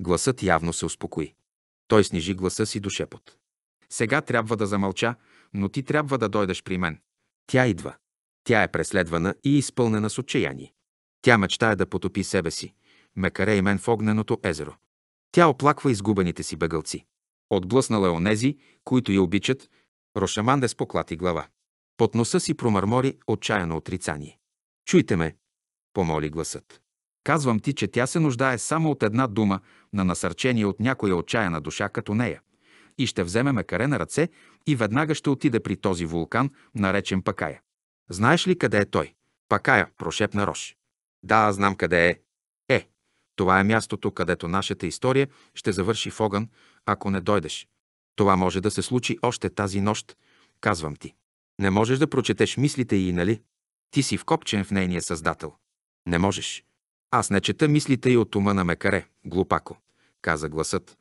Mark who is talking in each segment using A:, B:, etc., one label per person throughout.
A: Гласът явно се успокои. Той снижи гласа си до шепот. Сега трябва да замълча, но ти трябва да дойдеш при мен. Тя идва. Тя е преследвана и изпълнена с отчаяние. Тя мечтае да потопи себе си, мекаре и мен в огненото езеро. Тя оплаква изгубените си бегълци. Отблъснала е онези, които я обичат, да споклати глава. Под носа си промърмори отчаяно отрицание. Чуйте ме, помоли гласът. Казвам ти, че тя се нуждае само от една дума на насърчение от някоя отчаяна душа като нея. И ще вземе Макаре на ръце и веднага ще отиде при този вулкан, наречен Пакая. Знаеш ли къде е той? Пакая, прошепна Рош. Да, знам къде е. Е, това е мястото, където нашата история ще завърши в огън, ако не дойдеш. Това може да се случи още тази нощ, казвам ти. Не можеш да прочетеш мислите и нали? Ти си вкопчен в нейния създател. Не можеш. Аз не чета мислите и от ума на Мекаре, глупако, каза гласът.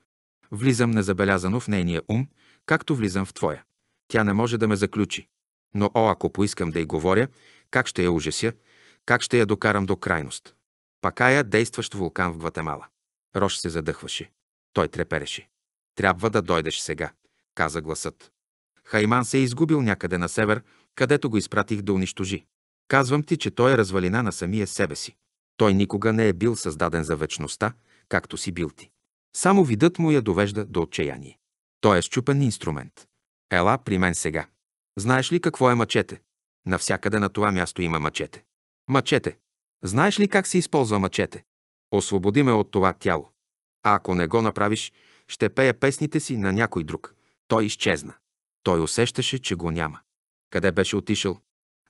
A: Влизам незабелязано в нейния ум, както влизам в твоя. Тя не може да ме заключи. Но о, ако поискам да й говоря, как ще я ужася, как ще я докарам до крайност. Пакая, действащ вулкан в Гватемала. Рош се задъхваше. Той трепереше. Трябва да дойдеш сега, каза гласът. Хайман се е изгубил някъде на север, където го изпратих да унищожи. Казвам ти, че той е развалина на самия себе си. Той никога не е бил създаден за вечността, както си бил ти. Само видът му я довежда до отчаяние. Той е щупен инструмент. Ела при мен сега. Знаеш ли какво е мачете? Навсякъде на това място има мачете. Мачете. Знаеш ли как се използва мачете? Освободи ме от това тяло. А ако не го направиш, ще пея песните си на някой друг. Той изчезна. Той усещаше, че го няма. Къде беше отишъл?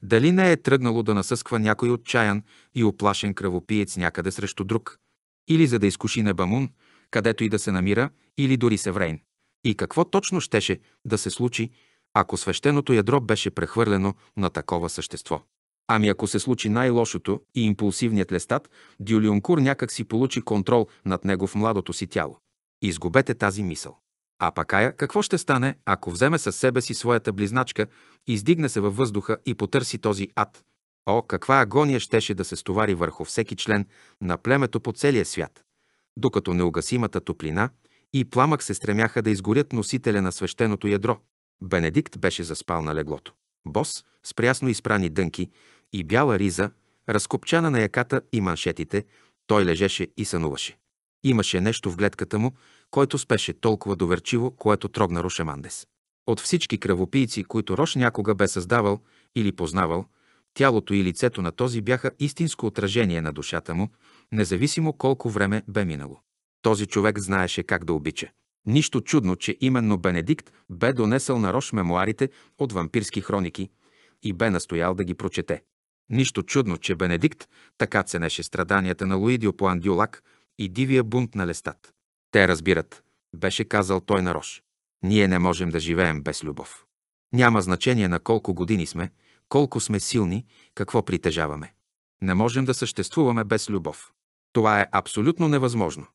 A: Дали не е тръгнало да насъсква някой отчаян и оплашен кръвопиец някъде срещу друг? Или за да изкуши Небамун, където и да се намира, или дори Севрейн? И какво точно щеше да се случи, ако свещеното ядро беше прехвърлено на такова същество? Ами ако се случи най-лошото и импулсивният лестат, Дюлионкур някак си получи контрол над него в младото си тяло. Изгубете тази мисъл. А пак Ая, какво ще стане, ако вземе със себе си своята близначка, издигне се във въздуха и потърси този ад? О, каква агония щеше да се стовари върху всеки член на племето по целия свят, докато неугасимата топлина и пламък се стремяха да изгорят носителя на свещеното ядро. Бенедикт беше заспал на леглото. Бос, с прясно изпрани дънки и бяла риза, разкопчана на яката и маншетите, той лежеше и сънуваше. Имаше нещо в гледката му, който спеше толкова доверчиво, което трогна Рушемандес. От всички кръвопийци, които Рош някога бе създавал или познавал, тялото и лицето на този бяха истинско отражение на душата му, независимо колко време бе минало. Този човек знаеше как да обича. Нищо чудно, че именно Бенедикт бе донесъл на Рош мемуарите от вампирски хроники и бе настоял да ги прочете. Нищо чудно, че Бенедикт така ценеше страданията на Луидио по Андюлак и дивия бунт на Лестат. Те разбират, беше казал той на Рош. Ние не можем да живеем без любов. Няма значение на колко години сме, колко сме силни, какво притежаваме. Не можем да съществуваме без любов. Това е абсолютно невъзможно.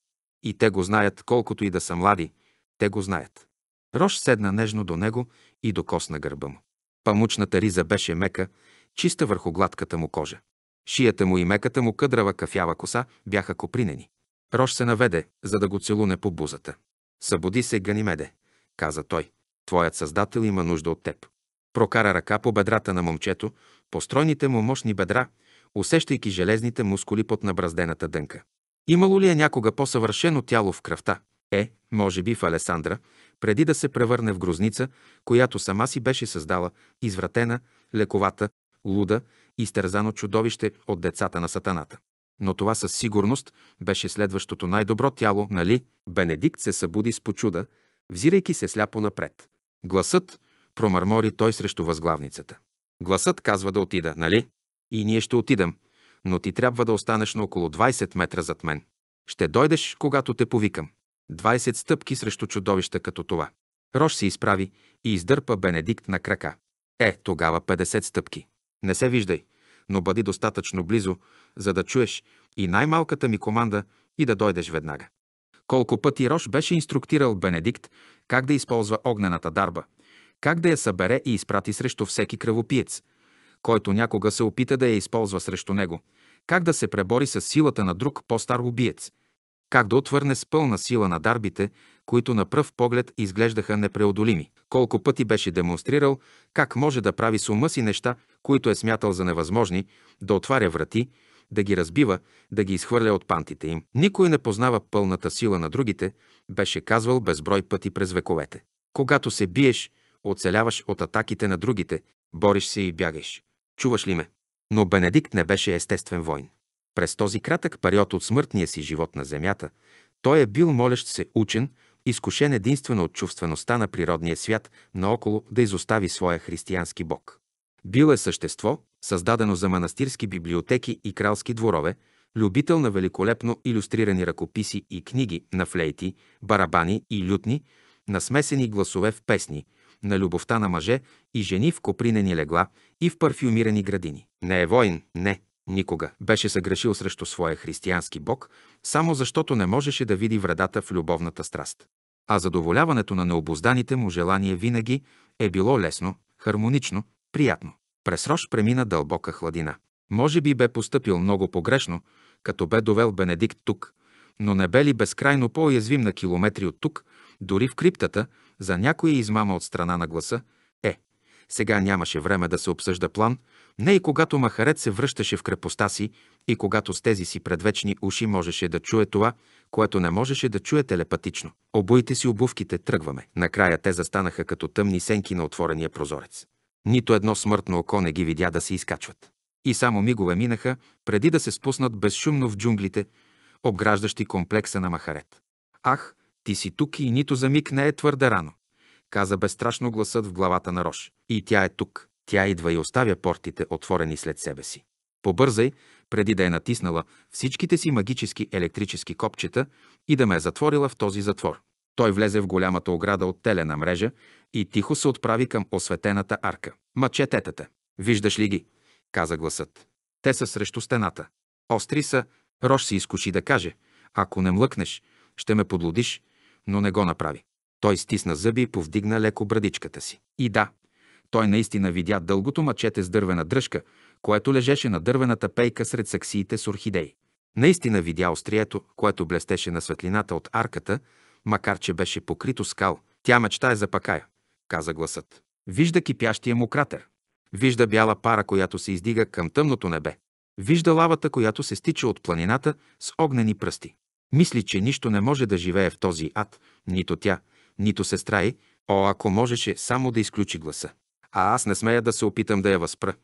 A: И те го знаят, колкото и да са млади, те го знаят. Рош седна нежно до него и докосна гърба му. Памучната риза беше мека, чиста върху гладката му кожа. Шията му и меката му къдрава кафява коса бяха копринени. Рош се наведе, за да го целуне по бузата. Събуди се, Ганимеде, каза той. Твоят създател има нужда от теб. Прокара ръка по бедрата на момчето, по стройните му мощни бедра, усещайки железните мускули под набраздената дънка. Имало ли е някога по-съвършено тяло в кръвта? Е, може би в Алесандра, преди да се превърне в грозница, която сама си беше създала, извратена, лековата, луда, изтързано чудовище от децата на сатаната но това със сигурност беше следващото най-добро тяло, нали? Бенедикт се събуди с почуда, взирайки се сляпо напред. Гласът промърмори той срещу възглавницата. Гласът казва да отида, нали? И ние ще отидем, но ти трябва да останеш на около 20 метра зад мен. Ще дойдеш, когато те повикам. 20 стъпки срещу чудовища като това. Рош се изправи и издърпа Бенедикт на крака. Е, тогава 50 стъпки. Не се виждай, но бъди достатъчно близо, за да чуеш и най-малката ми команда и да дойдеш веднага. Колко пъти Рош беше инструктирал Бенедикт как да използва огнената дарба, как да я събере и изпрати срещу всеки кръвопиец, който някога се опита да я използва срещу него, как да се пребори с силата на друг по-стар убиец, как да отвърне с пълна сила на дарбите които на пръв поглед изглеждаха непреодолими. Колко пъти беше демонстрирал как може да прави с ума си неща, които е смятал за невъзможни, да отваря врати, да ги разбива, да ги изхвърля от пантите им. Никой не познава пълната сила на другите, беше казвал безброй пъти през вековете. Когато се биеш, оцеляваш от атаките на другите, бориш се и бягаш. Чуваш ли ме? Но Бенедикт не беше естествен войн. През този кратък период от смъртния си живот на земята, той е бил молещ се учен, изкушен единствено от чувствеността на природния свят наоколо да изостави своя християнски бог. Бил е същество, създадено за манастирски библиотеки и кралски дворове, любител на великолепно иллюстрирани ръкописи и книги на флейти, барабани и лютни, на смесени гласове в песни, на любовта на мъже и жени в копринени легла и в парфюмирани градини. Не е воин, не никога беше съгрешил срещу своя християнски бог, само защото не можеше да види вредата в любовната страст. А задоволяването на необозданите му желания винаги е било лесно, хармонично, приятно. През Рош премина дълбока хладина. Може би бе поступил много погрешно, като бе довел Бенедикт тук, но не бе ли безкрайно по-язвим на километри от тук, дори в криптата, за някоя измама от страна на гласа, е, сега нямаше време да се обсъжда план – не и когато Махарет се връщаше в крепостта си и когато с тези си предвечни уши можеше да чуе това, което не можеше да чуе телепатично. Обоите си обувките тръгваме. Накрая те застанаха като тъмни сенки на отворения прозорец. Нито едно смъртно око не ги видя да се изкачват. И само мигове минаха, преди да се спуснат безшумно в джунглите, обграждащи комплекса на Махарет. Ах, ти си тук и нито за миг не е твърде рано, каза безстрашно гласът в главата на Рош. И тя е тук. Тя идва и оставя портите отворени след себе си. Побързай, преди да е натиснала всичките си магически електрически копчета и да ме е затворила в този затвор. Той влезе в голямата ограда от телена мрежа и тихо се отправи към осветената арка. Мачететата. Виждаш ли ги? каза гласът. Те са срещу стената. Остри са. Рош се изкуши да каже. Ако не млъкнеш, ще ме подлудиш, но не го направи. Той стисна зъби и повдигна леко брадичката си. И да, той наистина видя дългото мачете с дървена дръжка, което лежеше на дървената пейка сред саксиите с орхидеи. Наистина видя острието, което блестеше на светлината от арката, макар че беше покрито скал. Тя мечтае за пакая, каза гласът. Вижда кипящия му кратер. Вижда бяла пара, която се издига към тъмното небе. Вижда лавата, която се стича от планината с огнени пръсти. Мисли, че нищо не може да живее в този ад, нито тя, нито сестра й, о, ако можеше само да изключи гласа а аз не смея да се опитам да я възпра,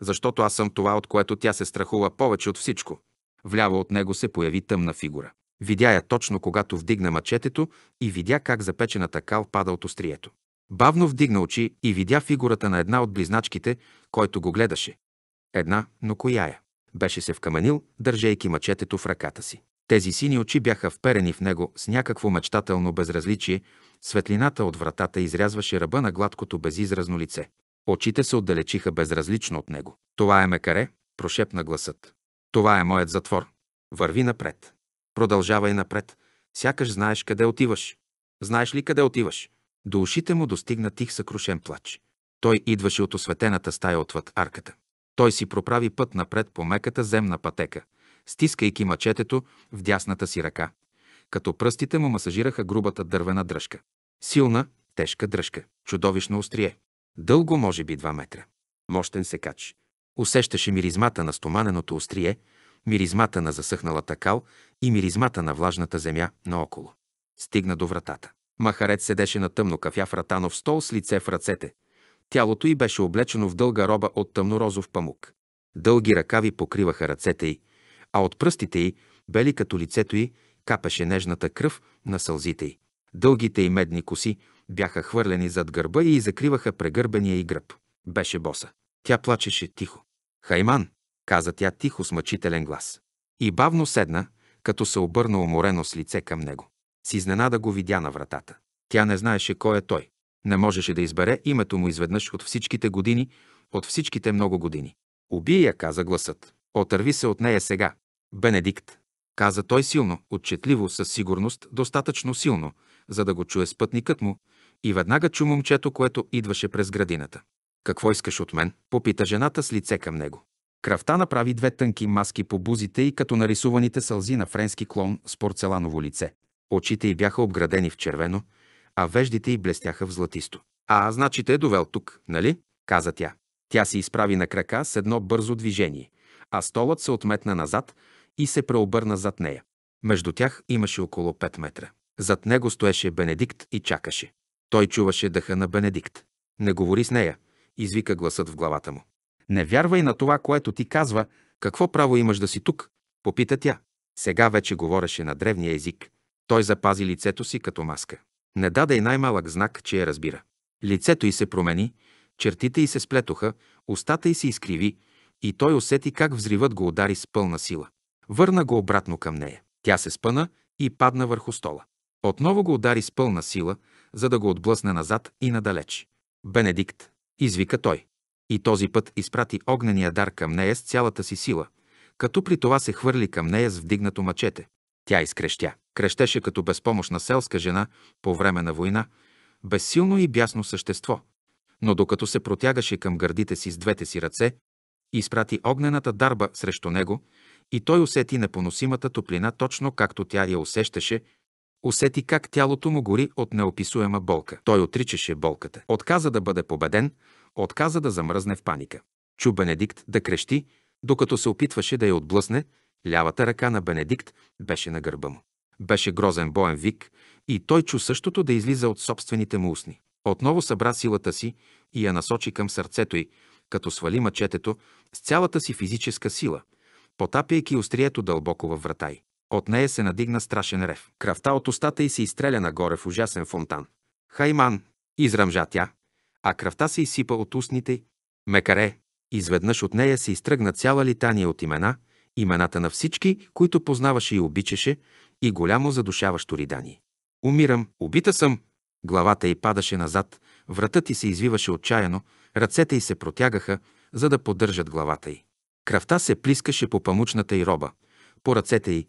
A: защото аз съм това, от което тя се страхува повече от всичко. Вляво от него се появи тъмна фигура. Видя я точно когато вдигна мачетето и видя как запечената кал пада от острието. Бавно вдигна очи и видя фигурата на една от близначките, който го гледаше. Една, но коя е? Беше се вкаменил, държейки мачетето в ръката си. Тези сини очи бяха вперени в него с някакво мечтателно безразличие, Светлината от вратата изрязваше ръба на гладкото безизразно лице. Очите се отдалечиха безразлично от него. Това е мекаре, прошепна гласът. Това е моят затвор. Върви напред. Продължавай напред. Сякаш знаеш къде отиваш. Знаеш ли къде отиваш? До ушите му достигна тих съкрушен плач. Той идваше от осветената стая отвъд арката. Той си проправи път напред по меката земна пътека, стискайки мачетето в дясната си ръка, като пръстите му масажираха грубата дървена дръжка. Силна, тежка дръжка, чудовищно острие. Дълго, може би, 2 метра. Мощен секач. Усещаше миризмата на стоманеното острие, миризмата на засъхналата кал и миризмата на влажната земя наоколо. Стигна до вратата. Махарец седеше на тъмно кафя в ратанов стол с лице в ръцете. Тялото й беше облечено в дълга роба от тъмнорозов памук. Дълги ръкави покриваха ръцете й, а от пръстите й, бели като лицето й, капеше нежната кръв на сълзите й. Дългите и медни коси бяха хвърлени зад гърба и закриваха прегърбения и гръб. Беше боса. Тя плачеше тихо. Хайман, каза тя тихо с мъчителен глас. И бавно седна, като се обърна уморено с лице към него. С изненада го видя на вратата. Тя не знаеше кой е той. Не можеше да избере името му изведнъж от всичките години, от всичките много години. Убий я, каза гласът. Отърви се от нея сега. Бенедикт. Каза той силно, отчетливо, със сигурност, достатъчно силно, за да го чуе спътникът му, и веднага чу момчето, което идваше през градината. Какво искаш от мен? попита жената с лице към него. Кравта направи две тънки маски по бузите и като нарисуваните сълзи на френски клон с порцеланово лице. Очите й бяха обградени в червено, а веждите й блестяха в златисто. А, значи те е довел тук, нали? каза тя. Тя се изправи на крака с едно бързо движение, а столът се отметна назад и се преобърна зад нея. Между тях имаше около 5 метра. Зад него стоеше Бенедикт и чакаше. Той чуваше дъха на Бенедикт. Не говори с нея, извика гласът в главата му. Не вярвай на това, което ти казва. Какво право имаш да си тук? Попита тя. Сега вече говореше на древния език. Той запази лицето си като маска. Не даде и най-малък знак, че я разбира. Лицето й се промени, чертите й се сплетоха, устата й се изкриви и той усети как взривът го удари с пълна сила. Върна го обратно към нея. Тя се спъна и падна върху стола. Отново го удари с пълна сила, за да го отблъсне назад и надалеч. Бенедикт, извика той. И този път изпрати огнения дар към нея с цялата си сила, като при това се хвърли към нея с вдигнато мачете. Тя изкрещя. Крещеше като безпомощна селска жена по време на война, безсилно и бясно същество. Но докато се протягаше към гърдите си с двете си ръце, изпрати огнената дарба срещу него и той усети непоносимата топлина точно както тя я усещаше – усети как тялото му гори от неописуема болка. Той отричаше болката. Отказа да бъде победен, отказа да замръзне в паника. Чу Бенедикт да крещи, докато се опитваше да я отблъсне, лявата ръка на Бенедикт беше на гърба му. Беше грозен боен вик и той чу същото да излиза от собствените му устни. Отново събра силата си и я насочи към сърцето й, като свали мъчетето с цялата си физическа сила, потапяйки острието дълбоко във врата й. От нея се надигна страшен рев. Кръвта от устата й се изстреля нагоре в ужасен фонтан. Хайман! израмжа тя, а кръвта се изсипа от устните й. Мекаре! Изведнъж от нея се изтръгна цяла литания от имена, имената на всички, които познаваше и обичаше, и голямо задушаващо ридание. Умирам, убита съм! Главата й падаше назад, вратът й се извиваше отчаяно, ръцете й се протягаха, за да поддържат главата й. Кръвта се плискаше по памучната й роба, по ръцете й,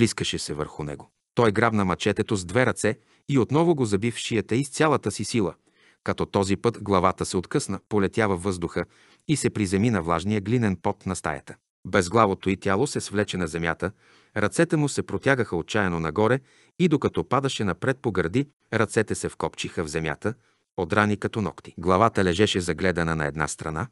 A: Плискаше се върху него. Той грабна мачетето с две ръце и отново го заби в шията и с цялата си сила, като този път главата се откъсна, полетя във въздуха и се приземи на влажния глинен пот на стаята. Безглавото и тяло се свлече на земята, ръцете му се протягаха отчаяно нагоре и докато падаше напред по гърди, ръцете се вкопчиха в земята, одрани като ногти. Главата лежеше загледана на една страна,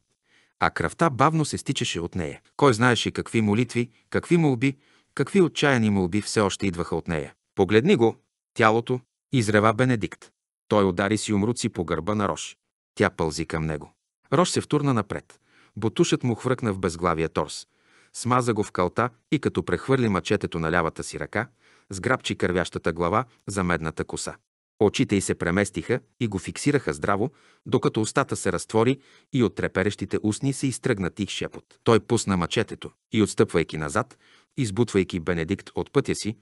A: а кръвта бавно се стичаше от нея. Кой знаеше какви молитви, какви молби, Какви отчаяни молби все още идваха от нея. Погледни го, тялото, изрева Бенедикт. Той удари си умруци по гърба на Рош. Тя пълзи към него. Рош се втурна напред. Бутушът му хвъркна в безглавия торс. Смаза го в калта и като прехвърли мачетето на лявата си ръка, сграбчи кървящата глава за медната коса. Очите й се преместиха и го фиксираха здраво, докато устата се разтвори и от треперещите устни се изтръгна тих шепот. Той пусна мачетето и, отстъпвайки назад, избутвайки Бенедикт от пътя си,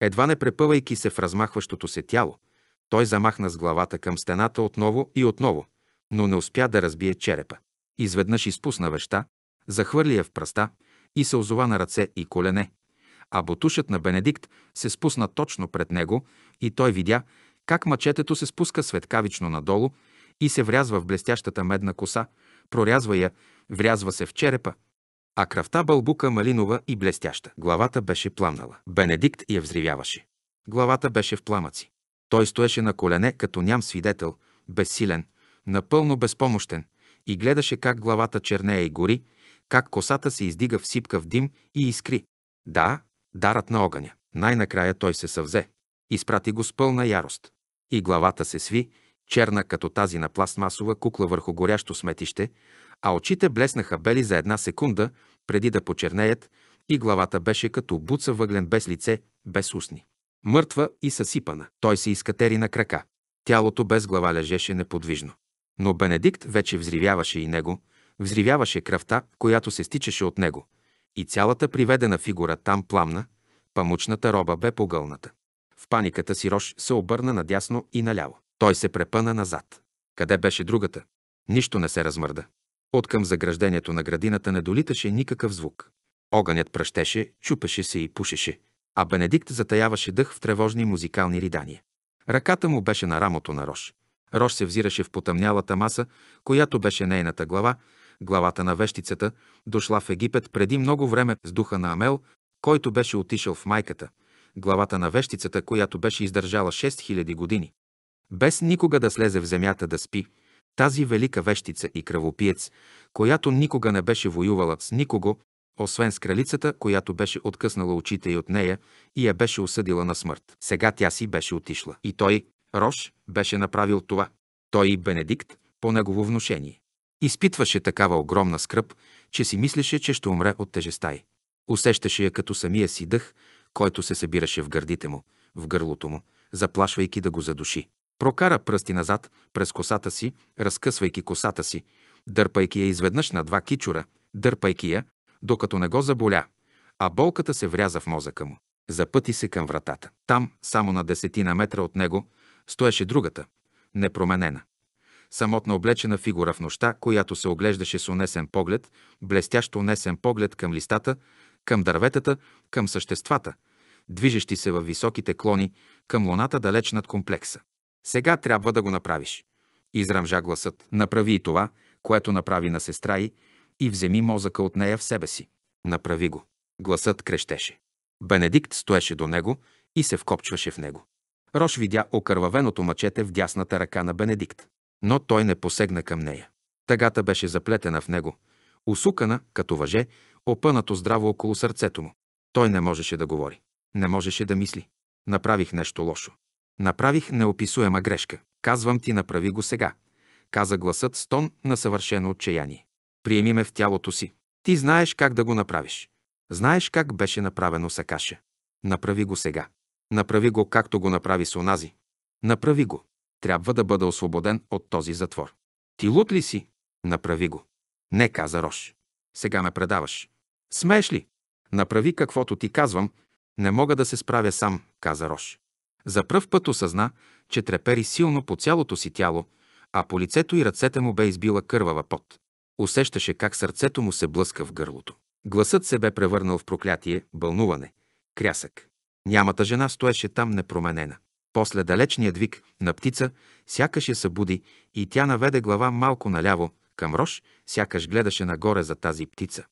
A: едва не препъвайки се в размахващото се тяло. Той замахна с главата към стената отново и отново, но не успя да разбие черепа. Изведнъж изпусна веща, захвърли я в пръста и се озова на ръце и колене. А бутушът на Бенедикт се спусна точно пред него и той видя как мачетето се спуска светкавично надолу и се врязва в блестящата медна коса, прорязва я, врязва се в черепа – а кръвта бълбука малинова и блестяща. Главата беше пламнала. Бенедикт я взривяваше. Главата беше в пламъци. Той стоеше на колене като ням свидетел, безсилен, напълно безпомощен и гледаше как главата чернее и гори, как косата се издига в сипка в дим и искри. Да, дарът на огъня. Най-накрая той се съвзе. Изпрати го с пълна ярост. И главата се сви, черна като тази на пластмасова кукла върху горящо сметище, а очите блеснаха бели за една секунда преди да почернеят, и главата беше като буца въглен без лице, без устни. Мъртва и съсипана. Той се изкатери на крака. Тялото без глава лежеше неподвижно. Но Бенедикт вече взривяваше и него, взривяваше кръвта, която се стичаше от него. И цялата приведена фигура там пламна, памучната роба бе погълната. В паниката си Рош се обърна надясно и наляво. Той се препъна назад. Къде беше другата? Нищо не се размърда. От към заграждението на градината не долиташе никакъв звук. Огънят пръщеше, чупеше се и пушеше, а Бенедикт затаяваше дъх в тревожни музикални ридания. Ръката му беше на рамото на Рош. Рош се взираше в потъмнялата маса, която беше нейната глава, главата на вещицата, дошла в Египет преди много време с духа на Амел, който беше отишъл в майката, главата на вещицата, която беше издържала 6000 години. Без никога да слезе в земята да спи, тази велика вещица и кръвопиец, която никога не беше воювала с никого, освен с кралицата, която беше откъснала очите и от нея и я беше осъдила на смърт. Сега тя си беше отишла. И той, Рош, беше направил това. Той и Бенедикт, по негово вношение. Изпитваше такава огромна скръп, че си мислеше, че ще умре от тежеста й. Усещаше я като самия си дъх, който се събираше в гърдите му, в гърлото му, заплашвайки да го задуши. Прокара пръсти назад през косата си, разкъсвайки косата си, дърпайки я изведнъж на два кичура, дърпайки я, докато не го заболя, а болката се вряза в мозъка му. Запъти се към вратата. Там, само на десетина метра от него, стоеше другата, непроменена. Самотна облечена фигура в нощта, която се оглеждаше с унесен поглед, блестящо унесен поглед към листата, към дърветата, към съществата, движещи се във високите клони, към луната далеч над комплекса. Сега трябва да го направиш. Израмжа гласът. Направи и това, което направи на сестра й, и вземи мозъка от нея в себе си. Направи го. Гласът крещеше. Бенедикт стоеше до него и се вкопчваше в него. Рош видя окървавеното мъчете в дясната ръка на Бенедикт, но той не посегна към нея. Тъгата беше заплетена в него, усукана, като въже, опънато здраво около сърцето му. Той не можеше да говори, не можеше да мисли. Направих нещо лошо. Направих неописуема грешка. Казвам ти, направи го сега. Каза гласът с тон на съвършено отчаяние. Приеми ме в тялото си. Ти знаеш как да го направиш. Знаеш как беше направено Сакаша. Направи го сега. Направи го както го направи с онази. Направи го. Трябва да бъда освободен от този затвор. Ти лут ли си? Направи го. Не, каза Рош. Сега ме предаваш. Смееш ли? Направи каквото ти казвам. Не мога да се справя сам, каза Рош. За пръв път осъзна, че трепери силно по цялото си тяло, а по лицето и ръцете му бе избила кървава пот. Усещаше как сърцето му се блъска в гърлото. Гласът се бе превърнал в проклятие, бълнуване, крясък. Нямата жена стоеше там непроменена. После далечният вик на птица сякаш я събуди и тя наведе глава малко наляво, към рож, сякаш гледаше нагоре за тази птица.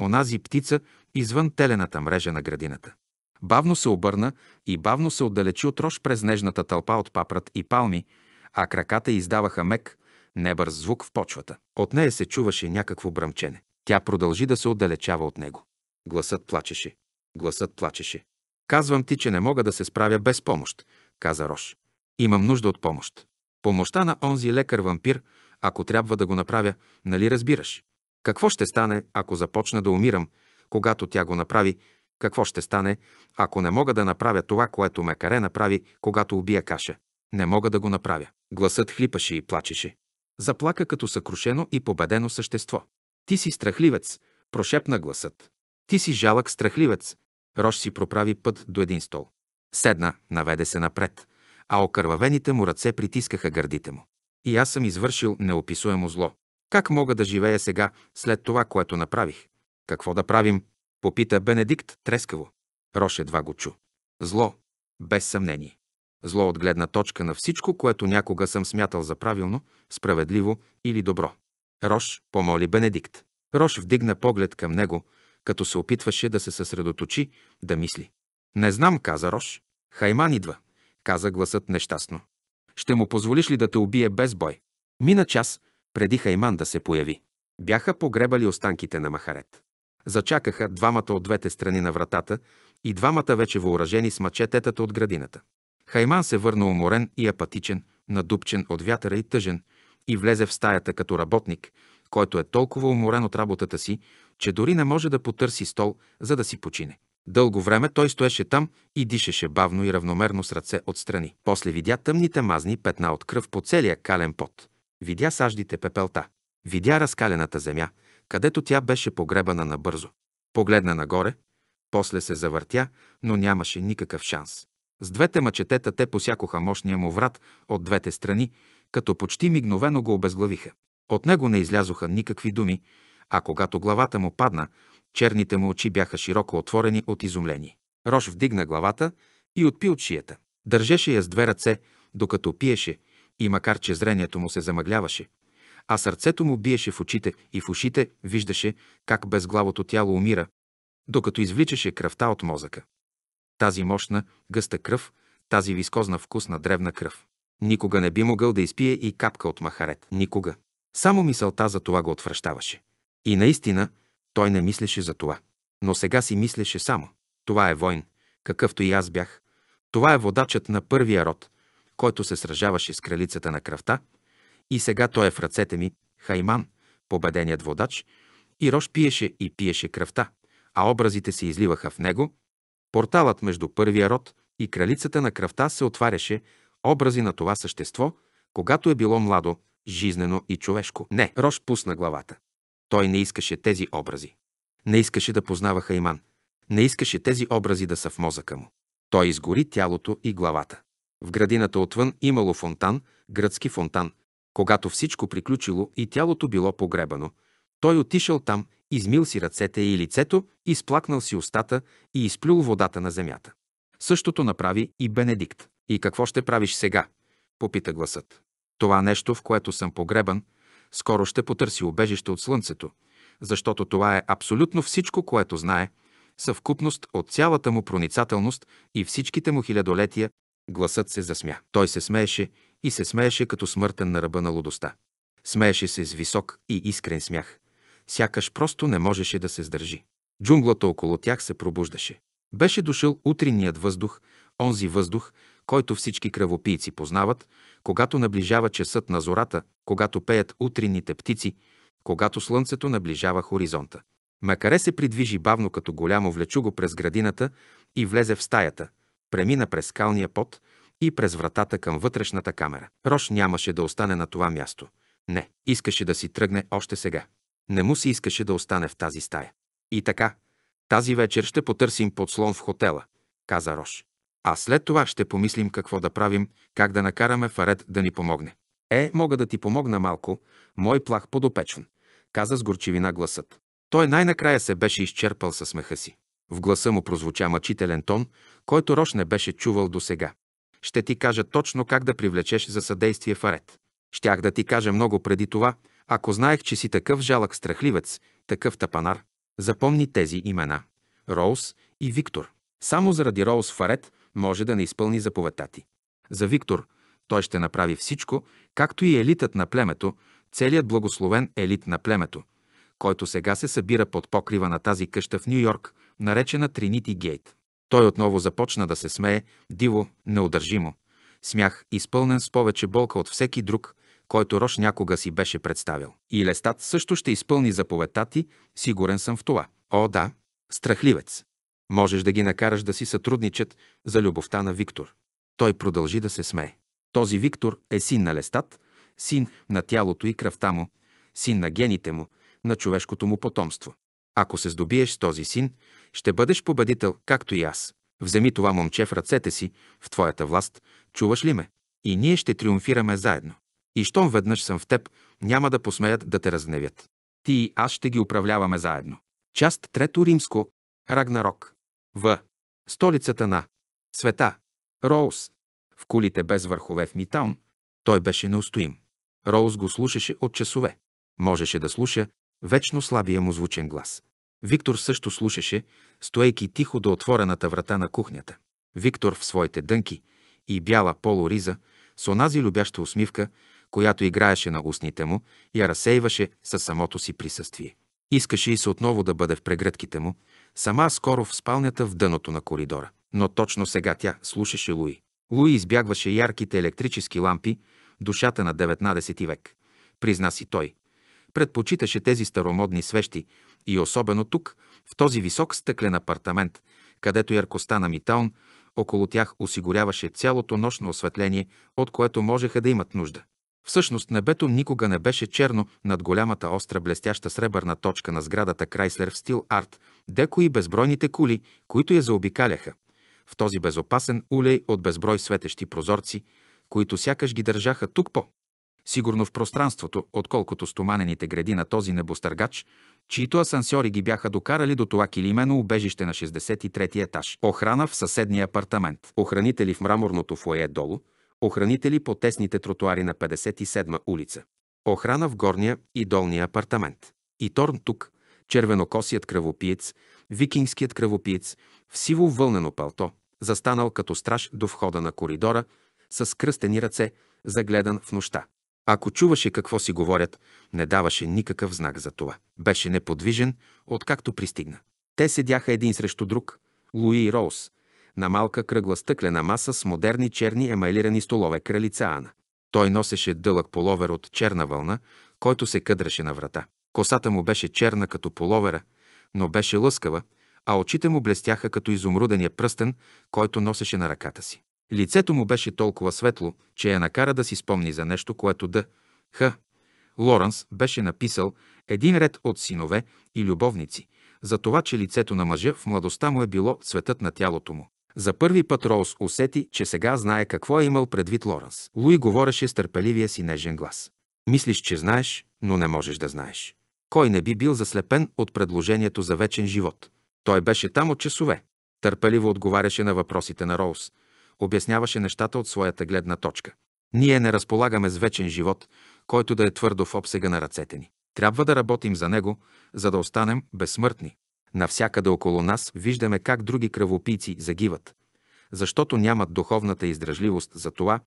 A: Онази птица извън телената мрежа на градината. Бавно се обърна и бавно се отдалечи от рож през нежната тълпа от папрат и палми, а краката издаваха мек, небърз звук в почвата. От нея се чуваше някакво бръмчене. Тя продължи да се отдалечава от него. Гласът плачеше. Гласът плачеше. Казвам ти, че не мога да се справя без помощ, каза Рош. Имам нужда от помощ. Помощта на онзи лекар-вампир, ако трябва да го направя, нали разбираш? Какво ще стане, ако започна да умирам, когато тя го направи, какво ще стане, ако не мога да направя това, което Мекаре направи, когато убия каша? Не мога да го направя. Гласът хлипаше и плачеше. Заплака като съкрушено и победено същество. Ти си страхливец, прошепна гласът. Ти си жалък страхливец. Рош си проправи път до един стол. Седна, наведе се напред, а окървавените му ръце притискаха гърдите му. И аз съм извършил неописуемо зло. Как мога да живея сега, след това, което направих? Какво да правим? Попита Бенедикт трескаво. Роше едва го чу. Зло. Без съмнение. Зло от гледна точка на всичко, което някога съм смятал за правилно, справедливо или добро. Рош помоли Бенедикт. Рош вдигна поглед към него, като се опитваше да се съсредоточи, да мисли. Не знам, каза Рош. Хайман идва, каза гласът нещастно. Ще му позволиш ли да те убие без бой? Мина час, преди Хайман да се появи. Бяха погребали останките на Махарет. Зачакаха двамата от двете страни на вратата и двамата вече въоръжени с мачететата от градината. Хайман се върна уморен и апатичен, надупчен от вятъра и тъжен, и влезе в стаята като работник, който е толкова уморен от работата си, че дори не може да потърси стол, за да си почине. Дълго време той стоеше там и дишаше бавно и равномерно с ръце отстрани. После видя тъмните мазни петна от кръв по целия кален пот. Видя саждите пепелта. Видя разкалената земя, където тя беше погребана набързо. Погледна нагоре, после се завъртя, но нямаше никакъв шанс. С двете мъчетета те посякоха мощния му врат от двете страни, като почти мигновено го обезглавиха. От него не излязоха никакви думи, а когато главата му падна, черните му очи бяха широко отворени от изумление. Рош вдигна главата и отпи от шията. Държеше я с две ръце, докато пиеше, и макар че зрението му се замъгляваше, а сърцето му биеше в очите и в ушите виждаше как безглавото тяло умира, докато извличаше кръвта от мозъка. Тази мощна, гъста кръв, тази вискозна вкусна древна кръв. Никога не би могъл да изпие и капка от махарет. Никога. Само мисълта за това го отвръщаваше. И наистина, той не мислеше за това. Но сега си мислеше само. Това е войн, какъвто и аз бях. Това е водачът на първия род, който се сражаваше с кралицата на кръвта – и сега той е в ръцете ми, Хайман, победеният водач, и Рош пиеше и пиеше кръвта, а образите се изливаха в него. Порталът между първия род и кралицата на кръвта се отваряше, образи на това същество, когато е било младо, жизнено и човешко. Не, Рош пусна главата. Той не искаше тези образи. Не искаше да познава Хайман. Не искаше тези образи да са в мозъка му. Той изгори тялото и главата. В градината отвън имало фонтан, гръцки фонтан, когато всичко приключило и тялото било погребано, той отишъл там, измил си ръцете и лицето, изплакнал си устата и изплюл водата на земята. Същото направи и Бенедикт. И какво ще правиш сега? Попита гласът. Това нещо, в което съм погребан, скоро ще потърси убежище от слънцето, защото това е абсолютно всичко, което знае, съвкупност от цялата му проницателност и всичките му хилядолетия, гласът се засмя. Той се смееше и се смееше като смъртен на ръба на лудостта. Смееше се с висок и искрен смях. Сякаш просто не можеше да се сдържи. Джунглата около тях се пробуждаше. Беше дошъл утринният въздух, онзи въздух, който всички кръвопийци познават, когато наближава часът на зората, когато пеят утринните птици, когато слънцето наближава хоризонта. Макаре се придвижи бавно като голямо влечуго през градината и влезе в стаята, премина през скалния пот, и през вратата към вътрешната камера. Рош нямаше да остане на това място. Не, искаше да си тръгне още сега. Не му се искаше да остане в тази стая. И така, тази вечер ще потърсим подслон в хотела, каза Рош. А след това ще помислим какво да правим, как да накараме Фаред да ни помогне. Е, мога да ти помогна малко, мой плах подопечен, каза с горчивина гласът. Той най-накрая се беше изчерпал със смеха си. В гласа му прозвуча мъчителен тон, който Рош не беше чувал досега. Ще ти кажа точно как да привлечеш за съдействие в арет. Щях да ти кажа много преди това, ако знаех, че си такъв жалък страхливец, такъв тапанар. Запомни тези имена – Роуз и Виктор. Само заради Роуз Фарет може да не изпълни заповедта ти. За Виктор той ще направи всичко, както и елитът на племето, целият благословен елит на племето, който сега се събира под покрива на тази къща в Нью-Йорк, наречена Тринити Гейт. Той отново започна да се смее, диво, неудържимо. Смях, изпълнен с повече болка от всеки друг, който Рош някога си беше представил. И Лестат също ще изпълни заповедта ти, сигурен съм в това. О, да, страхливец. Можеш да ги накараш да си сътрудничат за любовта на Виктор. Той продължи да се смее. Този Виктор е син на Лестат, син на тялото и кръвта му, син на гените му, на човешкото му потомство. Ако се здобиеш с този син, ще бъдеш победител, както и аз. Вземи това момче в ръцете си, в твоята власт, чуваш ли ме? И ние ще триумфираме заедно. И щом веднъж съм в теб, няма да посмеят да те разгневят. Ти и аз ще ги управляваме заедно. Част трето римско. Рагнарок. В. Столицата на. Света. Роуз. В кулите без върхове в Митаун. Той беше неустоим. Роуз го слушаше от часове. Можеше да слуша, вечно слабия му звучен глас. Виктор също слушаше, стоейки тихо до отворената врата на кухнята. Виктор в своите дънки и бяла полориза, с онази любяща усмивка, която играеше на устните му, я разсейваше със самото си присъствие. Искаше и се отново да бъде в прегръдките му, сама скоро в спалнята в дъното на коридора. Но точно сега тя слушаше Луи. Луи избягваше ярките електрически лампи, душата на 19 век. Призна си той предпочиташе тези старомодни свещи и особено тук, в този висок стъклен апартамент, където яркостта на Митаун около тях осигуряваше цялото нощно осветление, от което можеха да имат нужда. Всъщност небето никога не беше черно над голямата остра блестяща сребърна точка на сградата Крайслер в стил арт, деко и безбройните кули, които я заобикаляха. В този безопасен улей от безброй светещи прозорци, които сякаш ги държаха тук по сигурно в пространството, отколкото стоманените гради на този небостъргач, чието асансьори ги бяха докарали до това килимено убежище на 63-ти етаж. Охрана в съседния апартамент. Охранители в мраморното фойе долу. Охранители по тесните тротуари на 57-ма улица. Охрана в горния и долния апартамент. И Торн тук, червенокосият кръвопиец, викингският кръвопиец, в сиво вълнено палто, застанал като страж до входа на коридора, с кръстени ръце, загледан в нощта. Ако чуваше какво си говорят, не даваше никакъв знак за това. Беше неподвижен, откакто пристигна. Те седяха един срещу друг, Луи и Роуз, на малка кръгла стъклена маса с модерни черни емайлирани столове кралица Ана. Той носеше дълъг половер от черна вълна, който се къдреше на врата. Косата му беше черна като половера, но беше лъскава, а очите му блестяха като изумрудения пръстен, който носеше на ръката си. Лицето му беше толкова светло, че я накара да си спомни за нещо, което да. Х. Лоренс беше написал един ред от синове и любовници, за това, че лицето на мъжа в младостта му е било цветът на тялото му. За първи път Роуз усети, че сега знае какво е имал предвид Лоренс. Луи говореше с търпеливия си нежен глас. Мислиш, че знаеш, но не можеш да знаеш. Кой не би бил заслепен от предложението за вечен живот? Той беше там от часове. Търпеливо отговаряше на въпросите на Роуз, обясняваше нещата от своята гледна точка. Ние не разполагаме с вечен живот, който да е твърдо в обсега на ръцете ни. Трябва да работим за него, за да останем безсмъртни. Навсякъде около нас виждаме как други кръвопийци загиват, защото нямат духовната издръжливост за това,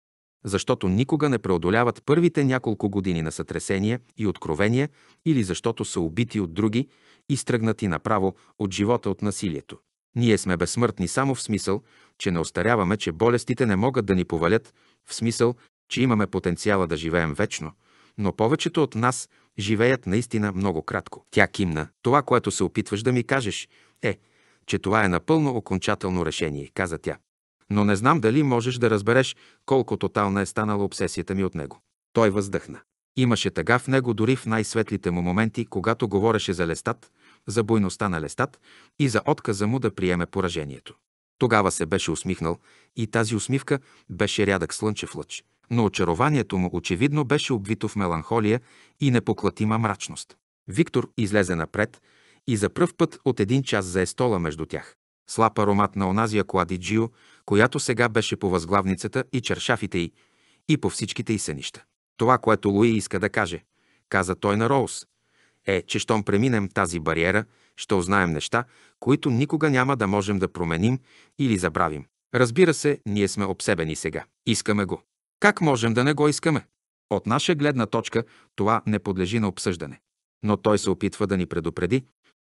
A: защото никога не преодоляват първите няколко години на сътресение и откровение или защото са убити от други и стръгнати направо от живота от насилието. Ние сме безсмъртни само в смисъл, че не остаряваме, че болестите не могат да ни повалят, в смисъл, че имаме потенциала да живеем вечно, но повечето от нас живеят наистина много кратко. Тя кимна. Това, което се опитваш да ми кажеш, е, че това е напълно окончателно решение, каза тя. Но не знам дали можеш да разбереш колко тотална е станала обсесията ми от него. Той въздъхна. Имаше тъга в него дори в най-светлите му моменти, когато говореше за лестат, за бойността на Лестат и за отказа му да приеме поражението. Тогава се беше усмихнал и тази усмивка беше рядък слънчев лъч, но очарованието му очевидно беше обвито в меланхолия и непоклатима мрачност. Виктор излезе напред и за пръв път от един час зае стола между тях. Слаб аромат на Оназия акладиджио, която сега беше по възглавницата и чершафите й, и по всичките й сънища. Това, което Луи иска да каже, каза той на Роуз, е, че щом преминем тази бариера, ще узнаем неща, които никога няма да можем да променим или забравим. Разбира се, ние сме обсебени сега. Искаме го. Как можем да не го искаме? От наша гледна точка това не подлежи на обсъждане. Но той се опитва да ни предупреди,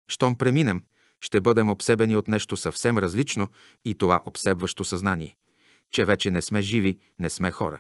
A: щом преминем, ще бъдем обсебени от нещо съвсем различно и това обсебващо съзнание, че вече не сме живи, не сме хора.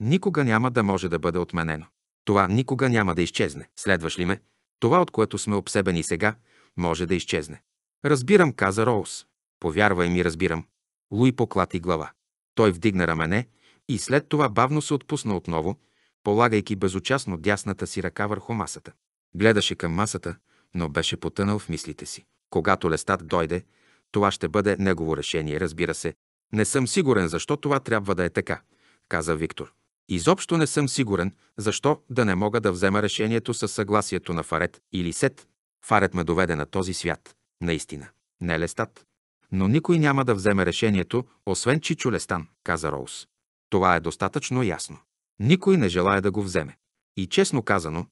A: Никога няма да може да бъде отменено. Това никога няма да изчезне. Следваш ли ме? Това, от което сме обсебени сега, може да изчезне. Разбирам, каза Роуз. Повярвай ми, разбирам. Луи поклати глава. Той вдигна рамене и след това бавно се отпусна отново, полагайки безучастно дясната си ръка върху масата. Гледаше към масата, но беше потънал в мислите си. Когато лестат дойде, това ще бъде негово решение, разбира се. Не съм сигурен защо това трябва да е така, каза Виктор. Изобщо не съм сигурен, защо да не мога да взема решението със съгласието на Фарет или Сет. Фарет ме доведе на този свят. Наистина. Не Лестат. Но никой няма да вземе решението, освен Чичо Лестан, каза Роуз. Това е достатъчно ясно. Никой не желая да го вземе. И честно казано,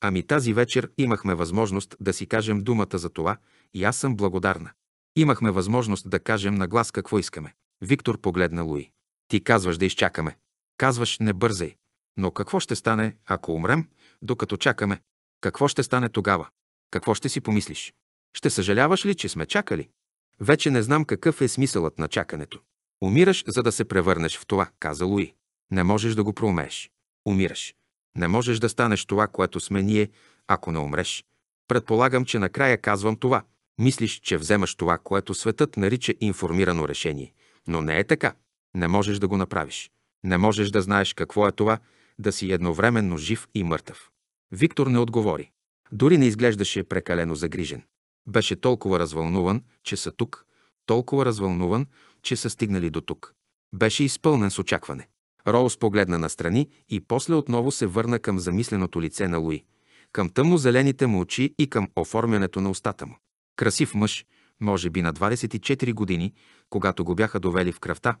A: ами тази вечер имахме възможност да си кажем думата за това и аз съм благодарна. Имахме възможност да кажем на глас какво искаме. Виктор погледна Луи. Ти казваш да изчакаме. Казваш, не бързай. Но какво ще стане, ако умрем, докато чакаме? Какво ще стане тогава? Какво ще си помислиш? Ще съжаляваш ли, че сме чакали? Вече не знам какъв е смисълът на чакането. Умираш, за да се превърнеш в това, каза Луи. Не можеш да го проумееш. Умираш. Не можеш да станеш това, което сме ние, ако не умреш. Предполагам, че накрая казвам това. Мислиш, че вземаш това, което светът нарича информирано решение. Но не е така. Не можеш да го направиш. Не можеш да знаеш какво е това да си едновременно жив и мъртъв. Виктор не отговори. Дори не изглеждаше прекалено загрижен. Беше толкова развълнуван, че са тук, толкова развълнуван, че са стигнали до тук. Беше изпълнен с очакване. Роуз погледна настрани и после отново се върна към замисленото лице на Луи, към тъмно-зелените му очи и към оформянето на устата му. Красив мъж, може би на 24 години, когато го бяха довели в кръвта,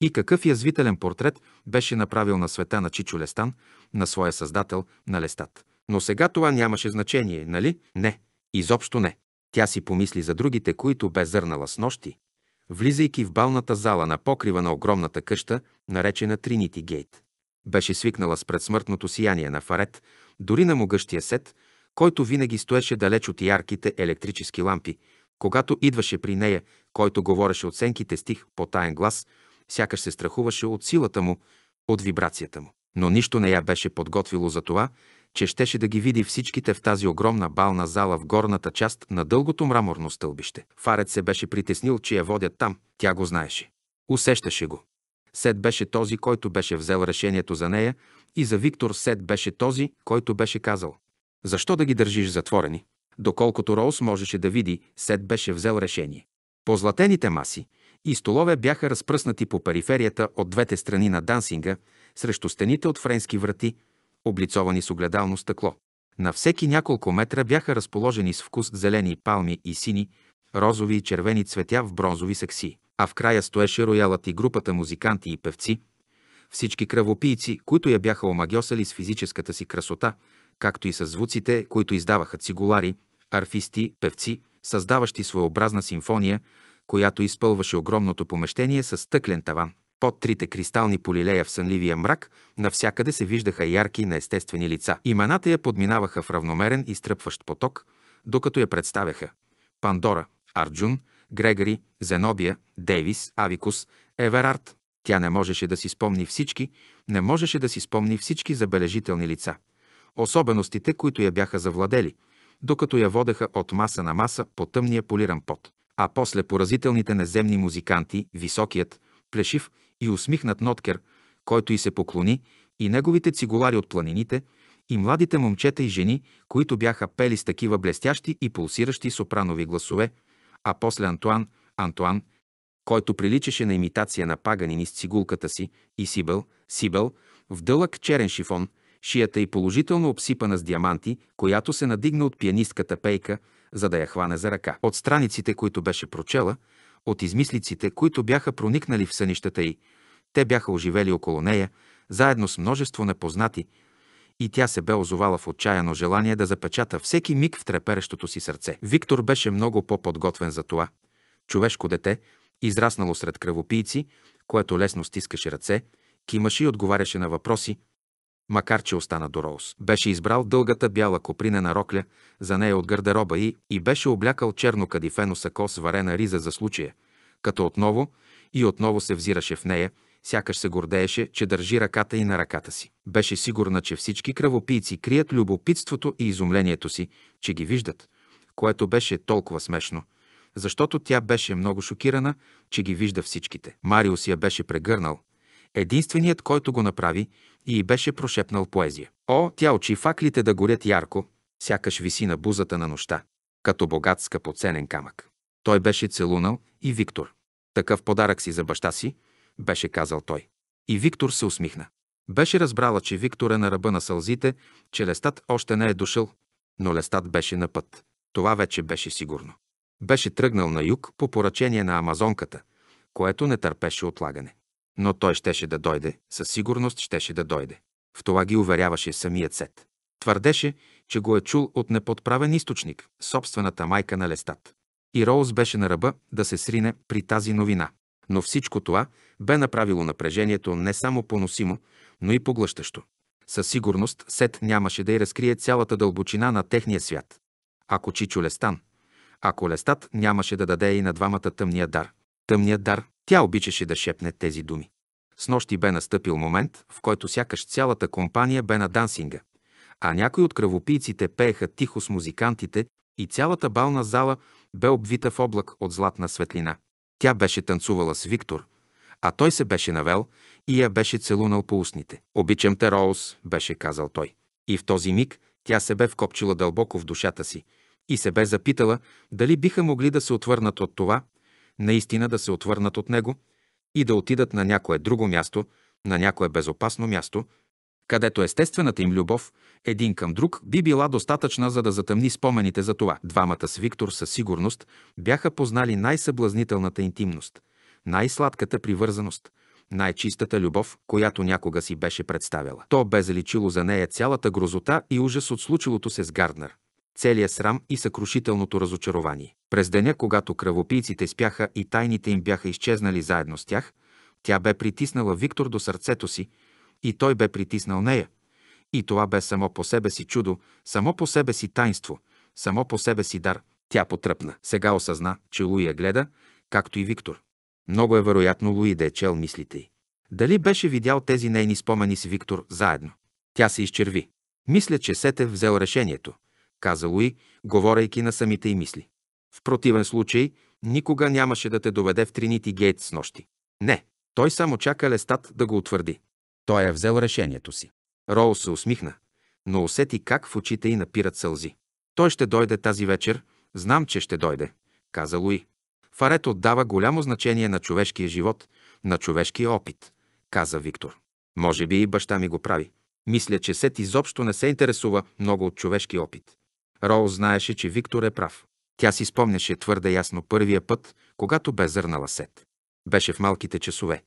A: и какъв язвителен портрет беше направил на света на Чичо Лестан, на своя създател, на Лестат. Но сега това нямаше значение, нали? Не, изобщо не. Тя си помисли за другите, които бе зърнала с нощи, влизайки в балната зала на покрива на огромната къща, наречена Тринити Гейт. Беше свикнала с предсмъртното сияние на фарет, дори на могъщия сет, който винаги стоеше далеч от ярките електрически лампи, когато идваше при нея, който говореше оценките стих по таен глас – сякаш се страхуваше от силата му, от вибрацията му. Но нищо не я беше подготвило за това, че щеше да ги види всичките в тази огромна бална зала в горната част на дългото мраморно стълбище. Фарет се беше притеснил, че я водят там. Тя го знаеше. Усещаше го. Сет беше този, който беше взел решението за нея и за Виктор Сет беше този, който беше казал. Защо да ги държиш затворени? Доколкото Роуз можеше да види, Сет беше взел решение. По златените маси, и столове бяха разпръснати по периферията от двете страни на дансинга, срещу стените от френски врати, облицовани с огледално стъкло. На всеки няколко метра бяха разположени с вкус зелени палми и сини, розови и червени цветя в бронзови секси. А в края стоеше роялът и групата музиканти и певци, всички кръвопийци, които я бяха омагьосали с физическата си красота, както и с звуците, които издаваха цигулари, арфисти, певци, създаващи своеобразна симфония, която изпълваше огромното помещение с стъклен таван. Под трите кристални полилея в сънливия мрак навсякъде се виждаха ярки неестествени лица. Имената я подминаваха в равномерен и стръпващ поток, докато я представяха. Пандора, Арджун, Грегори, Зенобия, Дейвис, Авикус, Еверард. Тя не можеше да си спомни всички, не можеше да си спомни всички забележителни лица. Особеностите, които я бяха завладели, докато я водеха от маса на маса по тъмния полиран пот а после поразителните неземни музиканти, високият, плешив и усмихнат Ноткер, който и се поклони, и неговите цигулари от планините, и младите момчета и жени, които бяха пели с такива блестящи и пулсиращи сопранови гласове, а после Антуан, Антуан, който приличаше на имитация на паганини с цигулката си, и Сибел, Сибел, в дълъг черен шифон, шията и положително обсипана с диаманти, която се надигна от пианистката пейка за да я хване за ръка. От страниците, които беше прочела, от измислиците, които бяха проникнали в сънищата й, те бяха оживели около нея, заедно с множество непознати, и тя се бе озовала в отчаяно желание да запечата всеки миг в треперещото си сърце. Виктор беше много по-подготвен за това. Човешко дете, израснало сред кръвопийци, което лесно стискаше ръце, кимаше и отговаряше на въпроси, макар че остана до Роуз. Беше избрал дългата бяла копринена рокля за нея от гардероба и, и беше облякал черно кадифено сако с варена риза за случая, като отново и отново се взираше в нея, сякаш се гордееше, че държи ръката и на ръката си. Беше сигурна, че всички кръвопийци крият любопитството и изумлението си, че ги виждат, което беше толкова смешно, защото тя беше много шокирана, че ги вижда всичките. Мариус я беше прегърнал – единственият, който го направи и беше прошепнал поезия. О, тя очи факлите да горят ярко, сякаш виси на бузата на нощта, като богат скъпоценен камък. Той беше целунал и Виктор. Такъв подарък си за баща си, беше казал той. И Виктор се усмихна. Беше разбрала, че Виктор е на ръба на сълзите, че Лестат още не е дошъл, но Лестат беше на път. Това вече беше сигурно. Беше тръгнал на юг по поръчение на Амазонката, което не търпеше отлагане. Но той щеше да дойде, със сигурност щеше да дойде. В това ги уверяваше самият Сет. Твърдеше, че го е чул от неподправен източник, собствената майка на Лестат. И Роуз беше на ръба да се срине при тази новина. Но всичко това бе направило напрежението не само поносимо, но и поглъщащо. Със сигурност Сет нямаше да й разкрие цялата дълбочина на техния свят. Ако Чичо Лестан, ако Лестат нямаше да даде и на двамата тъмния дар, тъмния дар, тя обичаше да шепне тези думи. С нощи бе настъпил момент, в който сякаш цялата компания бе на дансинга, а някои от кръвопийците пееха тихо с музикантите и цялата бална зала бе обвита в облак от златна светлина. Тя беше танцувала с Виктор, а той се беше навел и я беше целунал по устните. «Обичам те, Роуз», беше казал той. И в този миг тя се бе вкопчила дълбоко в душата си и се бе запитала дали биха могли да се отвърнат от това, наистина да се отвърнат от него и да отидат на някое друго място, на някое безопасно място, където естествената им любов един към друг би била достатъчна, за да затъмни спомените за това. Двамата с Виктор със сигурност бяха познали най-съблазнителната интимност, най-сладката привързаност, най-чистата любов, която някога си беше представила. То бе заличило за нея цялата грозота и ужас от случилото се с Гарднер целия срам и съкрушителното разочарование. През деня, когато кръвопийците спяха и тайните им бяха изчезнали заедно с тях, тя бе притиснала Виктор до сърцето си и той бе притиснал нея. И това бе само по себе си чудо, само по себе си тайнство, само по себе си дар. Тя потръпна. Сега осъзна, че Луи я гледа, както и Виктор. Много е вероятно Луи да е чел мислите й. Дали беше видял тези нейни спомени с Виктор заедно? Тя се изчерви. Мисля, че Сетев взел решението каза Луи, говорейки на самите й мисли. В противен случай, никога нямаше да те доведе в Тринити Гейт с нощи. Не, той само чака Лестат да го утвърди. Той е взел решението си. Роу се усмихна, но усети как в очите й напират сълзи. Той ще дойде тази вечер, знам, че ще дойде, каза Луи. Фарет отдава голямо значение на човешкия живот, на човешкия опит, каза Виктор. Може би и баща ми го прави. Мисля, че Сет изобщо не се интересува много от човешки опит. Роу знаеше, че Виктор е прав. Тя си спомняше твърде ясно първия път, когато бе зърнала сет. Беше в малките часове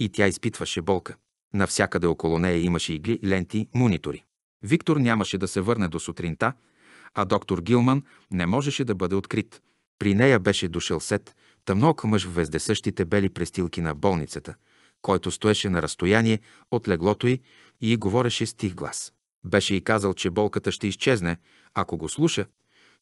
A: и тя изпитваше болка. Навсякъде около нея имаше игли, ленти, монитори. Виктор нямаше да се върне до сутринта, а доктор Гилман не можеше да бъде открит. При нея беше дошъл сет, тъмнок мъж в вездесъщите бели престилки на болницата, който стоеше на разстояние от леглото й и говореше с тих глас. Беше и казал, че болката ще изчезне, ако го слуша,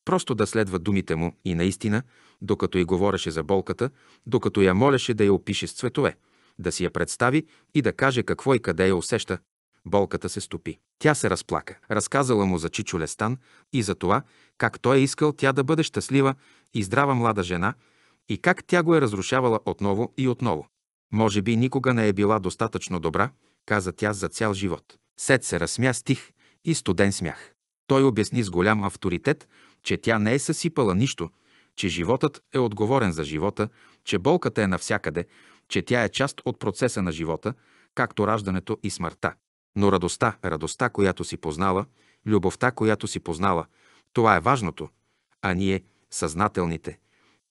A: просто да следва думите му и наистина, докато и говореше за болката, докато я молеше да я опише с цветове, да си я представи и да каже какво и къде я усеща, болката се стопи. Тя се разплака. Разказала му за Чичо Лестан и за това, как той е искал тя да бъде щастлива и здрава млада жена и как тя го е разрушавала отново и отново. Може би никога не е била достатъчно добра, каза тя за цял живот. Сет се разсмя стих и студен смях. Той обясни с голям авторитет, че тя не е съсипала нищо, че животът е отговорен за живота, че болката е навсякъде, че тя е част от процеса на живота, както раждането и смъртта. Но радостта, радостта, която си познала, любовта, която си познала, това е важното. А ние, съзнателните,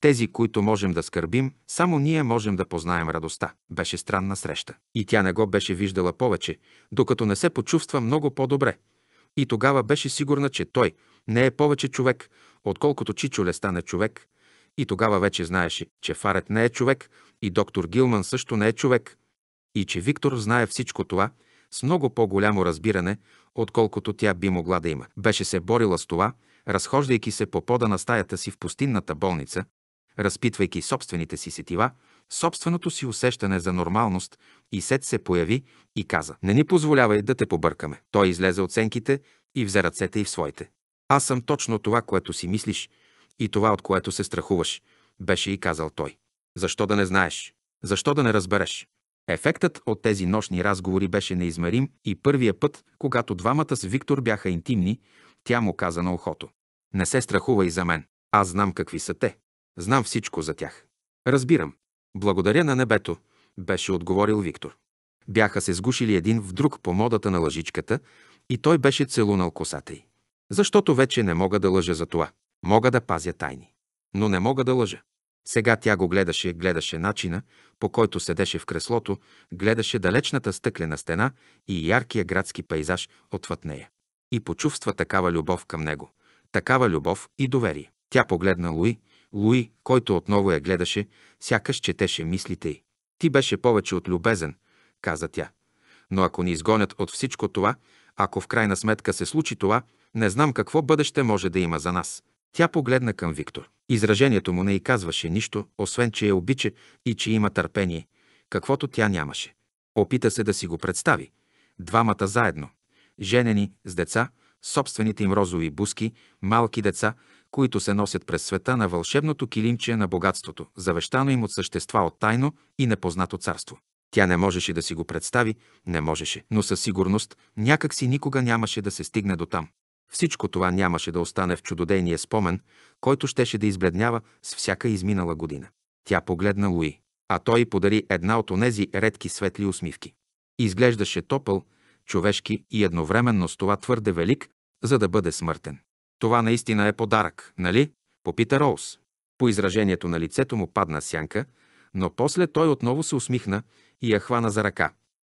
A: тези, които можем да скърбим, само ние можем да познаем радостта. Беше странна среща. И тя не го беше виждала повече, докато не се почувства много по-добре. И тогава беше сигурна, че той не е повече човек, отколкото ле стане е човек. И тогава вече знаеше, че Фарет не е човек и доктор Гилман също не е човек. И че Виктор знае всичко това с много по-голямо разбиране, отколкото тя би могла да има. Беше се борила с това, разхождайки се по пода на стаята си в пустинната болница, разпитвайки собствените си сетива, собственото си усещане за нормалност, и Сет се появи и каза «Не ни позволявай да те побъркаме». Той излезе от сенките и взе ръцете и в своите. «Аз съм точно това, което си мислиш и това, от което се страхуваш», беше и казал той. «Защо да не знаеш? Защо да не разбереш?» Ефектът от тези нощни разговори беше неизмерим и първия път, когато двамата с Виктор бяха интимни, тя му каза на ухото. Не се страхувай за мен. Аз знам какви са те. Знам всичко за тях. Разбирам. Благодаря на небето, беше отговорил Виктор. Бяха се сгушили един в друг по модата на лъжичката и той беше целунал косата й. Защото вече не мога да лъжа за това. Мога да пазя тайни. Но не мога да лъжа. Сега тя го гледаше, гледаше начина, по който седеше в креслото, гледаше далечната стъклена стена и яркия градски пейзаж отвъд нея. И почувства такава любов към него, такава любов и доверие. Тя погледна Луи, Луи, който отново я гледаше, сякаш четеше мислите й. Ти беше повече от любезен, каза тя. Но ако ни изгонят от всичко това, ако в крайна сметка се случи това, не знам какво бъдеще може да има за нас. Тя погледна към Виктор. Изражението му не й казваше нищо, освен че я обича и че има търпение, каквото тя нямаше. Опита се да си го представи. Двамата заедно. Женени, с деца, собствените им розови буски, малки деца, които се носят през света на вълшебното килимче на богатството, завещано им от същества от тайно и непознато царство. Тя не можеше да си го представи, не можеше, но със сигурност някак си никога нямаше да се стигне до там. Всичко това нямаше да остане в чудодейния спомен, който щеше да избледнява с всяка изминала година. Тя погледна Луи, а той подари една от онези редки светли усмивки. Изглеждаше топъл, човешки и едновременно с това твърде велик, за да бъде смъртен. Това наистина е подарък, нали? Попита Роуз. По изражението на лицето му падна сянка, но после той отново се усмихна и я хвана за ръка.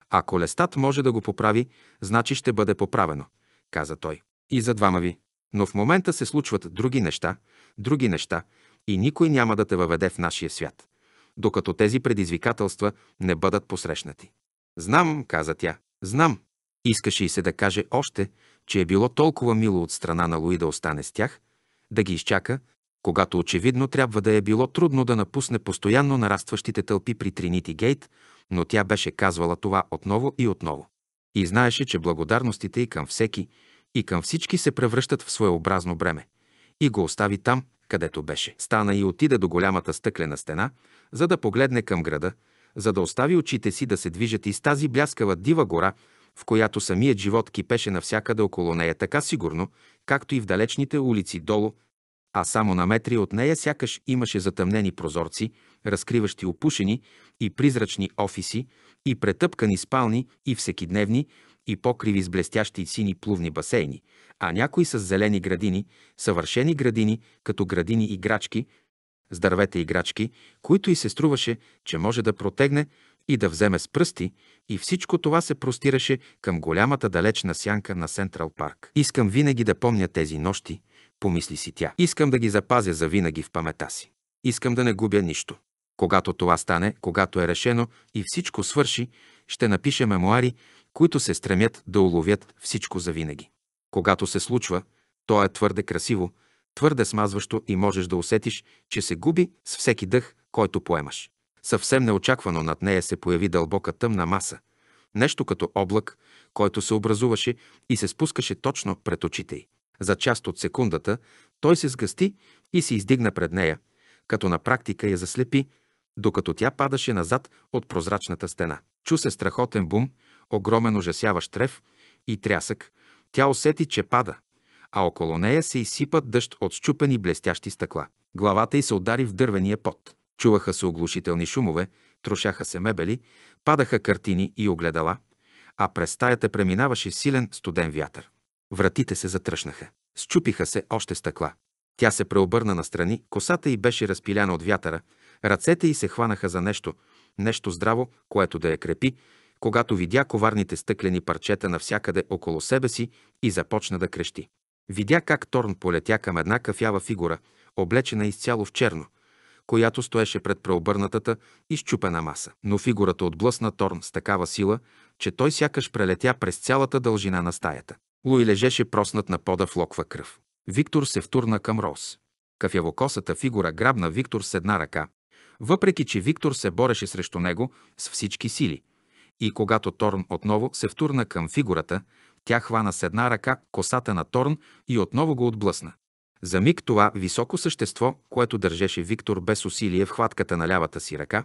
A: Ако лестат може да го поправи, значи ще бъде поправено, каза той. И за двама ви. Но в момента се случват други неща, други неща, и никой няма да те въведе в нашия свят, докато тези предизвикателства не бъдат посрещнати. Знам, каза тя, знам. Искаше и се да каже още, че е било толкова мило от страна на Луи да остане с тях, да ги изчака, когато очевидно трябва да е било трудно да напусне постоянно нарастващите тълпи при Тринити Гейт, но тя беше казвала това отново и отново. И знаеше, че благодарностите и към всеки, и към всички се превръщат в своеобразно бреме. И го остави там, където беше. Стана и отида до голямата стъклена стена, за да погледне към града, за да остави очите си да се движат из тази бляскава дива гора, в която самият живот кипеше навсякъде около нея така сигурно, както и в далечните улици долу, а само на метри от нея сякаш имаше затъмнени прозорци, разкриващи опушени и призрачни офиси, и претъпкани спални, и всекидневни, и покриви с блестящи сини плувни басейни, а някои с зелени градини, съвършени градини, като градини играчки, с дървета играчки, които и се струваше, че може да протегне и да вземе с пръсти, и всичко това се простираше към голямата далечна сянка на Сентрал Парк. Искам винаги да помня тези нощи, помисли си тя. Искам да ги запазя за винаги в памета си. Искам да не губя нищо. Когато това стане, когато е решено и всичко свърши, ще напиша мемуари, които се стремят да уловят всичко за винаги. Когато се случва, то е твърде красиво, твърде смазващо и можеш да усетиш, че се губи с всеки дъх, който поемаш. Съвсем неочаквано над нея се появи дълбока тъмна маса, нещо като облак, който се образуваше и се спускаше точно пред очите й. За част от секундата той се сгъсти и се издигна пред нея, като на практика я заслепи, докато тя падаше назад от прозрачната стена. Чу се страхотен бум, огромен ужасяващ трев и трясък. Тя усети, че пада, а около нея се изсипа дъжд от щупени блестящи стъкла. Главата й се удари в дървения пот. Чуваха се оглушителни шумове, трошаха се мебели, падаха картини и огледала, а през стаята преминаваше силен студен вятър. Вратите се затръшнаха. Счупиха се още стъкла. Тя се преобърна настрани, косата й беше разпиляна от вятъра, ръцете й се хванаха за нещо, нещо здраво, което да я крепи, когато видя коварните стъклени парчета навсякъде около себе си и започна да крещи. Видя как Торн полетя към една кафява фигура, облечена изцяло в черно – която стоеше пред преобърнатата и счупена маса. Но фигурата отблъсна Торн с такава сила, че той сякаш прелетя през цялата дължина на стаята. Луи лежеше проснат на пода в локва кръв. Виктор се втурна към Роуз. Кафявокосата фигура грабна Виктор с една ръка, въпреки че Виктор се бореше срещу него с всички сили. И когато Торн отново се втурна към фигурата, тя хвана с една ръка косата на Торн и отново го отблъсна. За миг това високо същество, което държеше Виктор без усилие в хватката на лявата си ръка,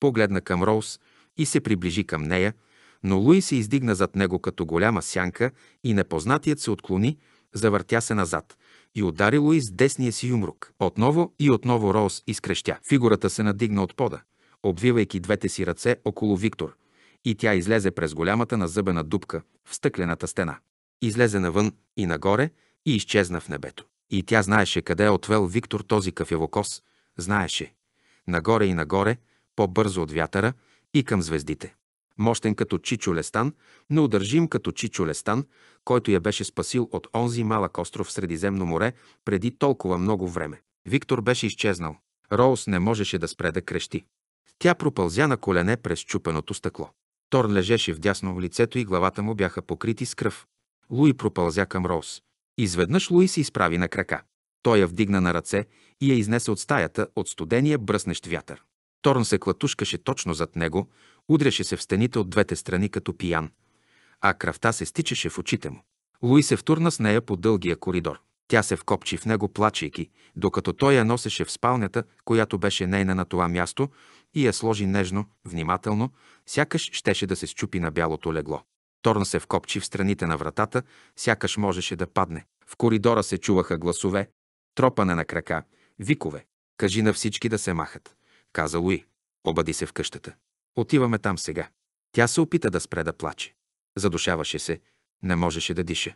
A: погледна към Роуз и се приближи към нея, но Луи се издигна зад него като голяма сянка и непознатият се отклони, завъртя се назад и удари Луи с десния си юмрук. Отново и отново Роуз изкрещя. Фигурата се надигна от пода, обвивайки двете си ръце около Виктор, и тя излезе през голямата назъбена дупка в стъклената стена. Излезе навън и нагоре и изчезна в небето. И тя знаеше къде е отвел Виктор този кафявокос, знаеше. Нагоре и нагоре, по-бързо от вятъра и към звездите. Мощен като Чичо Лестан, но удържим като Чичо Лестан, който я беше спасил от онзи малък остров в Средиземно море преди толкова много време. Виктор беше изчезнал. Роуз не можеше да спре да крещи. Тя пропълзя на колене през чупеното стъкло. Торн лежеше вдясно в лицето и главата му бяха покрити с кръв. Луи пропълзя към Роуз. Изведнъж Луи се изправи на крака. Той я вдигна на ръце и я изнесе от стаята от студения бръснещ вятър. Торн се клатушкаше точно зад него, удряше се в стените от двете страни като пиян, а кръвта се стичаше в очите му. Луи се втурна с нея по дългия коридор. Тя се вкопчи в него, плачейки, докато той я носеше в спалнята, която беше нейна на това място, и я сложи нежно, внимателно, сякаш щеше да се щупи на бялото легло. Торн се вкопчи в страните на вратата, сякаш можеше да падне. В коридора се чуваха гласове, тропане на крака, викове. Кажи на всички да се махат, каза Луи. Обади се в къщата. Отиваме там сега. Тя се опита да спре да плаче. Задушаваше се, не можеше да диша.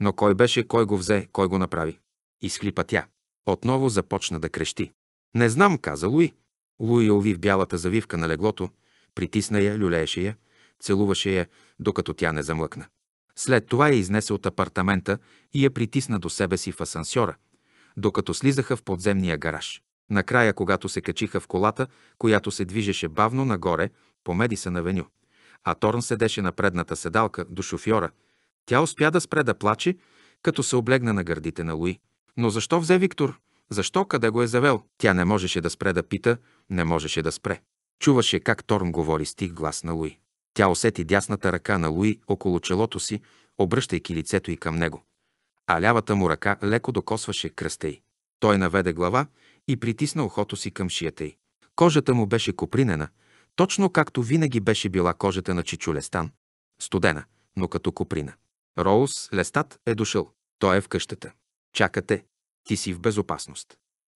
A: Но кой беше, кой го взе, кой го направи? Изхлипа тя. Отново започна да крещи. Не знам, каза Луи. Луи я уви в бялата завивка на леглото, притисна я, люлееше я, целуваше я, докато тя не замлъкна. След това я изнесе от апартамента и я притисна до себе си в асансьора, докато слизаха в подземния гараж. Накрая, когато се качиха в колата, която се движеше бавно нагоре по на Веню, а Торн седеше на предната седалка до шофьора, тя успя да спре да плаче, като се облегна на гърдите на Луи. Но защо взе Виктор? Защо? Къде го е завел? Тя не можеше да спре да пита, не можеше да спре. Чуваше как Торн говори с тих глас на Луи. Тя усети дясната ръка на Луи около челото си, обръщайки лицето й към него. А лявата му ръка леко докосваше кръста й. Той наведе глава и притисна ухото си към шията й. Кожата му беше копринена, точно както винаги беше била кожата на Чичулестан. Студена, но като коприна. Роуз Лестат е дошъл. Той е в къщата. Чакате. Ти си в безопасност.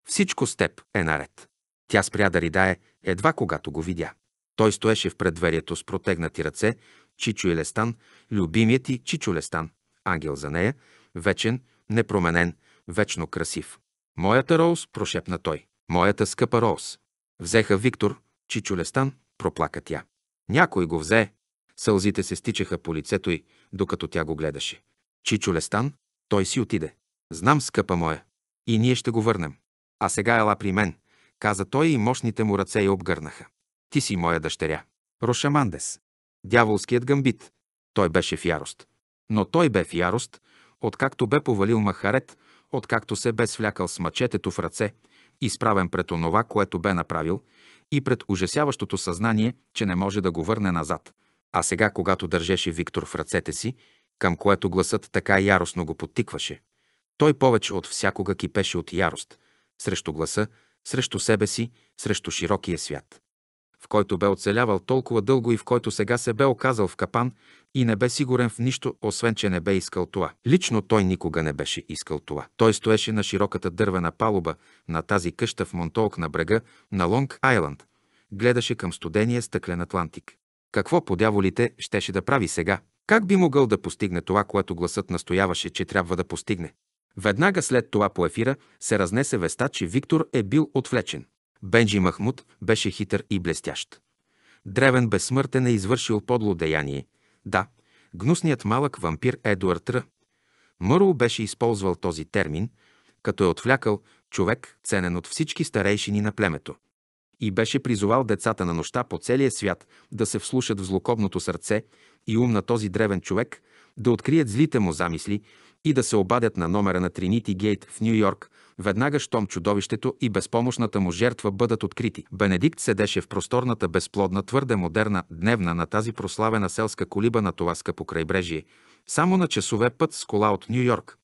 A: Всичко с теб е наред. Тя спря да ридае едва когато го видя. Той стоеше в предверието с протегнати ръце, Чичо и Лестан, любимият ти Чичо Лестан, ангел за нея, вечен, непроменен, вечно красив. Моята Роуз, прошепна той. Моята скъпа Роуз. Взеха Виктор, Чичо Лестан, проплака тя. Някой го взе. Сълзите се стичаха по лицето й, докато тя го гледаше. Чичо Лестан, той си отиде. Знам, скъпа моя. И ние ще го върнем. А сега ела при мен, каза той и мощните му ръце я обгърнаха. Ти си моя дъщеря. Рошамандес. Дяволският гамбит. Той беше в ярост. Но той бе в ярост, откакто бе повалил Махарет, откакто се бе свлякал с мачетето в ръце, изправен пред онова, което бе направил, и пред ужасяващото съзнание, че не може да го върне назад. А сега, когато държеше Виктор в ръцете си, към което гласът така яростно го подтикваше, той повече от всякога кипеше от ярост, срещу гласа, срещу себе си, срещу широкия свят в който бе оцелявал толкова дълго и в който сега се бе оказал в капан и не бе сигурен в нищо, освен че не бе искал това. Лично той никога не беше искал това. Той стоеше на широката дървена палуба на тази къща в Монтолк на брега на Лонг Айланд. Гледаше към студения стъклен Атлантик. Какво по дяволите щеше да прави сега? Как би могъл да постигне това, което гласът настояваше, че трябва да постигне? Веднага след това по ефира се разнесе веста, че Виктор е бил отвлечен. Бенджи Махмуд беше хитър и блестящ. Древен безсмъртен е извършил подло деяние. Да, гнусният малък вампир Едуард Р. Мърл беше използвал този термин, като е отвлякал човек, ценен от всички старейшини на племето. И беше призовал децата на нощта по целия свят да се вслушат в злокобното сърце и ум на този древен човек, да открият злите му замисли и да се обадят на номера на Тринити Гейт в Нью Йорк веднага щом чудовището и безпомощната му жертва бъдат открити. Бенедикт седеше в просторната, безплодна, твърде модерна, дневна на тази прославена селска колиба на това скъпо крайбрежие, само на часове път с кола от Нью-Йорк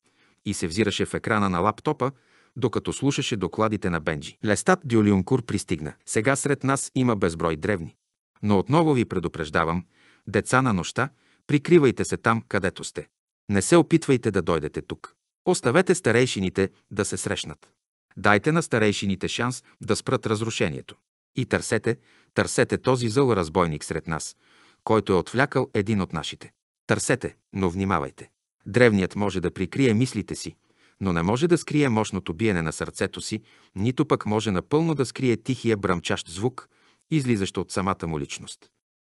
A: и се взираше в екрана на лаптопа, докато слушаше докладите на Бенджи. Лестат Дюлиункур пристигна. Сега сред нас има безброй древни. Но отново ви предупреждавам, деца на нощта, прикривайте се там, където сте. Не се опитвайте да дойдете тук. Оставете старейшините да се срещнат. Дайте на старейшините шанс да спрат разрушението. И търсете, търсете този зъл разбойник сред нас, който е отвлякал един от нашите. Търсете, но внимавайте. Древният може да прикрие мислите си, но не може да скрие мощното биене на сърцето си, нито пък може напълно да скрие тихия бръмчащ звук, излизащ от самата му личност.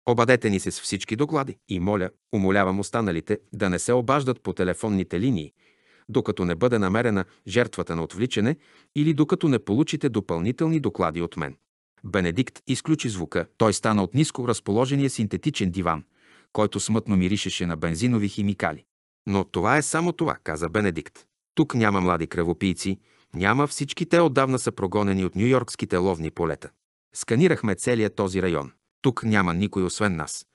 A: Обадете ни се с всички доклади и моля, умолявам останалите да не се обаждат по телефонните линии – докато не бъде намерена жертвата на отвличане или докато не получите допълнителни доклади от мен. Бенедикт изключи звука. Той стана от ниско разположения синтетичен диван, който смътно миришеше на бензинови химикали. Но това е само това, каза Бенедикт. Тук няма млади кръвопийци, няма всички те отдавна са прогонени от нюйоркските ловни полета. Сканирахме целия този район. Тук няма никой освен нас.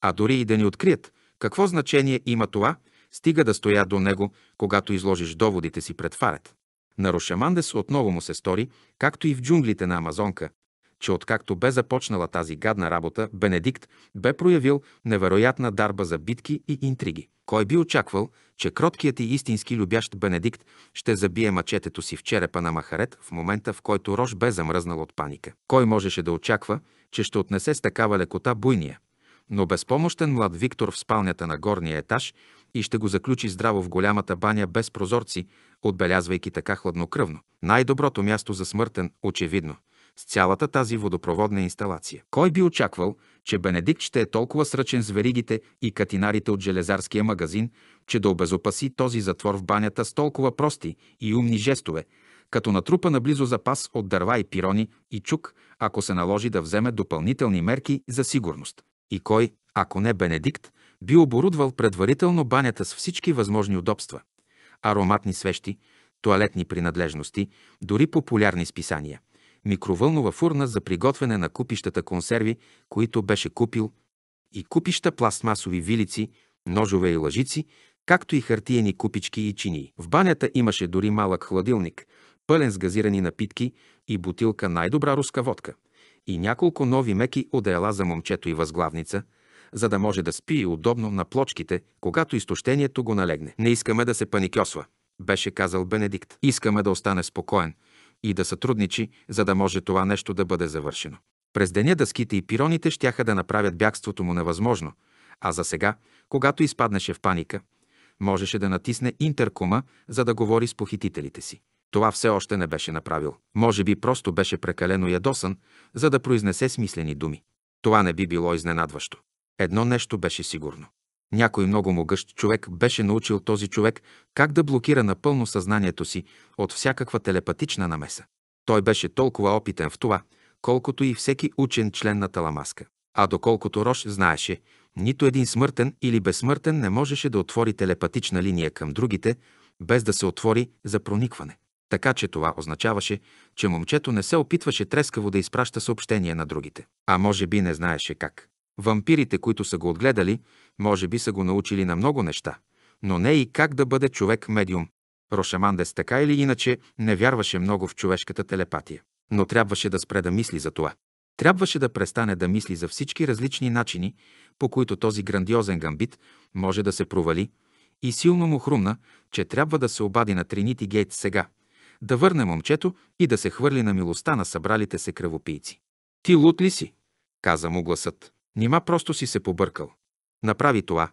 A: А дори и да ни открият, какво значение има това, Стига да стоя до него, когато изложиш доводите си пред Фарет. На Рошамандес отново му се стори, както и в джунглите на Амазонка, че откакто бе започнала тази гадна работа, Бенедикт бе проявил невероятна дарба за битки и интриги. Кой би очаквал, че кроткият и истински любящ Бенедикт ще забие мачетето си в черепа на Махарет в момента, в който Рош бе замръзнал от паника? Кой можеше да очаква, че ще отнесе с такава лекота буйния? но безпомощен млад Виктор в спалнята на горния етаж и ще го заключи здраво в голямата баня без прозорци, отбелязвайки така хладнокръвно. Най-доброто място за смъртен, очевидно, с цялата тази водопроводна инсталация. Кой би очаквал, че Бенедикт ще е толкова сръчен с веригите и катинарите от железарския магазин, че да обезопаси този затвор в банята с толкова прости и умни жестове, като натрупа наблизо запас от дърва и пирони и чук, ако се наложи да вземе допълнителни мерки за сигурност. И кой, ако не Бенедикт, би оборудвал предварително банята с всички възможни удобства – ароматни свещи, туалетни принадлежности, дори популярни списания, микровълнова фурна за приготвяне на купищата консерви, които беше купил, и купища пластмасови вилици, ножове и лъжици, както и хартиени купички и чинии. В банята имаше дори малък хладилник, пълен с газирани напитки и бутилка най-добра руска водка – и няколко нови меки одеяла за момчето и възглавница, за да може да спи удобно на плочките, когато изтощението го налегне. Не искаме да се паникьосва, беше казал Бенедикт. Искаме да остане спокоен и да сътрудничи, за да може това нещо да бъде завършено. През деня дъските и пироните щяха да направят бягството му невъзможно, а за сега, когато изпаднеше в паника, можеше да натисне интеркома, за да говори с похитителите си. Това все още не беше направил. Може би просто беше прекалено ядосан, за да произнесе смислени думи. Това не би било изненадващо. Едно нещо беше сигурно. Някой много могъщ човек беше научил този човек как да блокира напълно съзнанието си от всякаква телепатична намеса. Той беше толкова опитен в това, колкото и всеки учен член на Таламаска. А доколкото Рош знаеше, нито един смъртен или безсмъртен не можеше да отвори телепатична линия към другите, без да се отвори за проникване. Така че това означаваше, че момчето не се опитваше трескаво да изпраща съобщения на другите. А може би не знаеше как. Вампирите, които са го отгледали, може би са го научили на много неща, но не и как да бъде човек-медиум. Рошамандес така или иначе не вярваше много в човешката телепатия. Но трябваше да спре да мисли за това. Трябваше да престане да мисли за всички различни начини, по които този грандиозен гамбит може да се провали, и силно му хрумна, че трябва да се обади на Тринити Гейт сега – да върне момчето и да се хвърли на милостта на събралите се кръвопийци. Ти лут ли си? каза му гласът. Нима просто си се побъркал. Направи това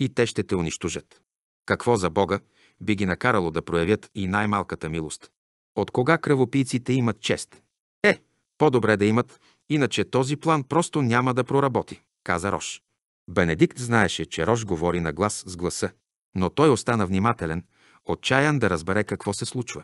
A: и те ще те унищожат. Какво за Бога би ги накарало да проявят и най-малката милост? От кога кръвопийците имат чест? Е, по-добре да имат, иначе този план просто няма да проработи, каза Рош. Бенедикт знаеше, че Рош говори на глас с гласа, но той остана внимателен, отчаян да разбере какво се случва.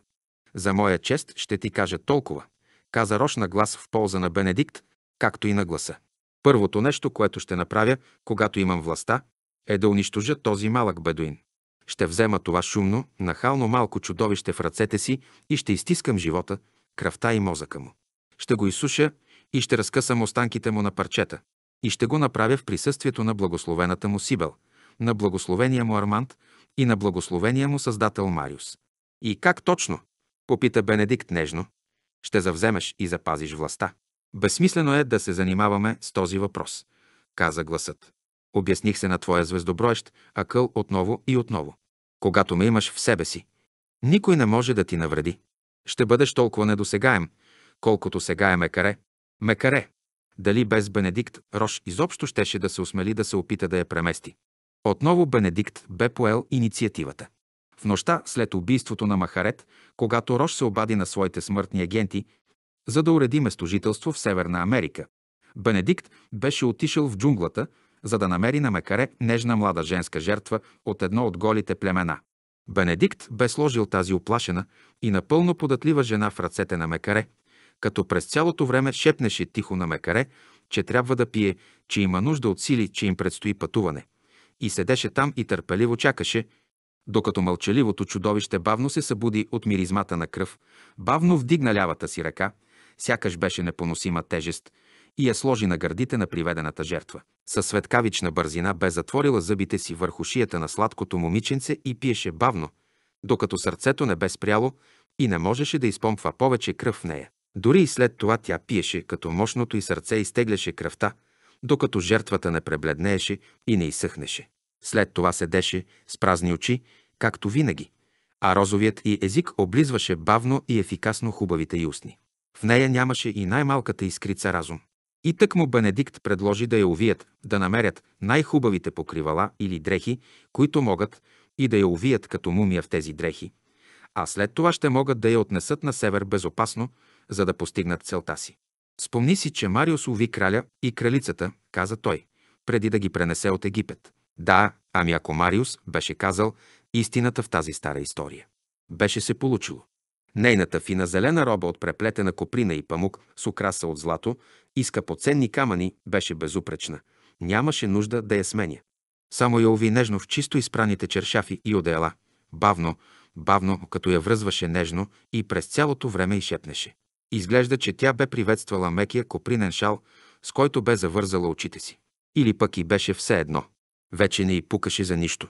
A: За моя чест ще ти кажа толкова, каза Рош на глас в полза на Бенедикт, както и на гласа. Първото нещо, което ще направя, когато имам властта, е да унищожа този малък бедуин. Ще взема това шумно, нахално малко чудовище в ръцете си и ще изтискам живота, кръвта и мозъка му. Ще го изсуша и ще разкъсам останките му на парчета. И ще го направя в присъствието на благословената му Сибел, на благословения му Арманд и на благословения му Създател Мариус. И как точно? Попита Бенедикт нежно. Ще завземеш и запазиш властта. Безсмислено е да се занимаваме с този въпрос, каза гласът. Обясних се на твоя звездоброещ, акъл отново и отново. Когато ме имаш в себе си, никой не може да ти навреди. Ще бъдеш толкова недосегаем, колкото сега е Мекаре. Мекаре! Дали без Бенедикт Рош изобщо щеше да се осмели да се опита да я премести? Отново Бенедикт бе поел инициативата. В нощта след убийството на Махарет, когато Рош се обади на своите смъртни агенти, за да уреди местожителство в Северна Америка, Бенедикт беше отишъл в джунглата, за да намери на Мекаре нежна млада женска жертва от едно от голите племена. Бенедикт бе сложил тази оплашена и напълно податлива жена в ръцете на Мекаре, като през цялото време шепнеше тихо на Мекаре, че трябва да пие, че има нужда от сили, че им предстои пътуване. И седеше там и търпеливо чакаше, докато мълчаливото чудовище бавно се събуди от миризмата на кръв, бавно вдигна лявата си ръка, сякаш беше непоносима тежест, и я сложи на гърдите на приведената жертва. Със светкавична бързина бе затворила зъбите си върху шията на сладкото момиченце и пиеше бавно, докато сърцето не бе спряло и не можеше да изпомпва повече кръв в нея. Дори и след това тя пиеше, като мощното й сърце изтегляше кръвта, докато жертвата не пребледнееше и не изсъхнеше. След това седеше с празни очи, както винаги, а розовият и език облизваше бавно и ефикасно хубавите й устни. В нея нямаше и най-малката искрица разум. И тък му Бенедикт предложи да я увият, да намерят най-хубавите покривала или дрехи, които могат, и да я увият като мумия в тези дрехи, а след това ще могат да я отнесат на север безопасно, за да постигнат целта си. Спомни си, че Мариус уви краля и кралицата, каза той, преди да ги пренесе от Египет. Да, ами ако Мариус беше казал истината в тази стара история. Беше се получило. Нейната фина зелена роба от преплетена коприна и памук с украса от злато и скъпоценни камъни беше безупречна. Нямаше нужда да я сменя. Само я уви нежно в чисто изпраните чершафи и одеяла. Бавно, бавно, като я връзваше нежно и през цялото време и шепнеше. Изглежда, че тя бе приветствала мекия копринен шал, с който бе завързала очите си. Или пък и беше все едно. Вече не й пукаше за нищо.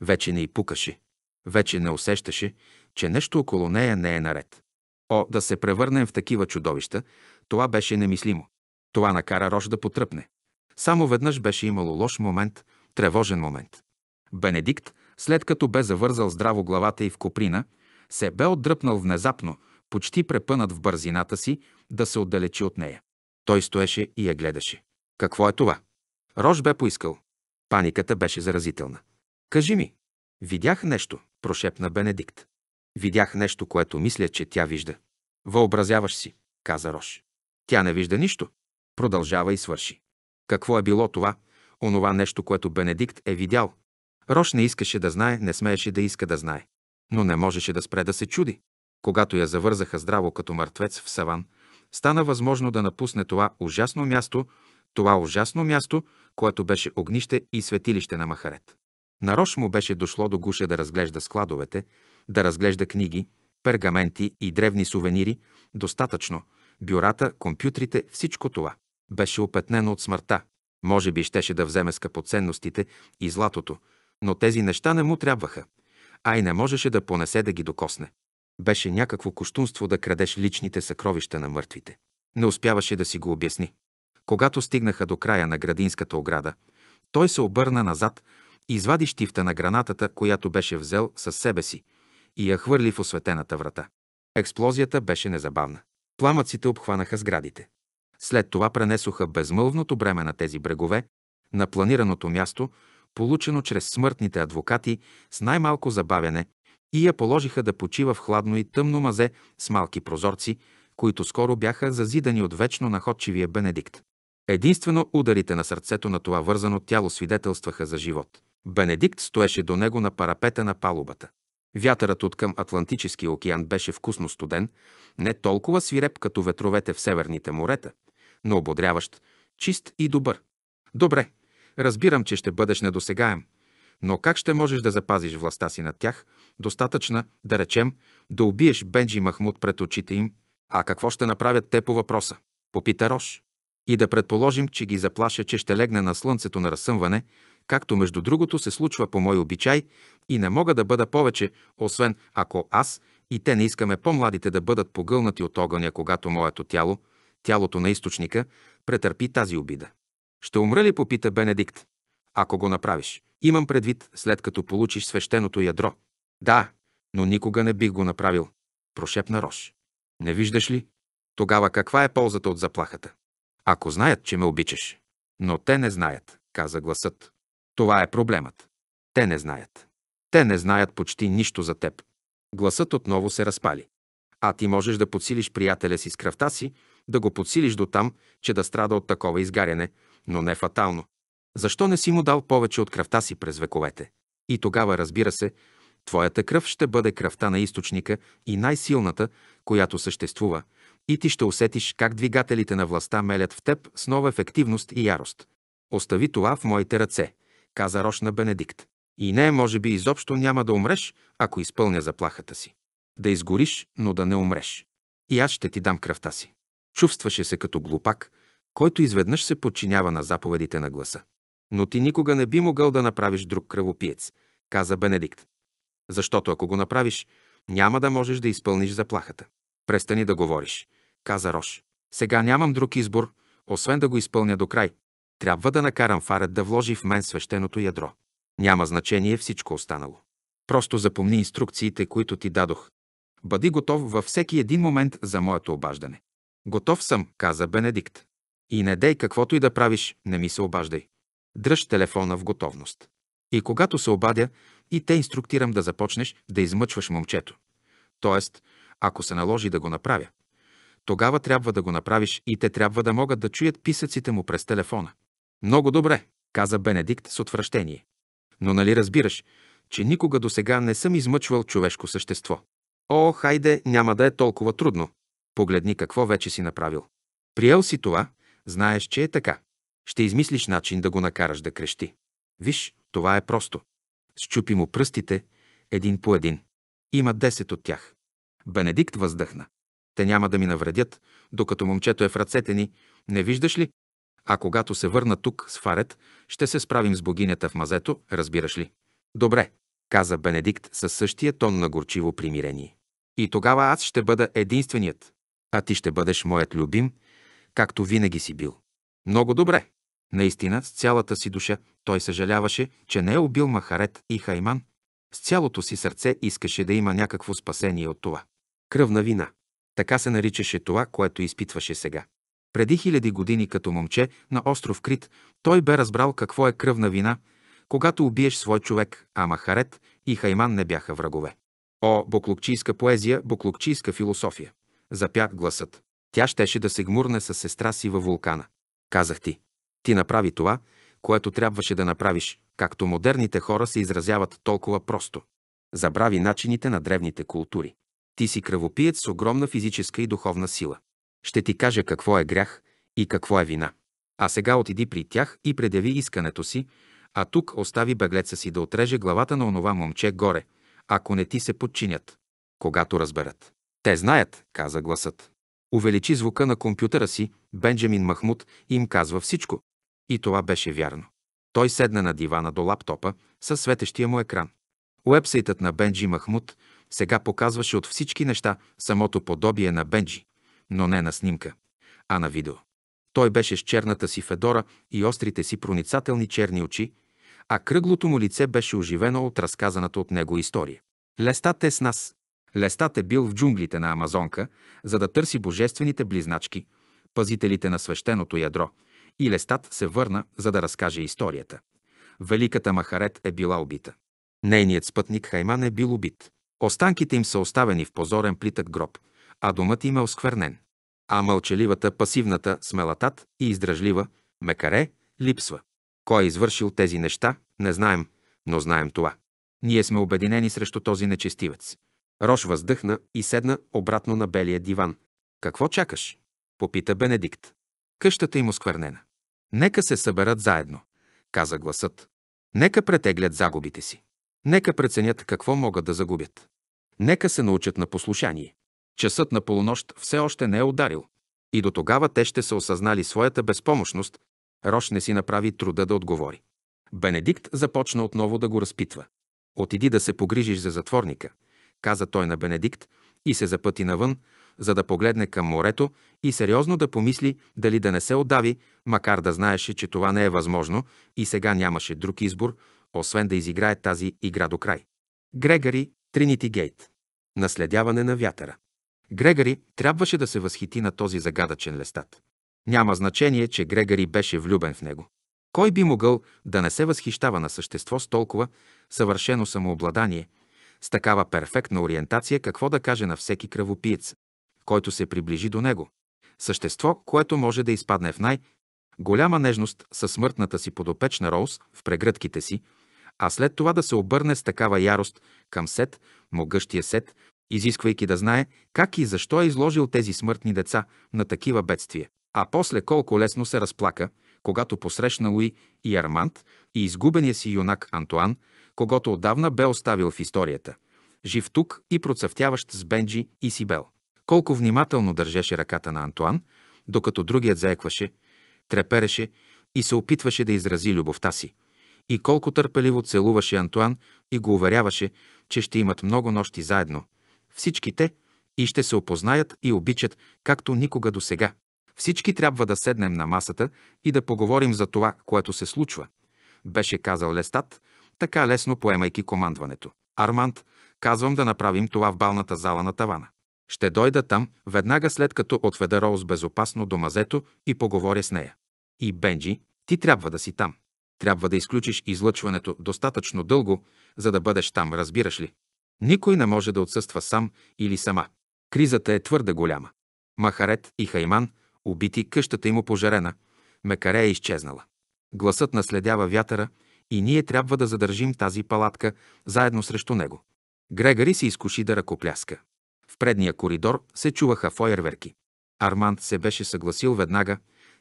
A: Вече не й пукаше. Вече не усещаше, че нещо около нея не е наред. О, да се превърнем в такива чудовища, това беше немислимо. Това накара Рош да потръпне. Само веднъж беше имало лош момент, тревожен момент. Бенедикт, след като бе завързал здраво главата и в коприна, се бе отдръпнал внезапно, почти препънат в бързината си, да се отдалечи от нея. Той стоеше и я гледаше. Какво е това? Рош бе поискал. Паниката беше заразителна. Кажи ми. Видях нещо, прошепна Бенедикт. Видях нещо, което мисля, че тя вижда. Въобразяваш си, каза Рош. Тя не вижда нищо. Продължава и свърши. Какво е било това, онова нещо, което Бенедикт е видял? Рош не искаше да знае, не смееше да иска да знае. Но не можеше да спре да се чуди. Когато я завързаха здраво като мъртвец в саван, стана възможно да напусне това ужасно място това ужасно място, което беше огнище и светилище на Махарет. Нарош му беше дошло до гуша да разглежда складовете, да разглежда книги, пергаменти и древни сувенири, достатъчно, бюрата, компютрите, всичко това. Беше опетнено от смъртта. Може би щеше да вземе скъпоценностите и златото, но тези неща не му трябваха, а и не можеше да понесе да ги докосне. Беше някакво коштунство да крадеш личните съкровища на мъртвите. Не успяваше да си го обясни. Когато стигнаха до края на градинската ограда, той се обърна назад, извади щифта на гранатата, която беше взел със себе си, и я хвърли в осветената врата. Експлозията беше незабавна. Пламъците обхванаха сградите. След това пренесоха безмълвното бреме на тези брегове, на планираното място, получено чрез смъртните адвокати с най-малко забавяне, и я положиха да почива в хладно и тъмно мазе с малки прозорци, които скоро бяха зазидани от вечно находчивия Бенедикт. Единствено ударите на сърцето на това вързано тяло свидетелстваха за живот. Бенедикт стоеше до него на парапета на палубата. Вятърът от към Атлантическия океан беше вкусно студен, не толкова свиреп като ветровете в северните морета, но ободряващ, чист и добър. Добре, разбирам, че ще бъдеш недосегаем, но как ще можеш да запазиш властта си над тях, достатъчна, да речем, да убиеш Бенджи Махмуд пред очите им? А какво ще направят те по въпроса? Попита Рош. И да предположим, че ги заплаша, че ще легна на слънцето на разсъмване, както между другото се случва по мой обичай и не мога да бъда повече, освен ако аз и те не искаме по-младите да бъдат погълнати от огъня, когато моето тяло, тялото на източника, претърпи тази обида. Ще умра ли, попита Бенедикт, ако го направиш? Имам предвид, след като получиш свещеното ядро. Да, но никога не бих го направил, прошепна Рош. Не виждаш ли? Тогава каква е ползата от заплахата? ако знаят, че ме обичаш. Но те не знаят, каза гласът. Това е проблемът. Те не знаят. Те не знаят почти нищо за теб. Гласът отново се разпали. А ти можеш да подсилиш приятеля си с кръвта си, да го подсилиш до там, че да страда от такова изгаряне, но не фатално. Защо не си му дал повече от кръвта си през вековете? И тогава, разбира се, твоята кръв ще бъде кръвта на източника и най-силната, която съществува – и ти ще усетиш как двигателите на властта мелят в теб с нова ефективност и ярост. Остави това в моите ръце, каза Рошна Бенедикт. И не, може би изобщо няма да умреш, ако изпълня заплахата си. Да изгориш, но да не умреш. И аз ще ти дам кръвта си. Чувстваше се като глупак, който изведнъж се подчинява на заповедите на гласа. Но ти никога не би могъл да направиш друг кръвопиец, каза Бенедикт. Защото ако го направиш, няма да можеш да изпълниш заплахата. Престани да говориш каза Рош. Сега нямам друг избор, освен да го изпълня до край. Трябва да накарам фарет да вложи в мен свещеното ядро. Няма значение всичко останало. Просто запомни инструкциите, които ти дадох. Бъди готов във всеки един момент за моето обаждане. Готов съм, каза Бенедикт. И не дей каквото и да правиш, не ми се обаждай. Дръж телефона в готовност. И когато се обадя, и те инструктирам да започнеш да измъчваш момчето. Тоест, ако се наложи да го направя. Тогава трябва да го направиш и те трябва да могат да чуят писъците му през телефона. Много добре, каза Бенедикт с отвращение. Но нали разбираш, че никога до сега не съм измъчвал човешко същество. О, хайде, няма да е толкова трудно. Погледни какво вече си направил. Приел си това, знаеш, че е така. Ще измислиш начин да го накараш да крещи. Виж, това е просто. Счупи му пръстите, един по един. Има десет от тях. Бенедикт въздъхна. Те няма да ми навредят, докато момчето е в ръцете ни. Не виждаш ли? А когато се върна тук с Фарет, ще се справим с богинята в мазето, разбираш ли? Добре, каза Бенедикт със същия тон на горчиво примирение. И тогава аз ще бъда единственият, а ти ще бъдеш моят любим, както винаги си бил. Много добре. Наистина, с цялата си душа, той съжаляваше, че не е убил Махарет и Хайман. С цялото си сърце искаше да има някакво спасение от това. Кръвна вина. Така се наричаше това, което изпитваше сега. Преди хиляди години като момче на остров Крит, той бе разбрал какво е кръвна вина, когато убиеш свой човек, а Махарет и Хайман не бяха врагове. О, буклукчийска поезия, буклукчийска философия! Запя гласът. Тя щеше да се гмурне с сестра си във вулкана. Казах ти. Ти направи това, което трябваше да направиш, както модерните хора се изразяват толкова просто. Забрави начините на древните култури. Ти си кръвопиец с огромна физическа и духовна сила. Ще ти кажа какво е грях и какво е вина. А сега отиди при тях и предяви искането си, а тук остави беглеца си да отреже главата на онова момче горе, ако не ти се подчинят, когато разберат. Те знаят, каза гласът. Увеличи звука на компютъра си, Бенджамин Махмуд им казва всичко. И това беше вярно. Той седна на дивана до лаптопа със светещия му екран. Уебсайтът на Бенджи Махмуд сега показваше от всички неща самото подобие на Бенджи, но не на снимка, а на видео. Той беше с черната си федора и острите си проницателни черни очи, а кръглото му лице беше оживено от разказаната от него история. Лестат е с нас. Лестат е бил в джунглите на Амазонка, за да търси божествените близначки, пазителите на свещеното ядро, и Лестат се върна, за да разкаже историята. Великата Махарет е била убита. Нейният спътник Хайман е бил убит. Останките им са оставени в позорен плитък гроб, а домът им е осквернен. А мълчаливата, пасивната, смелатат и издръжлива, мекаре, липсва. Кой е извършил тези неща, не знаем, но знаем това. Ние сме обединени срещу този нечестивец. Рош въздъхна и седна обратно на белия диван. Какво чакаш? попита Бенедикт. Къщата им осквернена. Нека се съберат заедно, каза гласът. Нека претеглят загубите си. Нека преценят какво могат да загубят. Нека се научат на послушание. Часът на полунощ все още не е ударил. И до тогава те ще са осъзнали своята безпомощност. Рош не си направи труда да отговори. Бенедикт започна отново да го разпитва. Отиди да се погрижиш за затворника, каза той на Бенедикт и се запъти навън, за да погледне към морето и сериозно да помисли дали да не се отдави, макар да знаеше, че това не е възможно и сега нямаше друг избор, освен да изиграе тази игра до край. Грегари, Тринити Гейт. Наследяване на вятъра. Грегари трябваше да се възхити на този загадъчен лестат. Няма значение, че Грегари беше влюбен в него. Кой би могъл да не се възхищава на същество с толкова съвършено самообладание, с такава перфектна ориентация, какво да каже на всеки кръвопиец, който се приближи до него? Същество, което може да изпадне в най- голяма нежност със смъртната си подопечна Роуз в прегръдките си, а след това да се обърне с такава ярост към Сет, могъщия Сет, изисквайки да знае как и защо е изложил тези смъртни деца на такива бедствия. А после колко лесно се разплака, когато посрещна Луи и Арманд и изгубения си юнак Антуан, когато отдавна бе оставил в историята. Жив тук и процъфтяващ с Бенджи и Сибел. Колко внимателно държеше ръката на Антуан, докато другият заекваше, трепереше и се опитваше да изрази любовта си и колко търпеливо целуваше Антуан и го уверяваше, че ще имат много нощи заедно. Всички те и ще се опознаят и обичат, както никога до сега. Всички трябва да седнем на масата и да поговорим за това, което се случва, беше казал Лестат, така лесно поемайки командването. Арманд, казвам да направим това в балната зала на тавана. Ще дойда там, веднага след като отведа Роуз безопасно до мазето и поговоря с нея. И Бенджи, ти трябва да си там. Трябва да изключиш излъчването достатъчно дълго, за да бъдеш там, разбираш ли? Никой не може да отсъства сам или сама. Кризата е твърде голяма. Махарет и Хайман, убити, къщата им пожарена, Мекаре е изчезнала. Гласът наследява вятъра и ние трябва да задържим тази палатка заедно срещу него. Грегари се изкуши да ръкопляска. В предния коридор се чуваха фойерверки. Арманд се беше съгласил веднага,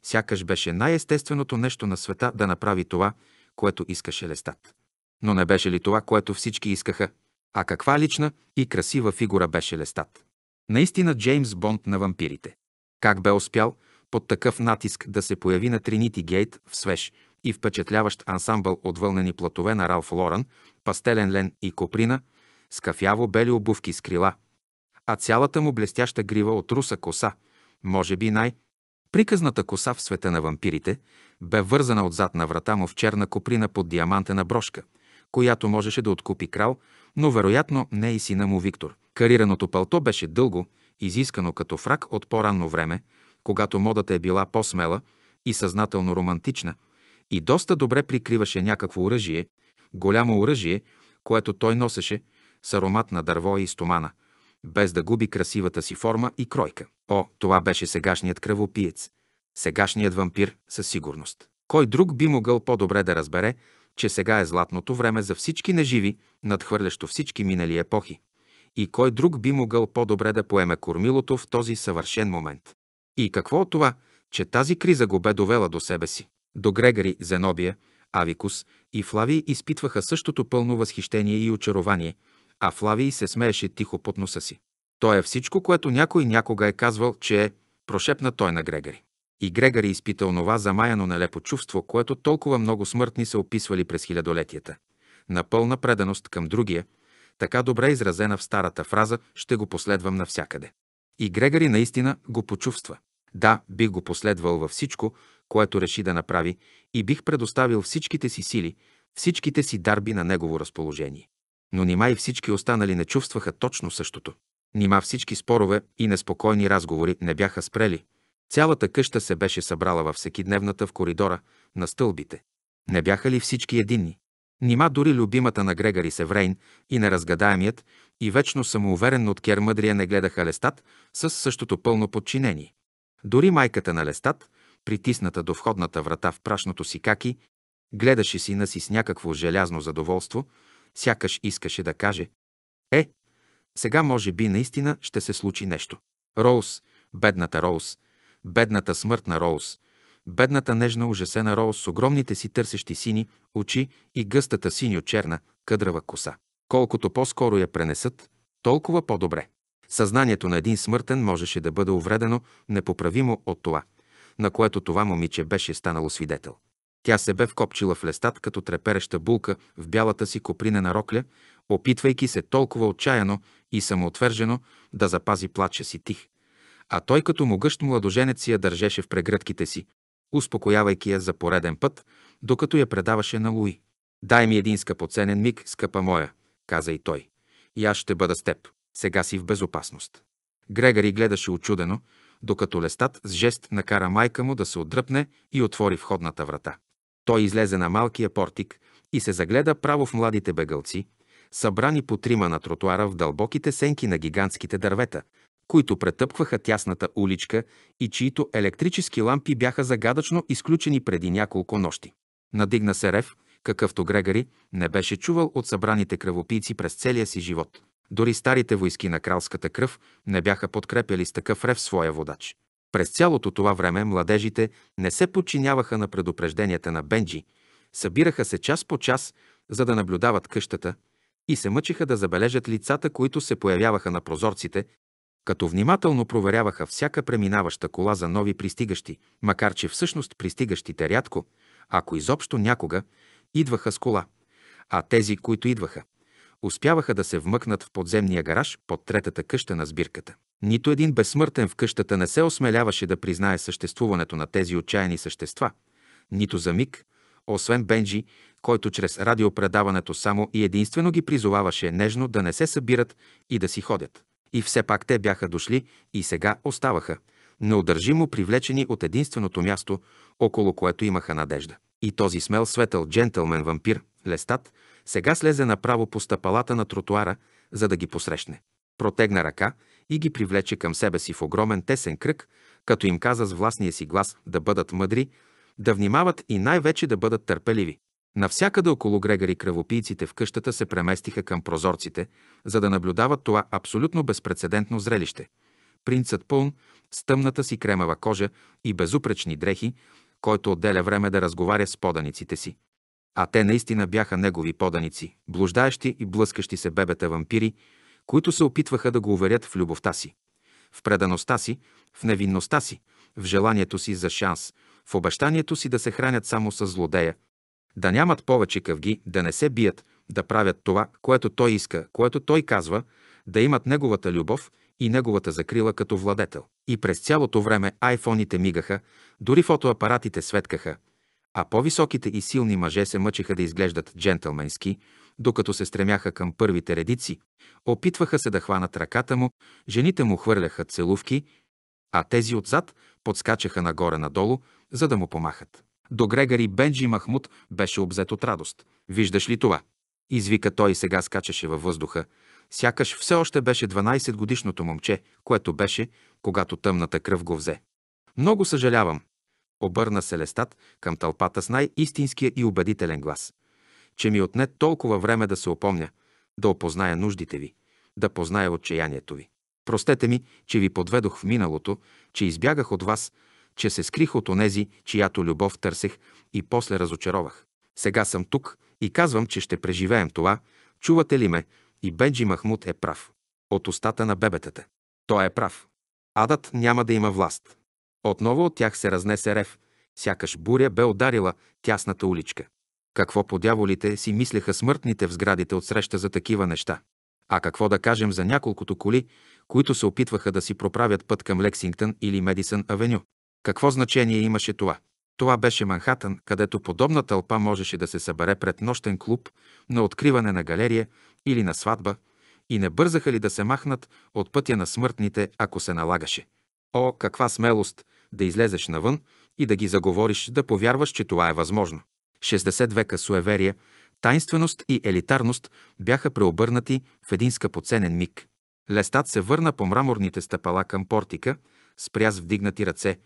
A: Сякаш беше най-естественото нещо на света да направи това, което искаше Лестат. Но не беше ли това, което всички искаха? А каква лична и красива фигура беше Лестат? Наистина Джеймс Бонд на вампирите. Как бе успял под такъв натиск да се появи на Тринити Гейт в свеж и впечатляващ ансамбъл от вълнени платове на Ралф Лоран, пастелен лен и коприна, с кафяво-бели обувки с крила, а цялата му блестяща грива от руса коса, може би най- Приказната коса в света на вампирите бе вързана отзад на врата му в черна коприна под диамантена брошка, която можеше да откупи крал, но вероятно не и сина му Виктор. Карираното пълто беше дълго, изискано като фрак от по-ранно време, когато модата е била по-смела и съзнателно романтична, и доста добре прикриваше някакво оръжие, голямо оръжие, което той носеше, с аромат на дърво и стомана – без да губи красивата си форма и кройка. О, това беше сегашният кръвопиец, сегашният вампир със сигурност. Кой друг би могъл по-добре да разбере, че сега е златното време за всички неживи, надхвърлящо всички минали епохи? И кой друг би могъл по-добре да поеме кормилото в този съвършен момент? И какво от това, че тази криза го бе довела до себе си? До Грегари, Зенобия, Авикус и Флавий изпитваха същото пълно възхищение и очарование – а Флавий се смееше тихо под носа си. То е всичко, което някой някога е казвал, че е, прошепна той на Грегари. И Грегари изпита онова замаяно нелепо чувство, което толкова много смъртни са описвали през хилядолетията. На пълна преданост към другия, така добре изразена в старата фраза «Ще го последвам навсякъде». И Грегари наистина го почувства. Да, бих го последвал във всичко, което реши да направи и бих предоставил всичките си сили, всичките си дарби на негово разположение. Но нима и всички останали не чувстваха точно същото. Нима всички спорове и неспокойни разговори не бяха спрели. Цялата къща се беше събрала във всекидневната в коридора, на стълбите. Не бяха ли всички единни? Нима дори любимата на Грегари Севрейн и неразгадаемият, и вечно самоуверен от Кер Мъдрия не гледаха Лестат с същото пълно подчинение. Дори майката на Лестат, притисната до входната врата в прашното си каки, гледаше сина си с някакво желязно задоволство Сякаш искаше да каже «Е, сега може би наистина ще се случи нещо». Роуз, бедната Роуз, бедната смъртна Роуз, бедната нежна ужасена Роуз с огромните си търсещи сини очи и гъстата синьо-черна, къдрава коса. Колкото по-скоро я пренесат, толкова по-добре. Съзнанието на един смъртен можеше да бъде увредено непоправимо от това, на което това момиче беше станало свидетел. Тя се бе вкопчила в лестат като трепереща булка в бялата си копринена рокля, опитвайки се толкова отчаяно и самоотвържено да запази плача си тих. А той като могъщ младоженец я държеше в прегръдките си, успокоявайки я за пореден път, докато я предаваше на Луи. «Дай ми един скъпоценен миг, скъпа моя», каза и той. «И аз ще бъда с теб. Сега си в безопасност». Грегори гледаше очудено, докато лестат с жест накара майка му да се отдръпне и отвори входната врата. Той излезе на малкия портик и се загледа право в младите бегълци, събрани по трима на тротуара в дълбоките сенки на гигантските дървета, които претъпкваха тясната уличка и чието електрически лампи бяха загадъчно изключени преди няколко нощи. Надигна се рев, какъвто Грегори не беше чувал от събраните кръвопийци през целия си живот. Дори старите войски на кралската кръв не бяха подкрепяли с такъв рев своя водач. През цялото това време младежите не се подчиняваха на предупрежденията на Бенджи, събираха се час по час, за да наблюдават къщата и се мъчиха да забележат лицата, които се появяваха на прозорците, като внимателно проверяваха всяка преминаваща кола за нови пристигащи, макар че всъщност пристигащите рядко, ако изобщо някога, идваха с кола, а тези, които идваха, успяваха да се вмъкнат в подземния гараж под третата къща на сбирката. Нито един безсмъртен в къщата не се осмеляваше да признае съществуването на тези отчаяни същества, нито за миг, освен Бенджи, който чрез радиопредаването само и единствено ги призоваваше нежно да не се събират и да си ходят. И все пак те бяха дошли и сега оставаха, неудържимо привлечени от единственото място, около което имаха надежда. И този смел светъл джентълмен вампир, Лестат, сега слезе направо по стъпалата на тротуара, за да ги посрещне. Протегна ръка и ги привлече към себе си в огромен тесен кръг, като им каза с властния си глас да бъдат мъдри, да внимават и най-вече да бъдат търпеливи. Навсякъде около Грегори кръвопийците в къщата се преместиха към прозорците, за да наблюдават това абсолютно безпредседентно зрелище. Принцът Пълн с тъмната си кремава кожа и безупречни дрехи, който отделя време да разговаря с поданиците си. А те наистина бяха негови поданици, блуждаещи и блъскащи се бебета вампири, които се опитваха да го уверят в любовта си, в предаността си, в невинността си, в желанието си за шанс, в обещанието си да се хранят само с злодея, да нямат повече къвги, да не се бият, да правят това, което той иска, което той казва, да имат неговата любов и неговата закрила като владетел. И през цялото време айфоните мигаха, дори фотоапаратите светкаха, а по-високите и силни мъже се мъчеха да изглеждат джентълменски, докато се стремяха към първите редици, опитваха се да хванат ръката му, жените му хвърляха целувки, а тези отзад подскачаха нагоре-надолу, за да му помахат. До Грегари Бенджи Махмуд беше обзет от радост. Виждаш ли това? Извика той и сега скачаше във въздуха. Сякаш все още беше 12-годишното момче, което беше, когато тъмната кръв го взе. Много съжалявам. Обърна се Лестат към тълпата с най-истинския и убедителен глас – че ми е отне толкова време да се опомня, да опозная нуждите ви, да позная отчаянието ви. Простете ми, че ви подведох в миналото, че избягах от вас, че се скрих от онези, чиято любов търсех и после разочаровах. Сега съм тук и казвам, че ще преживеем това. Чувате ли ме? И Бенджи Махмуд е прав. От устата на бебетата. Той е прав. Адът няма да има власт. Отново от тях се разнесе рев. Сякаш буря бе ударила тясната уличка. Какво по дяволите си мислеха смъртните в сградите от среща за такива неща? А какво да кажем за няколкото коли, които се опитваха да си проправят път към Лексингтън или Медисън Авеню? Какво значение имаше това? Това беше Манхатън, където подобна тълпа можеше да се събере пред нощен клуб, на откриване на галерия или на сватба, и не бързаха ли да се махнат от пътя на смъртните, ако се налагаше. О, каква смелост да излезеш навън и да ги заговориш, да повярваш, че това е възможно. 60 века суеверия, тайнственост и елитарност бяха преобърнати в един скъпоценен миг. Лестат се върна по мраморните стъпала към портика, спря с вдигнати ръце,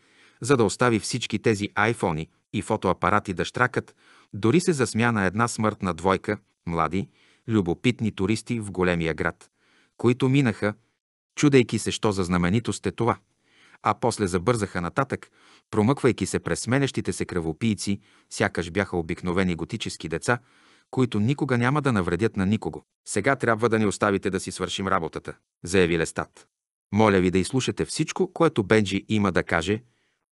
A: за да остави всички тези айфони и фотоапарати да штракат, дори се засмя на една смъртна двойка, млади, любопитни туристи в големия град, които минаха, чудейки се, що за знаменитост е това – а после забързаха нататък, промъквайки се през сменещите се кръвопийци, сякаш бяха обикновени готически деца, които никога няма да навредят на никого. Сега трябва да ни оставите да си свършим работата, заяви Лестат. Моля ви да изслушате всичко, което Бенджи има да каже,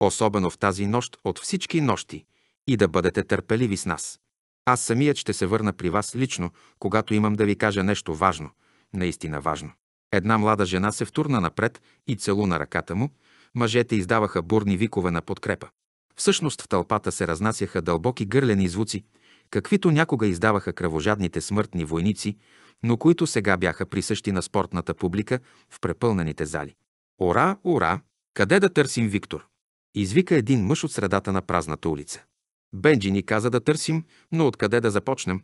A: особено в тази нощ от всички нощи, и да бъдете търпеливи с нас. Аз самият ще се върна при вас лично, когато имам да ви кажа нещо важно, наистина важно. Една млада жена се втурна напред и целуна ръката му, мъжете издаваха бурни викове на подкрепа. Всъщност в тълпата се разнасяха дълбоки гърлени звуци, каквито някога издаваха кръвожадните смъртни войници, но които сега бяха присъщи на спортната публика в препълнените зали. «Ора, ура, Къде да търсим Виктор?» Извика един мъж от средата на празната улица. Бенджи ни каза да търсим, но откъде да започнем?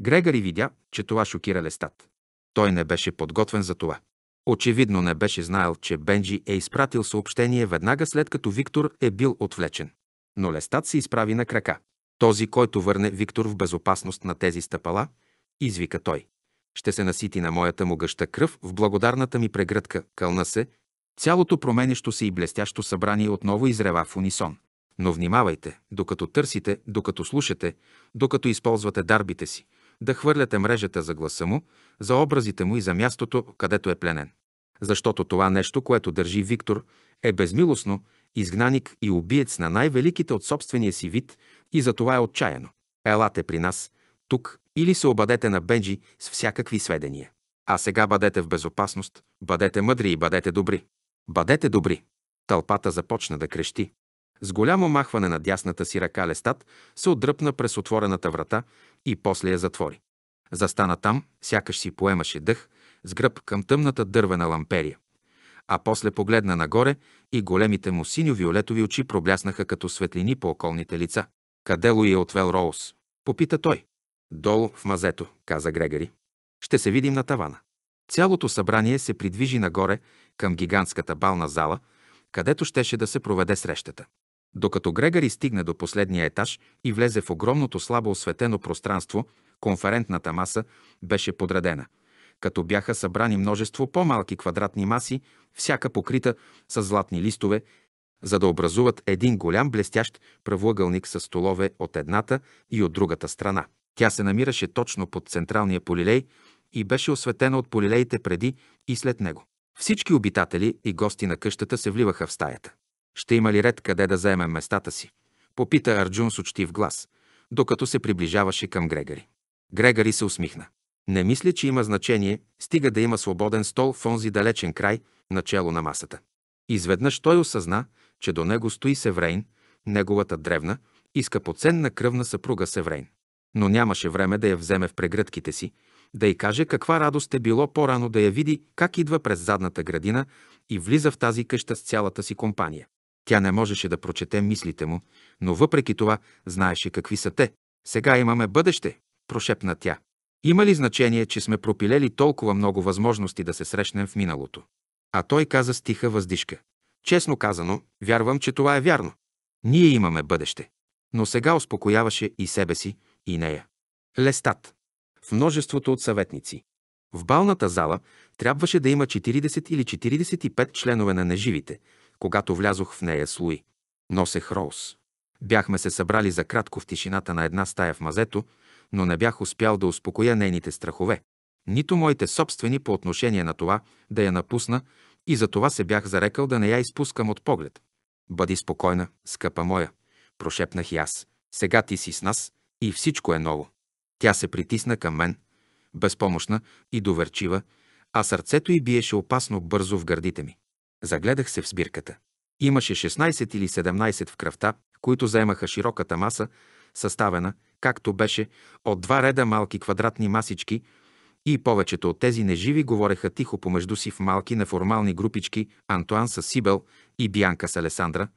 A: Грегори видя, че това шокира Лестат. Той не беше подготвен за това. Очевидно не беше знаел, че Бенджи е изпратил съобщение веднага след като Виктор е бил отвлечен. Но Лестат се изправи на крака. Този, който върне Виктор в безопасност на тези стъпала, извика той. Ще се насити на моята му гъща кръв в благодарната ми прегръдка, кълна се. Цялото променещо се и блестящо събрание отново изрева в унисон. Но внимавайте, докато търсите, докато слушате, докато използвате дарбите си, да хвърляте мрежата за гласа му, за образите му и за мястото, където е пленен. Защото това нещо, което държи Виктор, е безмилостно, изгнаник и убиец на най-великите от собствения си вид и за това е отчаяно. Елате при нас, тук, или се обадете на Бенджи с всякакви сведения. А сега бъдете в безопасност, бъдете мъдри и бъдете добри. Бъдете добри. Тълпата започна да крещи. С голямо махване на дясната си ръка Лестат се отдръпна през отворената врата и после я затвори. Застана там, сякаш си поемаше дъх, с гръб към тъмната дървена ламперия. А после погледна нагоре и големите му синьо-виолетови очи пробляснаха като светлини по околните лица. Къдело и е отвел Роуз? Попита той. Долу в мазето, каза Грегори. Ще се видим на тавана. Цялото събрание се придвижи нагоре към гигантската бална зала, където щеше да се проведе срещата. Докато Грегори стигне до последния етаж и влезе в огромното слабо осветено пространство, конферентната маса беше подредена, като бяха събрани множество по-малки квадратни маси, всяка покрита с златни листове, за да образуват един голям блестящ правоъгълник с столове от едната и от другата страна. Тя се намираше точно под централния полилей и беше осветена от полилеите преди и след него. Всички обитатели и гости на къщата се вливаха в стаята. Ще има ли ред къде да заемем местата си? Попита Арджун с учтив глас, докато се приближаваше към Грегари. Грегари се усмихна. Не мисля, че има значение, стига да има свободен стол в онзи далечен край, начало на масата. Изведнъж той осъзна, че до него стои Севрейн, неговата древна и скъпоценна кръвна съпруга Севрейн. Но нямаше време да я вземе в прегръдките си, да й каже каква радост е било по-рано да я види как идва през задната градина и влиза в тази къща с цялата си компания. Тя не можеше да прочете мислите му, но въпреки това знаеше какви са те. Сега имаме бъдеще, прошепна тя. Има ли значение, че сме пропилели толкова много възможности да се срещнем в миналото? А той каза с тиха въздишка. Честно казано, вярвам, че това е вярно. Ние имаме бъдеще. Но сега успокояваше и себе си, и нея. Лестат. В множеството от съветници. В балната зала трябваше да има 40 или 45 членове на неживите – когато влязох в нея с Луи. Носех Роуз. Бяхме се събрали за кратко в тишината на една стая в мазето, но не бях успял да успокоя нейните страхове, нито моите собствени по отношение на това да я напусна и за това се бях зарекал да не я изпускам от поглед. «Бъди спокойна, скъпа моя», прошепнах и аз. «Сега ти си с нас и всичко е ново». Тя се притисна към мен, безпомощна и доверчива, а сърцето й биеше опасно бързо в гърдите ми. Загледах се в сбирката. Имаше 16 или 17 в кръвта, които заемаха широката маса, съставена, както беше, от два реда малки квадратни масички и повечето от тези неживи говореха тихо помежду си в малки неформални групички Антуан с Сибел и Бянка с Алесандра,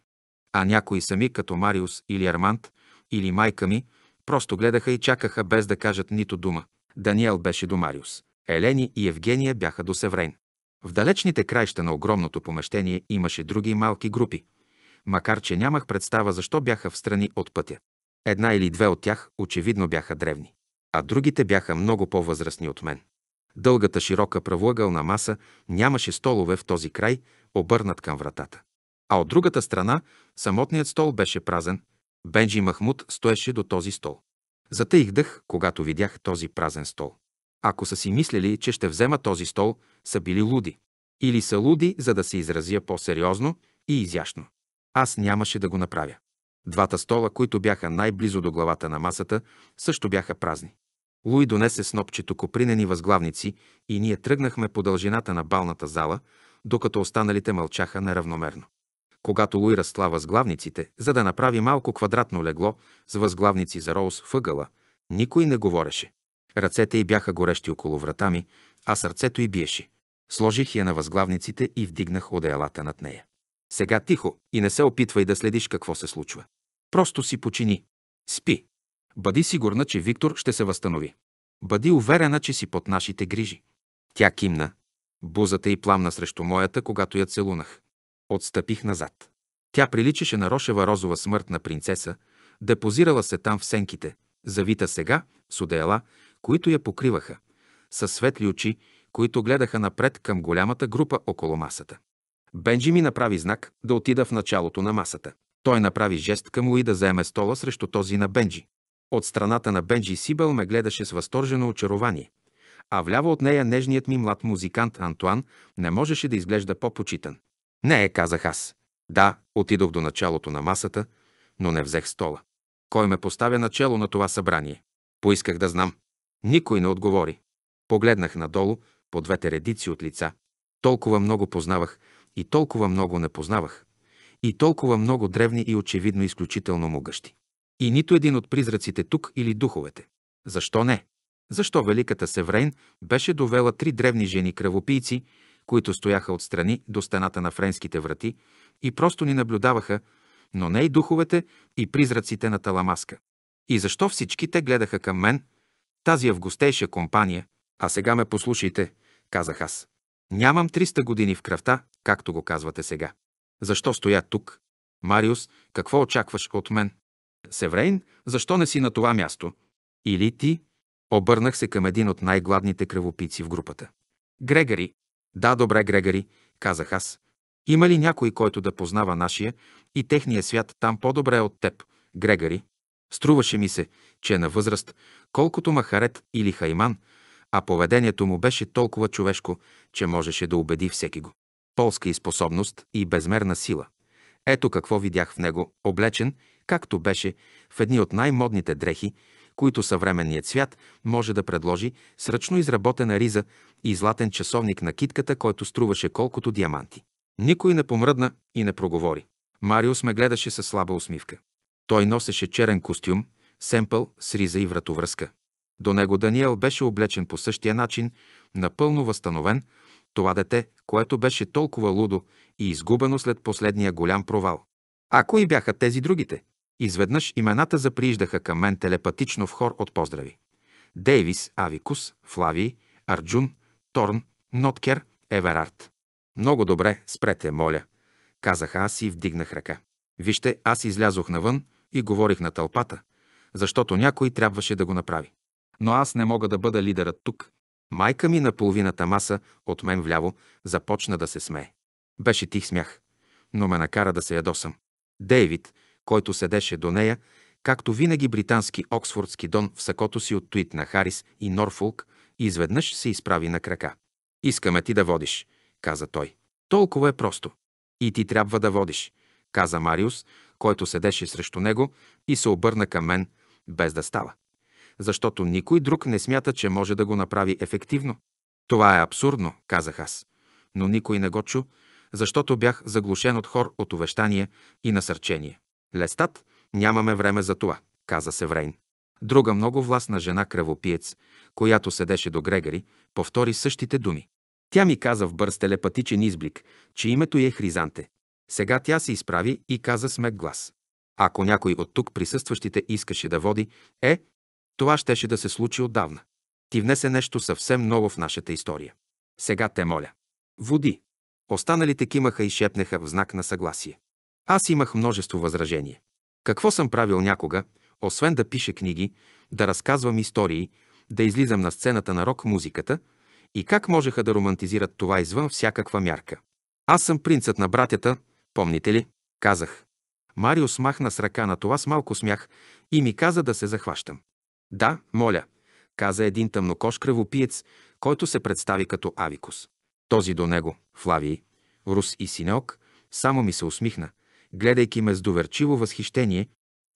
A: а някои сами, като Мариус или Арманд или майка ми, просто гледаха и чакаха без да кажат нито дума. Даниел беше до Мариус. Елени и Евгения бяха до Севрейн. В далечните краища на огромното помещение имаше други малки групи, макар че нямах представа защо бяха в страни от пътя. Една или две от тях очевидно бяха древни, а другите бяха много по-възрастни от мен. Дългата широка правоъгълна маса нямаше столове в този край, обърнат към вратата. А от другата страна самотният стол беше празен. Бенджи Махмуд стоеше до този стол. Затъих дъх, когато видях този празен стол. Ако са си мислили, че ще взема този стол, са били луди. Или са луди, за да се изразя по-сериозно и изящно. Аз нямаше да го направя. Двата стола, които бяха най-близо до главата на масата, също бяха празни. Луи донесе снопчето копринени възглавници и ние тръгнахме по дължината на балната зала, докато останалите мълчаха неравномерно. Когато Луи разтла възглавниците, за да направи малко квадратно легло с възглавници за Роуз въгъла, никой не говореше. Ръцете й бяха горещи около врата ми, а сърцето й биеше. Сложих я на възглавниците и вдигнах одеялата над нея. Сега тихо и не се опитвай да следиш какво се случва. Просто си почини. Спи. Бъди сигурна, че Виктор ще се възстанови. Бъди уверена, че си под нашите грижи. Тя кимна. Бузата й пламна срещу моята, когато я целунах. Отстъпих назад. Тя приличаше на Рошева розова смъртна принцеса, депозирала се там в сенките, завита сега с одеяла, които я покриваха, със светли очи, които гледаха напред към голямата група около масата. Бенджи ми направи знак да отида в началото на масата. Той направи жест към Луи да заеме стола срещу този на Бенджи. От страната на Бенджи Сибел ме гледаше с възторжено очарование, а вляво от нея нежният ми млад музикант Антуан не можеше да изглежда по-почитан. Не е, казах аз. Да, отидох до началото на масата, но не взех стола. Кой ме поставя начало на това събрание? Поисках да знам. Никой не отговори. Погледнах надолу, по двете редици от лица. Толкова много познавах и толкова много не познавах. И толкова много древни и очевидно изключително могъщи. И нито един от призраците тук или духовете. Защо не? Защо Великата Севрейн беше довела три древни жени кръвопийци, които стояха отстрани до стената на френските врати и просто ни наблюдаваха, но не и духовете и призраците на Таламаска. И защо всички те гледаха към мен, тази августейша компания – а сега ме послушайте, казах аз. Нямам 300 години в кръвта, както го казвате сега. Защо стоя тук? Мариус, какво очакваш от мен? Севрейн, защо не си на това място? Или ти? Обърнах се към един от най-гладните кръвопици в групата. Грегари. Да, добре, Грегари, казах аз. Има ли някой, който да познава нашия и техния свят там по-добре от теб, Грегари? Струваше ми се, че на възраст, колкото Махарет или Хайман, а поведението му беше толкова човешко, че можеше да убеди всеки го. Полска и способност и безмерна сила. Ето какво видях в него, облечен, както беше, в едни от най-модните дрехи, които съвременният свят може да предложи с ръчно изработена риза и златен часовник на китката, който струваше колкото диаманти. Никой не помръдна и не проговори. Мариус ме гледаше със слаба усмивка. Той носеше черен костюм, семпъл с риза и вратовръзка. До него Даниел беше облечен по същия начин, напълно възстановен, това дете, което беше толкова лудо и изгубено след последния голям провал. А кои бяха тези другите? Изведнъж имената заприиждаха към мен телепатично в хор от поздрави. Дейвис, Авикус, Флави, Арджун, Торн, Ноткер, Еверард. Много добре, спрете, моля, казах аз и вдигнах ръка. Вижте, аз излязох навън и говорих на тълпата, защото някой трябваше да го направи но аз не мога да бъда лидерът тук. Майка ми на половината маса, от мен вляво, започна да се смее. Беше тих смях, но ме накара да се ядосам. Дейвид, който седеше до нея, както винаги британски Оксфордски дон в сакото си от Туит на Харис и Норфолк, изведнъж се изправи на крака. «Искаме ти да водиш», каза той. «Толкова е просто. И ти трябва да водиш», каза Мариус, който седеше срещу него и се обърна към мен, без да става защото никой друг не смята, че може да го направи ефективно. Това е абсурдно, казах аз. Но никой не го чу, защото бях заглушен от хор от увещание и насърчение. Лестат, нямаме време за това, каза Севрейн. Друга много властна жена кръвопиец, която седеше до Грегори, повтори същите думи. Тя ми каза в бърз телепатичен изблик, че името й е Хризанте. Сега тя се изправи и каза с мек глас. Ако някой от тук присъстващите искаше да води, е, това щеше да се случи отдавна. Ти внесе нещо съвсем ново в нашата история. Сега те моля. Води. Останалите кимаха и шепнеха в знак на съгласие. Аз имах множество възражения. Какво съм правил някога, освен да пиша книги, да разказвам истории, да излизам на сцената на рок-музиката и как можеха да романтизират това извън всякаква мярка. Аз съм принцът на братята, помните ли? Казах. Марио смахна с ръка на това с малко смях и ми каза да се захващам. Да, моля, каза един тъмнокош кръвопиец, който се представи като Авикус. Този до него, Флавий, Рус и Синеок, само ми се усмихна, гледайки ме с доверчиво възхищение,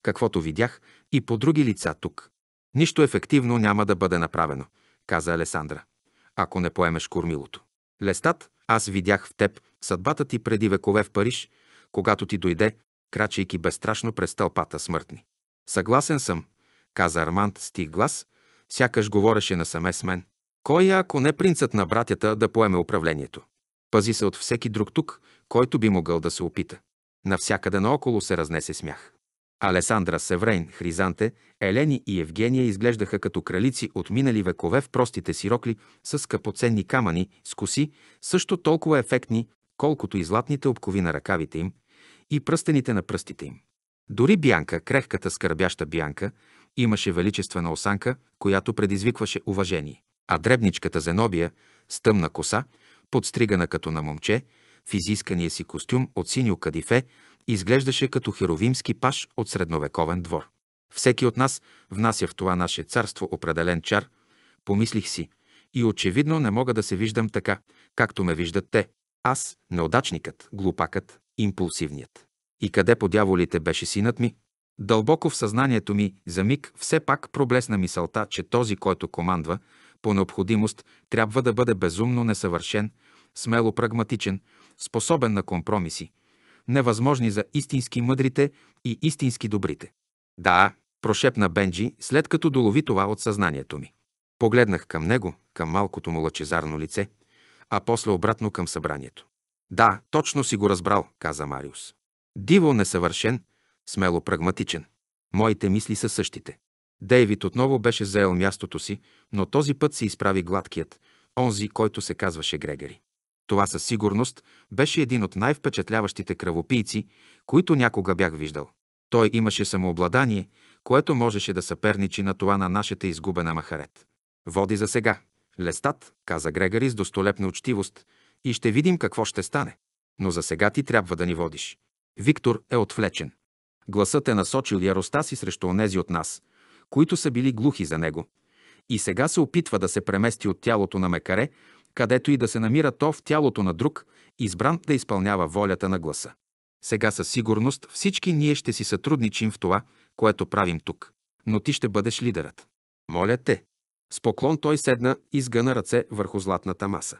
A: каквото видях и по други лица тук. Нищо ефективно няма да бъде направено, каза Алесандра, ако не поемеш кормилото. Лестат, аз видях в теб съдбата ти преди векове в Париж, когато ти дойде, крачейки безстрашно през тълпата смъртни. Съгласен съм, каза Арманд с тих глас, сякаш говореше насаме с мен. Кой е, ако не принцът на братята, да поеме управлението? Пази се от всеки друг тук, който би могъл да се опита. Навсякъде наоколо се разнесе смях. Алесандра, Севрейн, Хризанте, Елени и Евгения изглеждаха като кралици от минали векове в простите си рокли с скъпоценни камъни, с коси, също толкова ефектни, колкото и златните обкови на ръкавите им и пръстените на пръстите им. Дори Бянка, крехката скърбяща Бянка, Имаше величествена осанка, която предизвикваше уважение. А дребничката Зенобия, с тъмна коса, подстригана като на момче, в изискания си костюм от синьо кадифе, изглеждаше като херовимски паш от средновековен двор. Всеки от нас внася в това наше царство определен чар, помислих си, и очевидно не мога да се виждам така, както ме виждат те. Аз, неудачникът, глупакът, импулсивният. И къде по дяволите беше синът ми? Дълбоко в съзнанието ми за миг все пак проблесна мисълта, че този, който командва, по необходимост трябва да бъде безумно несъвършен, смело прагматичен, способен на компромиси, невъзможни за истински мъдрите и истински добрите. Да, прошепна Бенджи, след като долови това от съзнанието ми. Погледнах към него, към малкото му лъчезарно лице, а после обратно към събранието. Да, точно си го разбрал, каза Мариус. Диво несъвършен, смело прагматичен. Моите мисли са същите. Дейвид отново беше заел мястото си, но този път се изправи гладкият, онзи, който се казваше Грегори. Това със сигурност беше един от най-впечатляващите кръвопийци, които някога бях виждал. Той имаше самообладание, което можеше да съперничи на това на нашата изгубена махарет. Води за сега. Лестат, каза Грегори с достолепна учтивост, и ще видим какво ще стане. Но за сега ти трябва да ни водиш. Виктор е отвлечен. Гласът е насочил яростта си срещу онези от нас, които са били глухи за него. И сега се опитва да се премести от тялото на Мекаре, където и да се намира то в тялото на друг, избран да изпълнява волята на гласа. Сега със сигурност всички ние ще си сътрудничим в това, което правим тук. Но ти ще бъдеш лидерът. Моля те. С поклон той седна и сгъна ръце върху златната маса.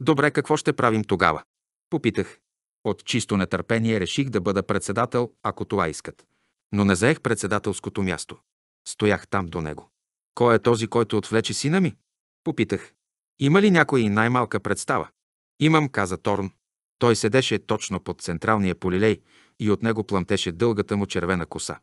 A: Добре, какво ще правим тогава? Попитах. От чисто нетърпение реших да бъда председател, ако това искат. Но не заех председателското място. Стоях там до него. Кой е този, който отвлече сина ми? Попитах. Има ли някой и най-малка представа? Имам, каза Торн. Той седеше точно под централния полилей и от него плъмтеше дългата му червена коса.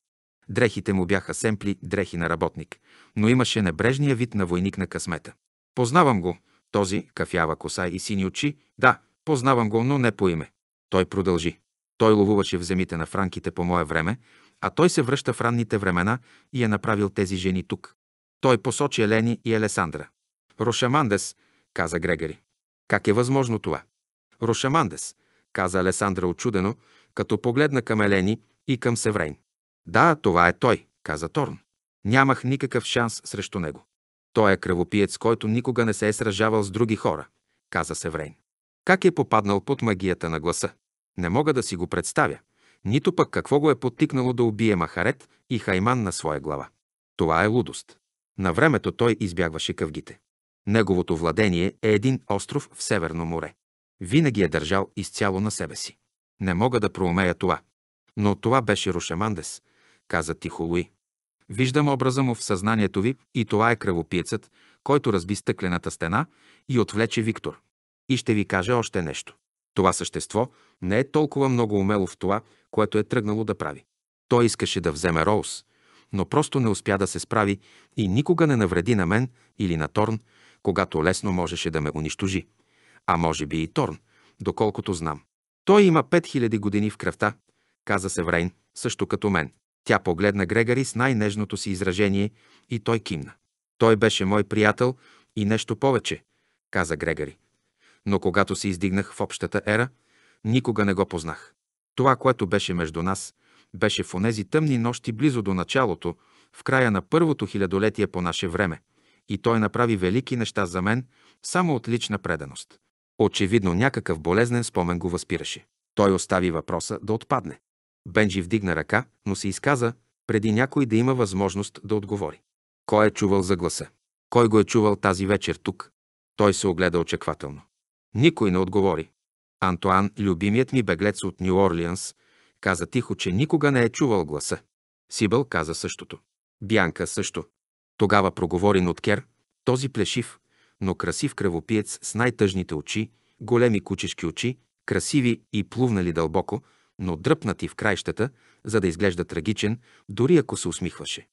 A: Дрехите му бяха семпли дрехи на работник, но имаше небрежния вид на войник на късмета. Познавам го, този кафява коса и сини очи, да, познавам го, но не по име. Той продължи. Той ловуваше в земите на франките по мое време, а той се връща в ранните времена и е направил тези жени тук. Той посочи Елени и Елесандра. Рошамандес, каза Грегори. Как е възможно това? Рошамандес, каза Алесандра очудено, като погледна към Елени и към Севрейн. Да, това е той, каза Торн. Нямах никакъв шанс срещу него. Той е кръвопиец, който никога не се е сражавал с други хора, каза Севрейн. Как е попаднал под магията на гласа? Не мога да си го представя, нито пък какво го е подтикнало да убие Махарет и Хайман на своя глава. Това е лудост. На времето той избягваше къвгите. Неговото владение е един остров в Северно море. Винаги е държал изцяло на себе си. Не мога да проумея това. Но това беше Рушамандес, каза тихо Луи. Виждам образа му в съзнанието ви и това е кръвопиецът, който разби стъклената стена и отвлече Виктор. И ще ви кажа още нещо. Това същество не е толкова много умело в това, което е тръгнало да прави. Той искаше да вземе Роуз, но просто не успя да се справи и никога не навреди на мен или на Торн, когато лесно можеше да ме унищожи. А може би и Торн, доколкото знам. Той има 5000 години в кръвта, каза се Врейн, също като мен. Тя погледна Грегари с най-нежното си изражение и той кимна. Той беше мой приятел и нещо повече, каза Грегари но когато се издигнах в общата ера, никога не го познах. Това, което беше между нас, беше в онези тъмни нощи близо до началото, в края на първото хилядолетие по наше време, и той направи велики неща за мен, само от лична преданост. Очевидно някакъв болезнен спомен го възпираше. Той остави въпроса да отпадне. Бенджи вдигна ръка, но се изказа, преди някой да има възможност да отговори. Кой е чувал за гласа? Кой го е чувал тази вечер тук? Той се огледа очаквателно. Никой не отговори. Антуан, любимият ми беглец от Нью Орлианс, каза тихо, че никога не е чувал гласа. Сибъл каза същото. Бянка също. Тогава проговори Ноткер, този плешив, но красив кръвопиец с най-тъжните очи, големи кучешки очи, красиви и плувнали дълбоко, но дръпнати в краищата, за да изглежда трагичен, дори ако се усмихваше.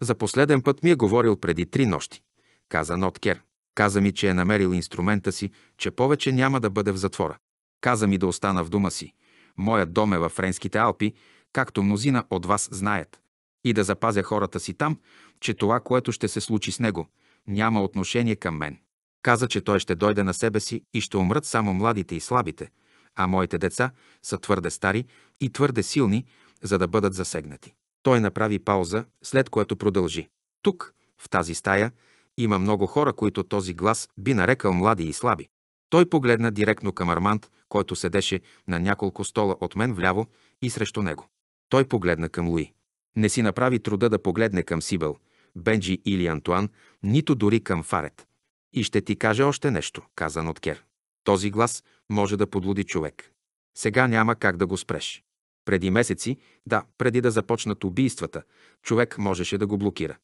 A: За последен път ми е говорил преди три нощи, каза Ноткер. Каза ми, че е намерил инструмента си, че повече няма да бъде в затвора. Каза ми да остана в дома си. Моят дом е във Френските Алпи, както мнозина от вас знаят. И да запазя хората си там, че това, което ще се случи с него, няма отношение към мен. Каза, че той ще дойде на себе си и ще умрат само младите и слабите, а моите деца са твърде стари и твърде силни, за да бъдат засегнати. Той направи пауза, след което продължи. Тук, в тази стая, има много хора, които този глас би нарекал млади и слаби. Той погледна директно към Арманд, който седеше на няколко стола от мен вляво и срещу него. Той погледна към Луи. Не си направи труда да погледне към Сибел, Бенджи или Антуан, нито дори към Фарет. И ще ти кажа още нещо, каза Ноткер. Този глас може да подлуди човек. Сега няма как да го спреш. Преди месеци, да, преди да започнат убийствата, човек можеше да го блокира.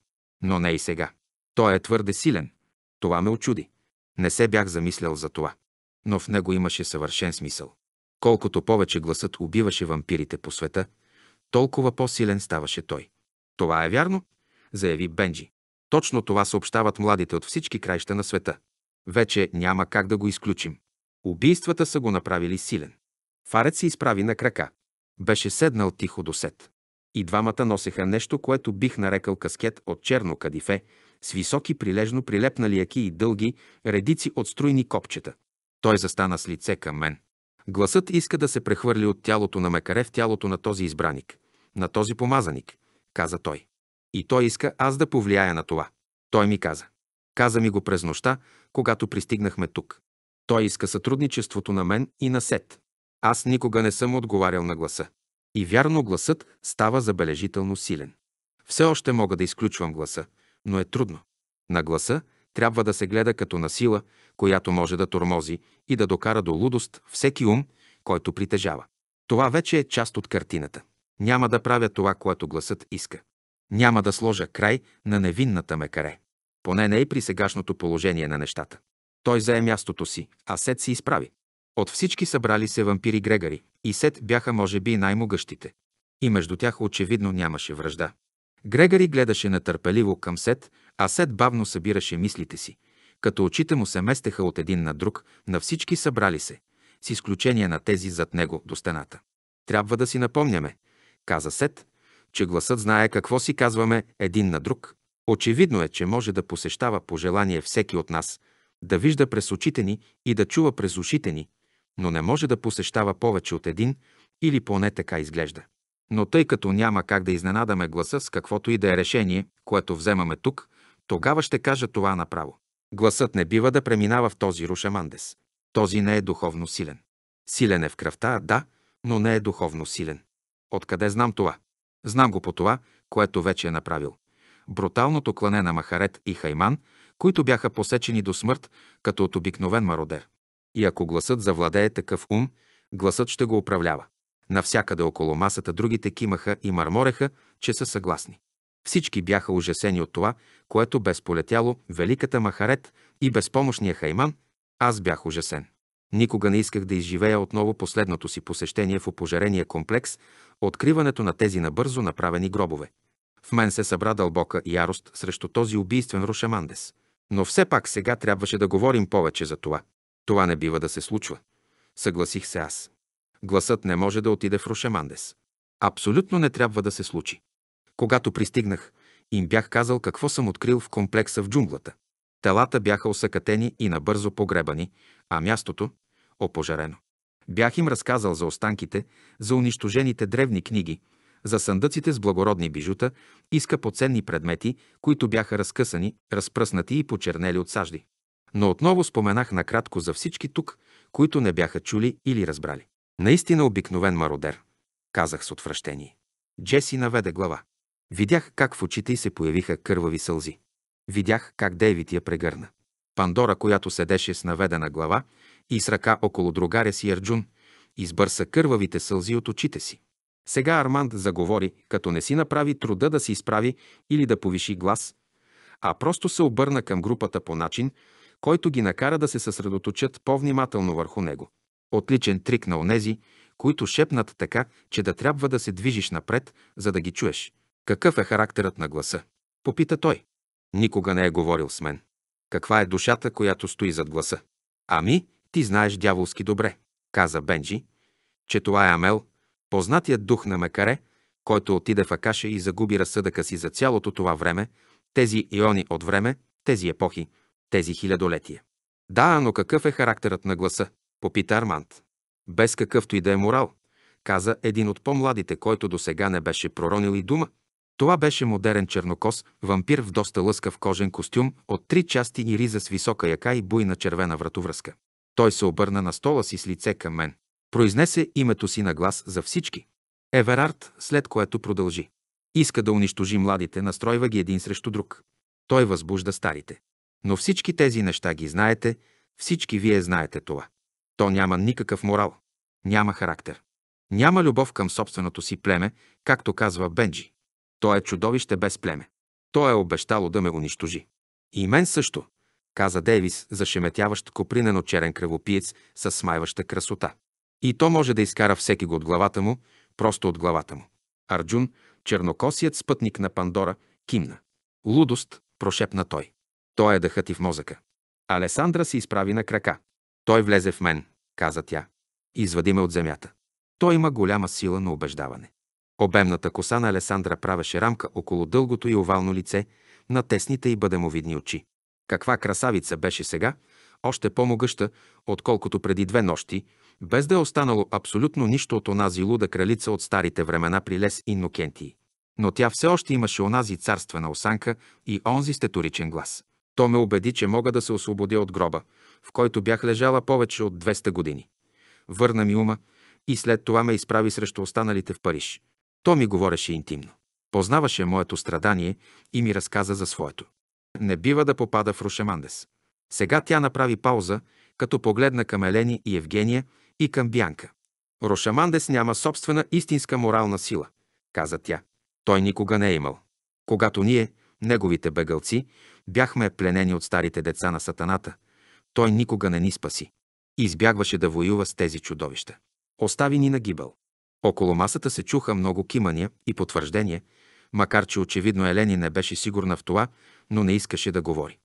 A: Но не и сега. Той е твърде силен. Това ме очуди. Не се бях замислял за това. Но в него имаше съвършен смисъл. Колкото повече гласът убиваше вампирите по света, толкова по-силен ставаше той. Това е вярно, заяви Бенджи. Точно това съобщават младите от всички краища на света. Вече няма как да го изключим. Убийствата са го направили силен. Фарец се изправи на крака. Беше седнал тихо до сет. И двамата носеха нещо, което бих нарекал каскет от черно кадифе с високи прилежно прилепнали яки и дълги редици от струйни копчета. Той застана с лице към мен. Гласът иска да се прехвърли от тялото на Мекаре в тялото на този избраник, на този помазаник, каза той. И той иска аз да повлияя на това. Той ми каза. Каза ми го през нощта, когато пристигнахме тук. Той иска сътрудничеството на мен и на Сет. Аз никога не съм отговарял на гласа. И вярно гласът става забележително силен. Все още мога да изключвам гласа, но е трудно. На гласа трябва да се гледа като на сила, която може да тормози и да докара до лудост всеки ум, който притежава. Това вече е част от картината. Няма да правя това, което гласът иска. Няма да сложа край на невинната мекаре. Поне не и при сегашното положение на нещата. Той зае мястото си, а Сет се изправи. От всички събрали се вампири Грегари и Сет бяха може би най-могъщите. И между тях очевидно нямаше връжда. Грегари гледаше нетърпеливо към Сет, а Сет бавно събираше мислите си, като очите му се местеха от един на друг, на всички събрали се, с изключение на тези зад него до стената. Трябва да си напомняме, каза Сет, че гласът знае какво си казваме един на друг. Очевидно е, че може да посещава пожелание всеки от нас, да вижда през очите ни и да чува през ушите ни, но не може да посещава повече от един или поне така изглежда. Но тъй като няма как да изненадаме гласа с каквото и да е решение, което вземаме тук, тогава ще кажа това направо. Гласът не бива да преминава в този рушамандес. Този не е духовно силен. Силен е в кръвта, да, но не е духовно силен. Откъде знам това? Знам го по това, което вече е направил. Бруталното клане на Махарет и Хайман, които бяха посечени до смърт, като от обикновен мародер. И ако гласът завладее такъв ум, гласът ще го управлява. Навсякъде около масата другите кимаха и мърмореха, че са съгласни. Всички бяха ужасени от това, което бе сполетяло великата Махарет и безпомощния Хайман. Аз бях ужасен. Никога не исках да изживея отново последното си посещение в опожарения комплекс, откриването на тези набързо направени гробове. В мен се събра дълбока ярост срещу този убийствен Рушамандес. Но все пак сега трябваше да говорим повече за това. Това не бива да се случва. Съгласих се аз. Гласът не може да отиде в Рушемандес. Абсолютно не трябва да се случи. Когато пристигнах, им бях казал какво съм открил в комплекса в джунглата. Телата бяха осъкатени и набързо погребани, а мястото – опожарено. Бях им разказал за останките, за унищожените древни книги, за съндъците с благородни бижута и скъпоценни предмети, които бяха разкъсани, разпръснати и почернели от сажди. Но отново споменах накратко за всички тук, които не бяха чули или разбрали. Наистина обикновен мародер, казах с отвращение. Джеси наведе глава. Видях как в очите й се появиха кървави сълзи. Видях как Дейвид я прегърна. Пандора, която седеше с наведена глава и с ръка около другаря си Ерджун, избърса кървавите сълзи от очите си. Сега Арманд заговори, като не си направи труда да се изправи или да повиши глас, а просто се обърна към групата по начин, който ги накара да се съсредоточат по-внимателно върху него. Отличен трик на онези, които шепнат така, че да трябва да се движиш напред, за да ги чуеш. Какъв е характерът на гласа? Попита той. Никога не е говорил с мен. Каква е душата, която стои зад гласа? Ами, ти знаеш дяволски добре, каза Бенджи, че това е Амел, познатият дух на Мекаре, който отиде в Акаша и загуби разсъдъка си за цялото това време, тези иони от време, тези епохи, тези хилядолетия. Да, но какъв е характерът на гласа? Попита Арманд. Без какъвто и да е морал, каза един от по-младите, който до сега не беше проронил и дума. Това беше модерен чернокос, вампир в доста лъскав кожен костюм от три части и риза с висока яка и буйна червена вратовръзка. Той се обърна на стола си с лице към мен. Произнесе името си на глас за всички. Еверард, след което продължи. Иска да унищожи младите, настройва ги един срещу друг. Той възбужда старите. Но всички тези неща ги знаете, всички вие знаете това. То няма никакъв морал, няма характер. Няма любов към собственото си племе, както казва Бенджи. То е чудовище без племе. То е обещало да ме унищожи. И мен също, каза Дейвис, зашеметяващ копринено черен кръвопиец с смайваща красота. И то може да изкара всеки го от главата му, просто от главата му. Арджун, чернокосият спътник на Пандора, кимна. Лудост, прошепна той. Той е дъхът и в мозъка. Алесандра се изправи на крака. Той влезе в мен, каза тя. Извади ме от земята. Той има голяма сила на убеждаване. Обемната коса на Алесандра правеше рамка около дългото и овално лице на тесните и бъдемовидни очи. Каква красавица беше сега, още по-могъща, отколкото преди две нощи, без да е останало абсолютно нищо от онази луда кралица от старите времена при лес Иннокентии. Но тя все още имаше онази царствена осанка и онзи стеторичен глас. То ме убеди, че мога да се освободя от гроба, в който бях лежала повече от 200 години. Върна ми ума и след това ме изправи срещу останалите в Париж. То ми говореше интимно. Познаваше моето страдание и ми разказа за своето. Не бива да попада в Рушемандес. Сега тя направи пауза, като погледна към Елени и Евгения и към Бянка. Рошамандес няма собствена истинска морална сила, каза тя. Той никога не е имал. Когато ние, неговите бегалци, бяхме пленени от старите деца на сатаната – той никога не ни спаси. избягваше да воюва с тези чудовища. Остави ни на гибел. Около масата се чуха много кимания и потвърждения, макар че очевидно Елени не беше сигурна в това, но не искаше да говори.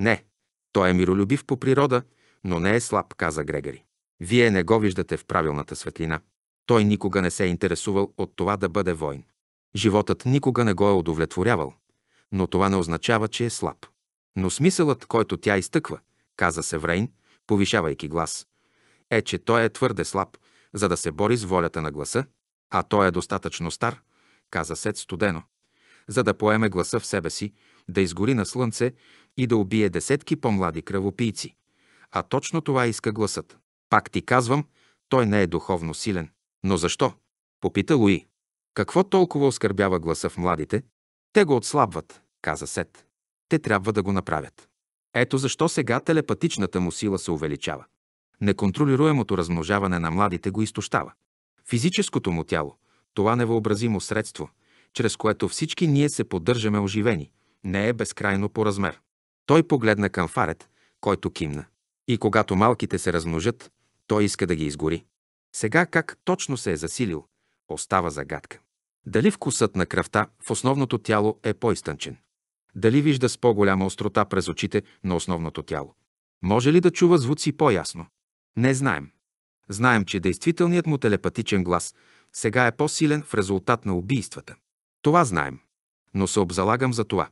A: Не, той е миролюбив по природа, но не е слаб, каза Грегари. Вие не го виждате в правилната светлина. Той никога не се е интересувал от това да бъде войн. Животът никога не го е удовлетворявал, но това не означава, че е слаб. Но смисълът, който тя изтъква – каза Севрейн, повишавайки глас, е, че той е твърде слаб, за да се бори с волята на гласа, а той е достатъчно стар, каза Сет студено, за да поеме гласа в себе си, да изгори на слънце и да убие десетки по-млади кръвопийци. А точно това иска гласът. Пак ти казвам, той не е духовно силен. Но защо? Попита Луи. Какво толкова оскърбява гласа в младите? Те го отслабват, каза Сет. Те трябва да го направят. Ето защо сега телепатичната му сила се увеличава. Неконтролируемото размножаване на младите го изтощава. Физическото му тяло, това невъобразимо средство, чрез което всички ние се поддържаме оживени, не е безкрайно по размер. Той погледна към фарет, който кимна. И когато малките се размножат, той иска да ги изгори. Сега как точно се е засилил, остава загадка. Дали вкусът на кръвта в основното тяло е по истънчен дали вижда с по-голяма острота през очите на основното тяло. Може ли да чува звуци по-ясно? Не знаем. Знаем, че действителният му телепатичен глас сега е по-силен в резултат на убийствата. Това знаем. Но се обзалагам за това.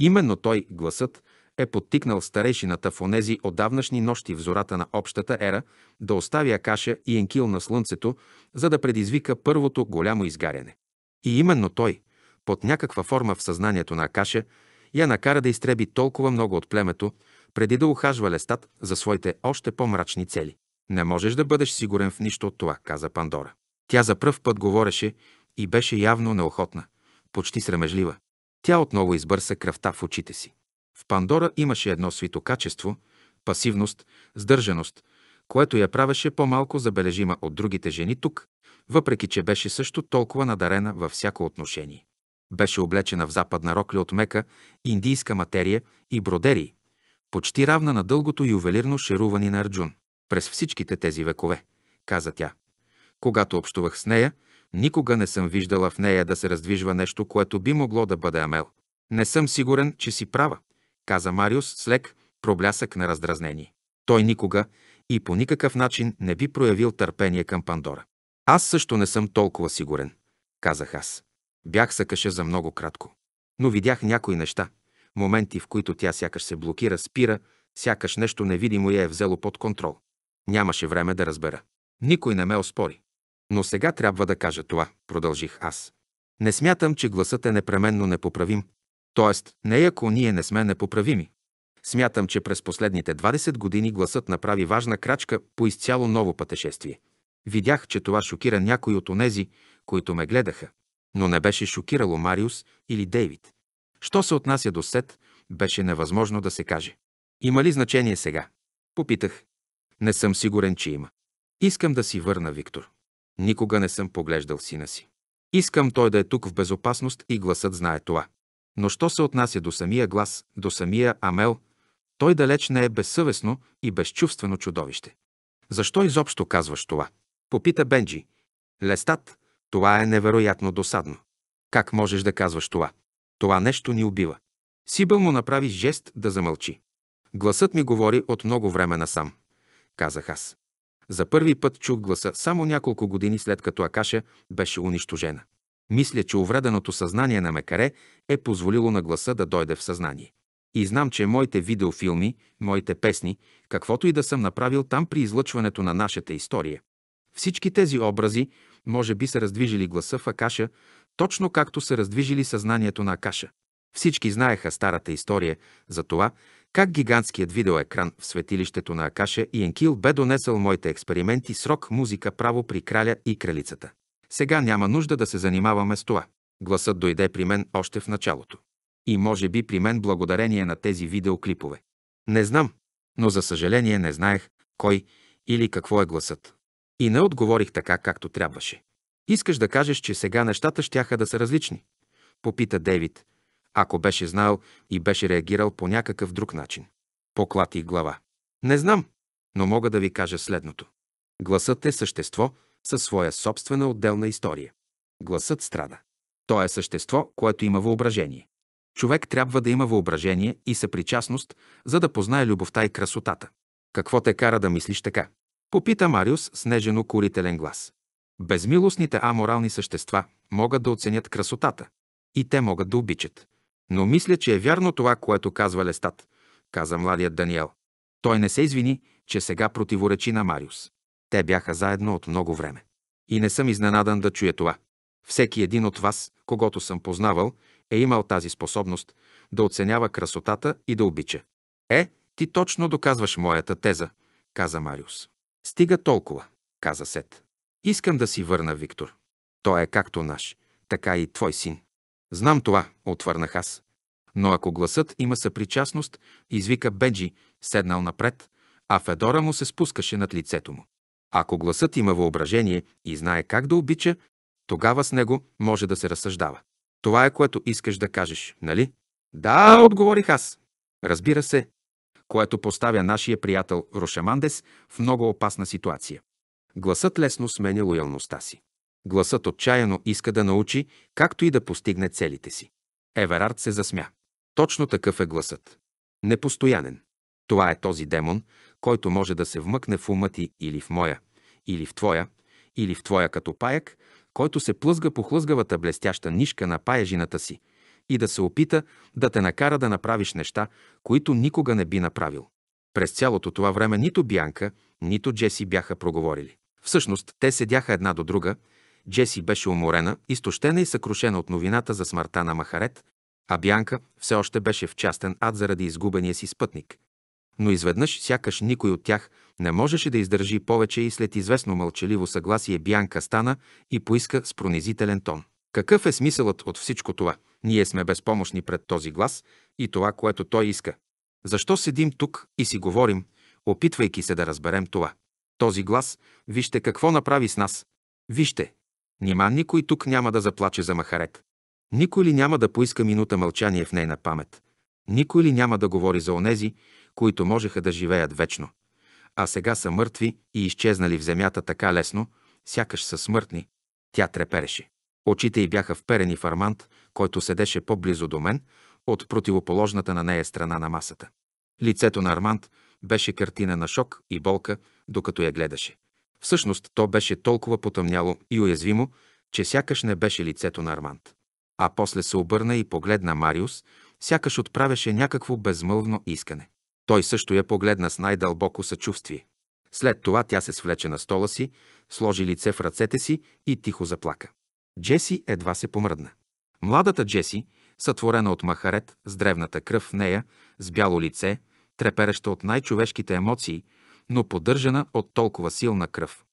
A: Именно той, гласът, е подтикнал старейшината в онези отдавнашни нощи в зората на общата ера да остави Акаша и Енкил на слънцето, за да предизвика първото голямо изгаряне. И именно той, под някаква форма в съзнанието на Акаша, я накара да изтреби толкова много от племето, преди да ухажва Лестат за своите още по-мрачни цели. Не можеш да бъдеш сигурен в нищо от това, каза Пандора. Тя за пръв път говореше и беше явно неохотна, почти срамежлива. Тя отново избърса кръвта в очите си. В Пандора имаше едно свито качество – пасивност, сдържаност, което я правеше по-малко забележима от другите жени тук, въпреки че беше също толкова надарена във всяко отношение. Беше облечена в западна рокля от мека, индийска материя и бродерии, почти равна на дългото ювелирно шерувани на Арджун. През всичките тези векове, каза тя. Когато общувах с нея, никога не съм виждала в нея да се раздвижва нещо, което би могло да бъде Амел. Не съм сигурен, че си права, каза Мариус с лек проблясък на раздразнение. Той никога и по никакъв начин не би проявил търпение към Пандора. Аз също не съм толкова сигурен, казах аз. Бях съкаша за много кратко. Но видях някои неща, моменти, в които тя сякаш се блокира, спира, сякаш нещо невидимо я е взело под контрол. Нямаше време да разбера. Никой не ме оспори. Но сега трябва да кажа това, продължих аз. Не смятам, че гласът е непременно непоправим. Тоест, не ако ние не сме непоправими. Смятам, че през последните 20 години гласът направи важна крачка по изцяло ново пътешествие. Видях, че това шокира някой от онези, които ме гледаха, но не беше шокирало Мариус или Дейвид. Що се отнася до Сет, беше невъзможно да се каже. Има ли значение сега? Попитах. Не съм сигурен, че има. Искам да си върна Виктор. Никога не съм поглеждал сина си. Искам той да е тук в безопасност и гласът знае това. Но що се отнася до самия глас, до самия Амел, той далеч не е безсъвестно и безчувствено чудовище. Защо изобщо казваш това? Попита Бенджи. Лестат, това е невероятно досадно. Как можеш да казваш това? Това нещо ни убива. Сибъл му направи жест да замълчи. Гласът ми говори от много време насам, казах аз. За първи път чух гласа само няколко години след като Акаша беше унищожена. Мисля, че увреденото съзнание на Мекаре е позволило на гласа да дойде в съзнание. И знам, че моите видеофилми, моите песни, каквото и да съм направил там при излъчването на нашата история. Всички тези образи може би са раздвижили гласа в Акаша, точно както са раздвижили съзнанието на Акаша. Всички знаеха старата история за това, как гигантският видеоекран в светилището на Акаша и Енкил бе донесъл моите експерименти с рок музика право при краля и кралицата. Сега няма нужда да се занимаваме с това. Гласът дойде при мен още в началото. И може би при мен благодарение на тези видеоклипове. Не знам, но за съжаление не знаех кой или какво е гласът. И не отговорих така, както трябваше. Искаш да кажеш, че сега нещата щяха да са различни? Попита Дейвид, ако беше знал и беше реагирал по някакъв друг начин. Поклатих глава. Не знам, но мога да ви кажа следното. Гласът е същество със своя собствена отделна история. Гласът страда. То е същество, което има въображение. Човек трябва да има въображение и съпричастност, за да познае любовта и красотата. Какво те кара да мислиш така? Попита Мариус с нежено укорителен глас. Безмилостните аморални същества могат да оценят красотата. И те могат да обичат. Но мисля, че е вярно това, което казва Лестат, каза младият Даниел. Той не се извини, че сега противоречи на Мариус. Те бяха заедно от много време. И не съм изненадан да чуя това. Всеки един от вас, когато съм познавал, е имал тази способност да оценява красотата и да обича. Е, ти точно доказваш моята теза, каза Мариус. Стига толкова, каза Сет. Искам да си върна Виктор. Той е както наш, така и твой син. Знам това, отвърнах аз. Но ако гласът има съпричастност, извика Бенджи, седнал напред, а Федора му се спускаше над лицето му. Ако гласът има въображение и знае как да обича, тогава с него може да се разсъждава. Това е което искаш да кажеш, нали? Да, отговорих аз. Разбира се, което поставя нашия приятел Рошамандес в много опасна ситуация. Гласът лесно сменя лоялността си. Гласът отчаяно иска да научи, както и да постигне целите си. Еверард се засмя. Точно такъв е гласът. Непостоянен. Това е този демон, който може да се вмъкне в ума ти или в моя, или в твоя, или в твоя като паяк, който се плъзга по хлъзгавата блестяща нишка на паяжината си – и да се опита да те накара да направиш неща, които никога не би направил. През цялото това време нито Бянка, нито Джеси бяха проговорили. Всъщност, те седяха една до друга. Джеси беше уморена, изтощена и съкрушена от новината за смъртта на Махарет, а Бянка все още беше в частен ад заради изгубения си спътник. Но изведнъж сякаш никой от тях не можеше да издържи повече и след известно мълчаливо съгласие Бянка стана и поиска с пронизителен тон. Какъв е смисълът от всичко това? Ние сме безпомощни пред този глас и това, което той иска. Защо седим тук и си говорим, опитвайки се да разберем това? Този глас, вижте какво направи с нас. Вижте, нима никой тук няма да заплаче за Махарет. Никой ли няма да поиска минута мълчание в нейна памет? Никой ли няма да говори за онези, които можеха да живеят вечно? А сега са мъртви и изчезнали в земята така лесно, сякаш са смъртни. Тя трепереше. Очите й бяха вперени в Армант който седеше по-близо до мен, от противоположната на нея страна на масата. Лицето на Арманд беше картина на шок и болка, докато я гледаше. Всъщност то беше толкова потъмняло и уязвимо, че сякаш не беше лицето на Арманд. А после се обърна и погледна Мариус, сякаш отправяше някакво безмълвно искане. Той също я погледна с най-дълбоко съчувствие. След това тя се свлече на стола си, сложи лице в ръцете си и тихо заплака. Джеси едва се помръдна. Младата Джеси, сътворена от махарет, с древната кръв в нея, с бяло лице, трепереща от най-човешките емоции, но поддържана от толкова силна кръв.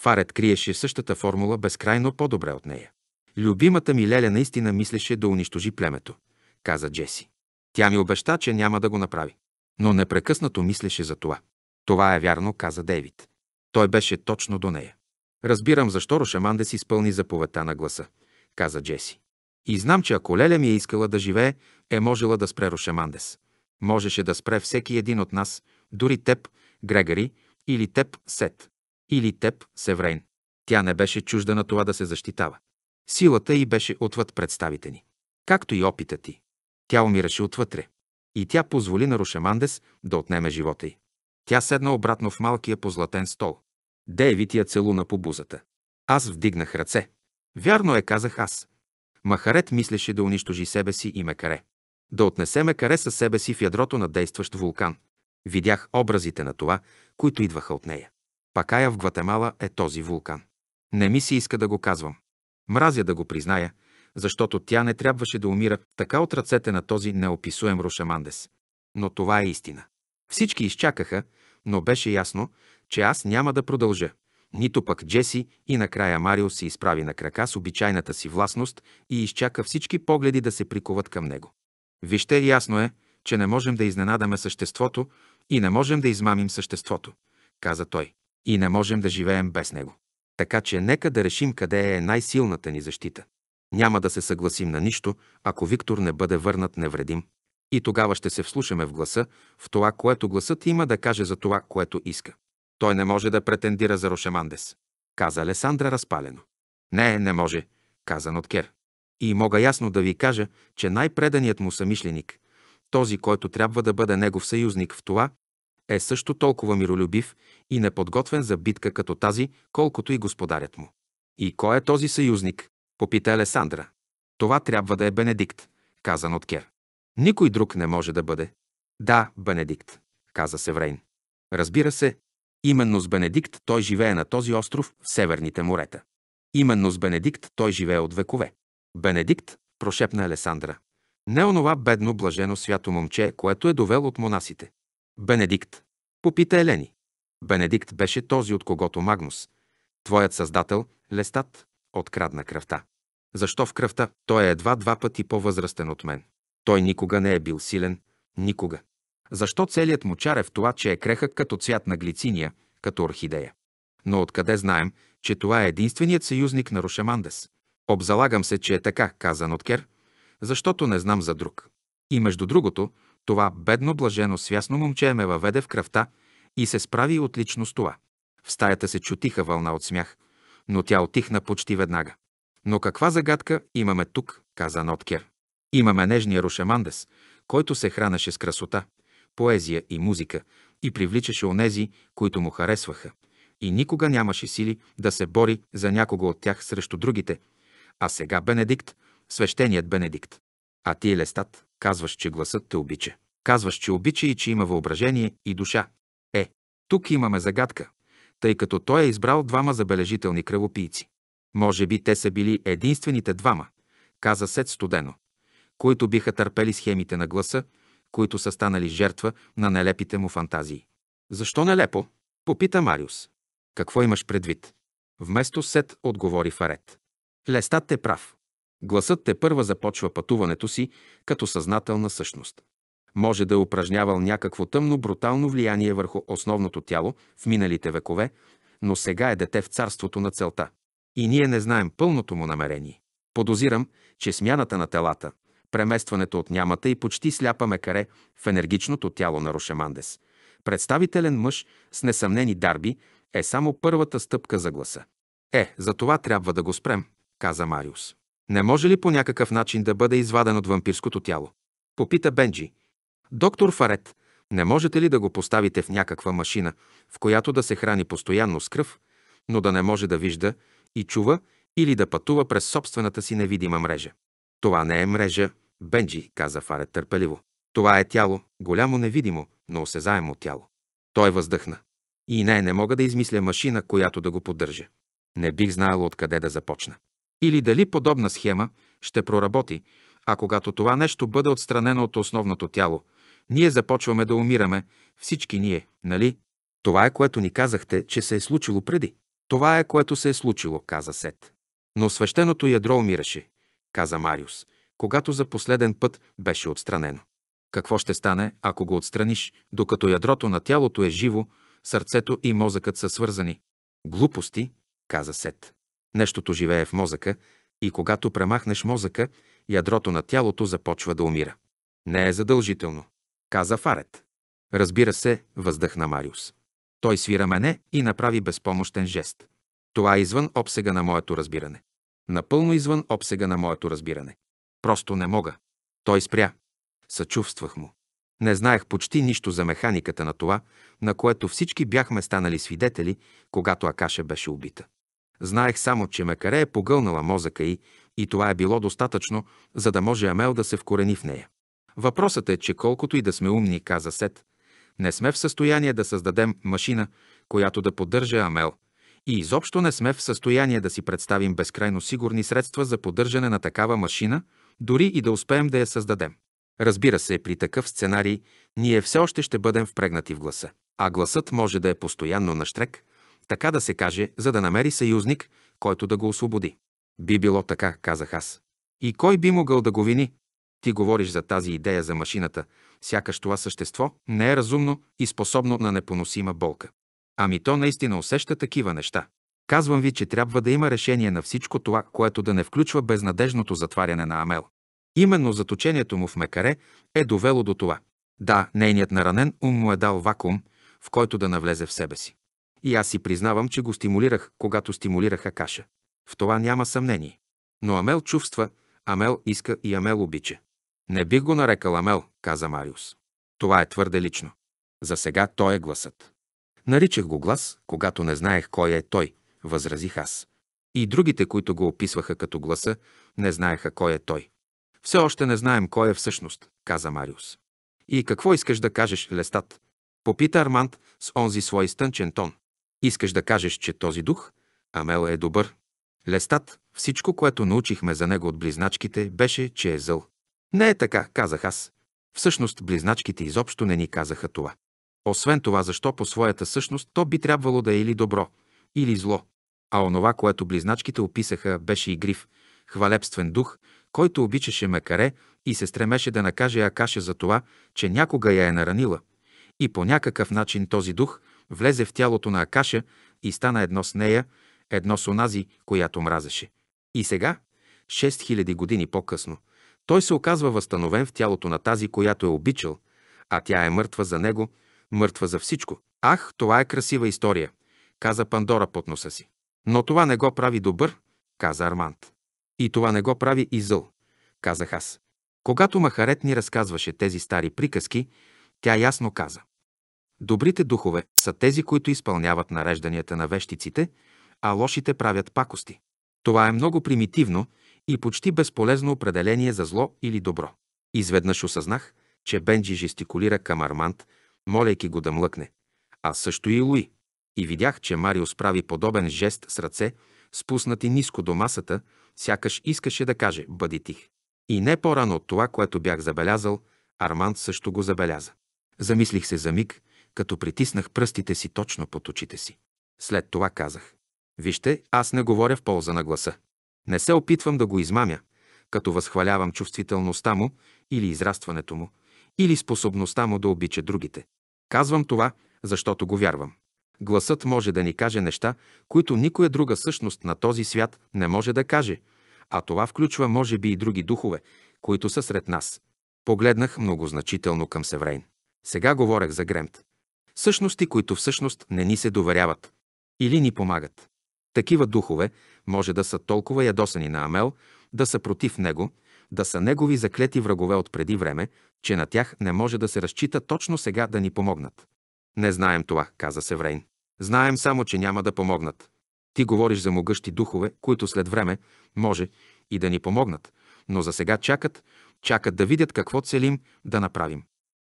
A: Фарет криеше същата формула безкрайно по-добре от нея. Любимата ми Леля наистина мислеше да унищожи племето, каза Джеси. Тя ми обеща, че няма да го направи. Но непрекъснато мислеше за това. Това е вярно, каза Дейвид. Той беше точно до нея. Разбирам защо Рошаманде си изпълни заповедта на гласа, каза Джеси. И знам, че ако Леля ми е искала да живее, е можела да спре Рошемандес. Можеше да спре всеки един от нас, дори теб, Грегари, или теб, Сет, или теб, Севрейн. Тя не беше чужда на това да се защитава. Силата й беше отвъд представите ни, както и опита ти. Тя умираше отвътре. И тя позволи на Рошемандес да отнеме живота й. Тя седна обратно в малкия позлатен стол. Дейвит я целуна по бузата. Аз вдигнах ръце. Вярно е, казах аз. Махарет мислеше да унищожи себе си и Мекаре. Да отнесе Мекаре със себе си в ядрото на действащ вулкан. Видях образите на това, които идваха от нея. Пакая в Гватемала е този вулкан. Не ми се иска да го казвам. Мразя да го призная, защото тя не трябваше да умира така от ръцете на този неописуем Рушамандес. Но това е истина. Всички изчакаха, но беше ясно, че аз няма да продължа нито пък Джеси и накрая Марио се изправи на крака с обичайната си властност и изчака всички погледи да се приковат към него. Вижте, ясно е, че не можем да изненадаме съществото и не можем да измамим съществото, каза той, и не можем да живеем без него. Така че нека да решим къде е най-силната ни защита. Няма да се съгласим на нищо, ако Виктор не бъде върнат невредим. И тогава ще се вслушаме в гласа, в това, което гласът има да каже за това, което иска. Той не може да претендира за Рошемандес, каза Алесандра разпалено. Не, не може, каза Ноткер. И мога ясно да ви кажа, че най-преданият му самишленик, този, който трябва да бъде негов съюзник в това, е също толкова миролюбив и неподготвен за битка като тази, колкото и господарят му. И кой е този съюзник? попита Алесандра. Това трябва да е Бенедикт, каза Ноткер. Никой друг не може да бъде. Да, Бенедикт, каза Севрейн. Разбира се, Именно с Бенедикт той живее на този остров в Северните морета. Именно с Бенедикт той живее от векове. Бенедикт, прошепна Алесандра. Не онова бедно, блажено свято момче, което е довел от монасите. Бенедикт. Попита Елени. Бенедикт беше този, от когото Магнус, твоят създател, Лестат, открадна кръвта. Защо в кръвта? Той е едва два пъти по-възрастен от мен. Той никога не е бил силен, никога. Защо целият му чар е в това, че е крехък като цвят на глициния, като орхидея? Но откъде знаем, че това е единственият съюзник на Рушемандес? Обзалагам се, че е така, каза Ноткер, защото не знам за друг. И между другото, това бедно, блажено, свясно момче ме въведе в кръвта и се справи отлично с това. В стаята се чутиха вълна от смях, но тя отихна почти веднага. Но каква загадка имаме тук, каза Ноткер. Имаме нежния Рушемандес, който се хранеше с красота, поезия и музика и привличаше онези, които му харесваха. И никога нямаше сили да се бори за някого от тях срещу другите. А сега Бенедикт, свещеният Бенедикт. А ти, Лестат, казваш, че гласът те обича. Казваш, че обича и че има въображение и душа. Е, тук имаме загадка, тъй като той е избрал двама забележителни кръвопийци. Може би те са били единствените двама, каза Сет студено, които биха търпели схемите на гласа които са станали жертва на нелепите му фантазии. Защо нелепо? Попита Мариус. Какво имаш предвид? Вместо Сет отговори Фарет. Лестат е прав. Гласът те първа започва пътуването си като съзнателна същност. Може да е упражнявал някакво тъмно, брутално влияние върху основното тяло в миналите векове, но сега е дете в царството на целта. И ние не знаем пълното му намерение. Подозирам, че смяната на телата, Преместването от нямата и почти сляпа мекаре в енергичното тяло на Рошемандес. Представителен мъж с несъмнени дарби е само първата стъпка за гласа. Е, за това трябва да го спрем, каза Мариус. Не може ли по някакъв начин да бъде изваден от вампирското тяло? Попита Бенджи. Доктор Фарет, не можете ли да го поставите в някаква машина, в която да се храни постоянно с кръв, но да не може да вижда и чува или да пътува през собствената си невидима мрежа? Това не е мрежа, Бенджи, каза Фаре търпеливо. Това е тяло, голямо невидимо, но осезаемо тяло. Той въздъхна. И не, не мога да измисля машина, която да го поддържа. Не бих знаел откъде да започна. Или дали подобна схема ще проработи, а когато това нещо бъде отстранено от основното тяло, ние започваме да умираме, всички ние, нали? Това е което ни казахте, че се е случило преди. Това е което се е случило, каза Сет. Но свещеното ядро умираше каза Мариус, когато за последен път беше отстранено. Какво ще стане, ако го отстраниш, докато ядрото на тялото е живо, сърцето и мозъкът са свързани? Глупости, каза Сет. Нещото живее в мозъка и когато премахнеш мозъка, ядрото на тялото започва да умира. Не е задължително, каза Фарет. Разбира се, въздъхна Мариус. Той свира мене и направи безпомощен жест. Това е извън обсега на моето разбиране напълно извън обсега на моето разбиране. Просто не мога. Той спря. Съчувствах му. Не знаех почти нищо за механиката на това, на което всички бяхме станали свидетели, когато Акаша беше убита. Знаех само, че Мекаре е погълнала мозъка й и това е било достатъчно, за да може Амел да се вкорени в нея. Въпросът е, че колкото и да сме умни, каза Сет, не сме в състояние да създадем машина, която да поддържа Амел – и изобщо не сме в състояние да си представим безкрайно сигурни средства за поддържане на такава машина, дори и да успеем да я създадем. Разбира се, при такъв сценарий ние все още ще бъдем впрегнати в гласа. А гласът може да е постоянно на штрек, така да се каже, за да намери съюзник, който да го освободи. Би било така, казах аз. И кой би могъл да го вини? Ти говориш за тази идея за машината, сякаш това същество не е разумно и способно на непоносима болка. Ами то наистина усеща такива неща. Казвам ви, че трябва да има решение на всичко това, което да не включва безнадежното затваряне на Амел. Именно заточението му в Мекаре е довело до това. Да, нейният наранен ум му е дал вакуум, в който да навлезе в себе си. И аз си признавам, че го стимулирах, когато стимулирах Акаша. В това няма съмнение. Но Амел чувства, Амел иска и Амел обича. Не бих го нарекал Амел, каза Мариус. Това е твърде лично. За сега той е гласът. Наричах го глас, когато не знаех кой е той, възразих аз. И другите, които го описваха като гласа, не знаеха кой е той. Все още не знаем кой е всъщност, каза Мариус. И какво искаш да кажеш, Лестат? Попита Арманд с онзи свой стънчен тон. Искаш да кажеш, че този дух, Амела е добър. Лестат, всичко, което научихме за него от близначките, беше, че е зъл. Не е така, казах аз. Всъщност, близначките изобщо не ни казаха това. Освен това, защо по своята същност то би трябвало да е или добро, или зло. А онова, което близначките описаха, беше игрив, хвалебствен дух, който обичаше Мекаре и се стремеше да накаже Акаша за това, че някога я е наранила. И по някакъв начин този дух влезе в тялото на Акаша и стана едно с нея, едно с онази, която мразеше. И сега, 6000 години по-късно, той се оказва възстановен в тялото на тази, която е обичал, а тя е мъртва за него – мъртва за всичко. Ах, това е красива история, каза Пандора под носа си. Но това не го прави добър, каза Арманд. И това не го прави и зъл, казах аз. Когато Махарет ни разказваше тези стари приказки, тя ясно каза. Добрите духове са тези, които изпълняват нарежданията на вещиците, а лошите правят пакости. Това е много примитивно и почти безполезно определение за зло или добро. Изведнъж осъзнах, че Бенджи жестикулира към Арманд молейки го да млъкне. А също и Луи. И видях, че Мариус прави подобен жест с ръце, спуснати ниско до масата, сякаш искаше да каже «бъди тих». И не по-рано от това, което бях забелязал, Арманд също го забеляза. Замислих се за миг, като притиснах пръстите си точно под очите си. След това казах. Вижте, аз не говоря в полза на гласа. Не се опитвам да го измамя, като възхвалявам чувствителността му или израстването му, или способността му да обича другите. Казвам това, защото го вярвам. Гласът може да ни каже неща, които никоя друга същност на този свят не може да каже, а това включва може би и други духове, които са сред нас. Погледнах много значително към Севрейн. Сега говорех за Гремт. Същности, които всъщност не ни се доверяват или ни помагат. Такива духове може да са толкова ядосани на Амел, да са против него, да са негови заклети врагове от преди време, че на тях не може да се разчита точно сега да ни помогнат. Не знаем това, каза Севрейн. Знаем само, че няма да помогнат. Ти говориш за могъщи духове, които след време може и да ни помогнат, но за сега чакат, чакат да видят какво целим да направим.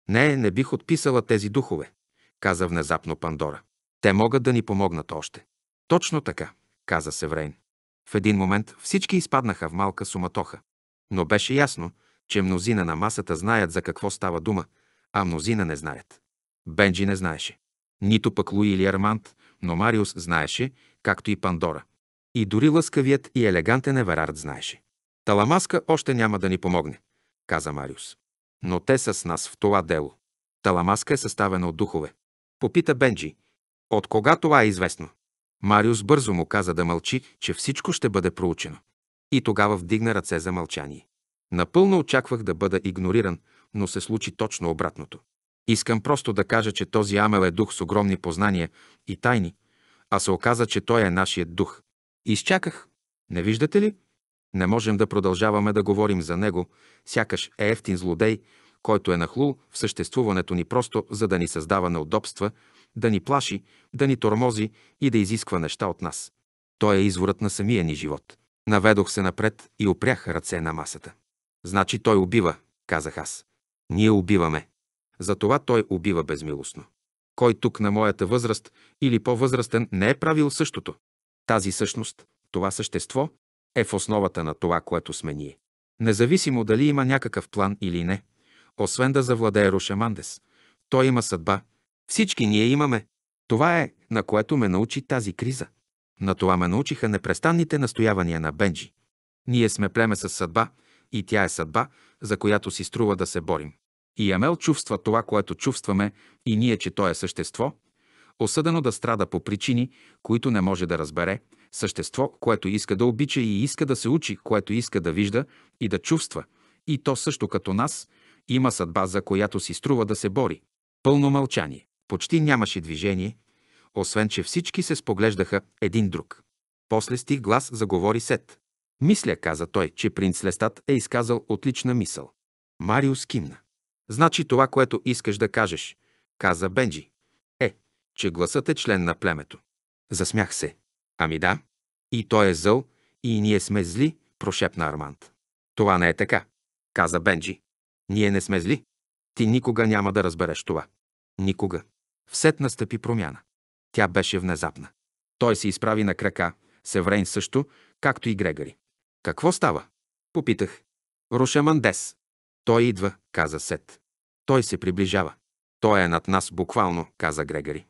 A: Не, не бих отписала тези духове, каза внезапно Пандора. Те могат да ни помогнат още. Точно така, каза Севрейн. В един момент всички изпаднаха в малка суматоха. Но беше ясно, че мнозина на масата знаят за какво става дума, а мнозина не знаят. Бенджи не знаеше. Нито пък Луи или Арманд, но Мариус знаеше, както и Пандора. И дори лъскавият и елегантен Еверард знаеше. Таламаска още няма да ни помогне, каза Мариус. Но те са с нас в това дело. Таламаска е съставена от духове. Попита Бенджи. От кога това е известно? Мариус бързо му каза да мълчи, че всичко ще бъде проучено. И тогава вдигна ръце за мълчание. Напълно очаквах да бъда игнориран, но се случи точно обратното. Искам просто да кажа, че този Амел е дух с огромни познания и тайни, а се оказа, че той е нашият дух. Изчаках. Не виждате ли? Не можем да продължаваме да говорим за него, сякаш е ефтин злодей, който е нахлул в съществуването ни просто за да ни създава неудобства, да ни плаши, да ни тормози и да изисква неща от нас. Той е изворът на самия ни живот. Наведох се напред и опрях ръце на масата. Значи той убива, казах аз. Ние убиваме. Затова той убива безмилостно. Кой тук на моята възраст или по-възрастен не е правил същото? Тази същност, това същество, е в основата на това, което сме ние. Независимо дали има някакъв план или не, освен да завладее Рушемандес, той има съдба. Всички ние имаме. Това е, на което ме научи тази криза – на това ме научиха непрестанните настоявания на Бенджи. Ние сме племе с съдба и тя е съдба, за която си струва да се борим. И Амел чувства това, което чувстваме и ние, че той е същество, осъдено да страда по причини, които не може да разбере, същество, което иска да обича и иска да се учи, което иска да вижда и да чувства, и то също като нас, има съдба, за която си струва да се бори. Пълно мълчание. Почти нямаше движение – освен че всички се споглеждаха един друг. После стих глас заговори Сет. Мисля, каза той, че принц Лестат е изказал отлична мисъл. Мариус кимна. Значи това, което искаш да кажеш, каза Бенджи, е, че гласът е член на племето. Засмях се. Ами да, и той е зъл, и ние сме зли, прошепна Арманд. Това не е така, каза Бенджи. Ние не сме зли. Ти никога няма да разбереш това. Никога. Всет настъпи промяна. Тя беше внезапна. Той се изправи на крака, Севрейн също, както и Грегари. Какво става? Попитах. Руша Той идва, каза Сет. Той се приближава. Той е над нас буквално, каза Грегари.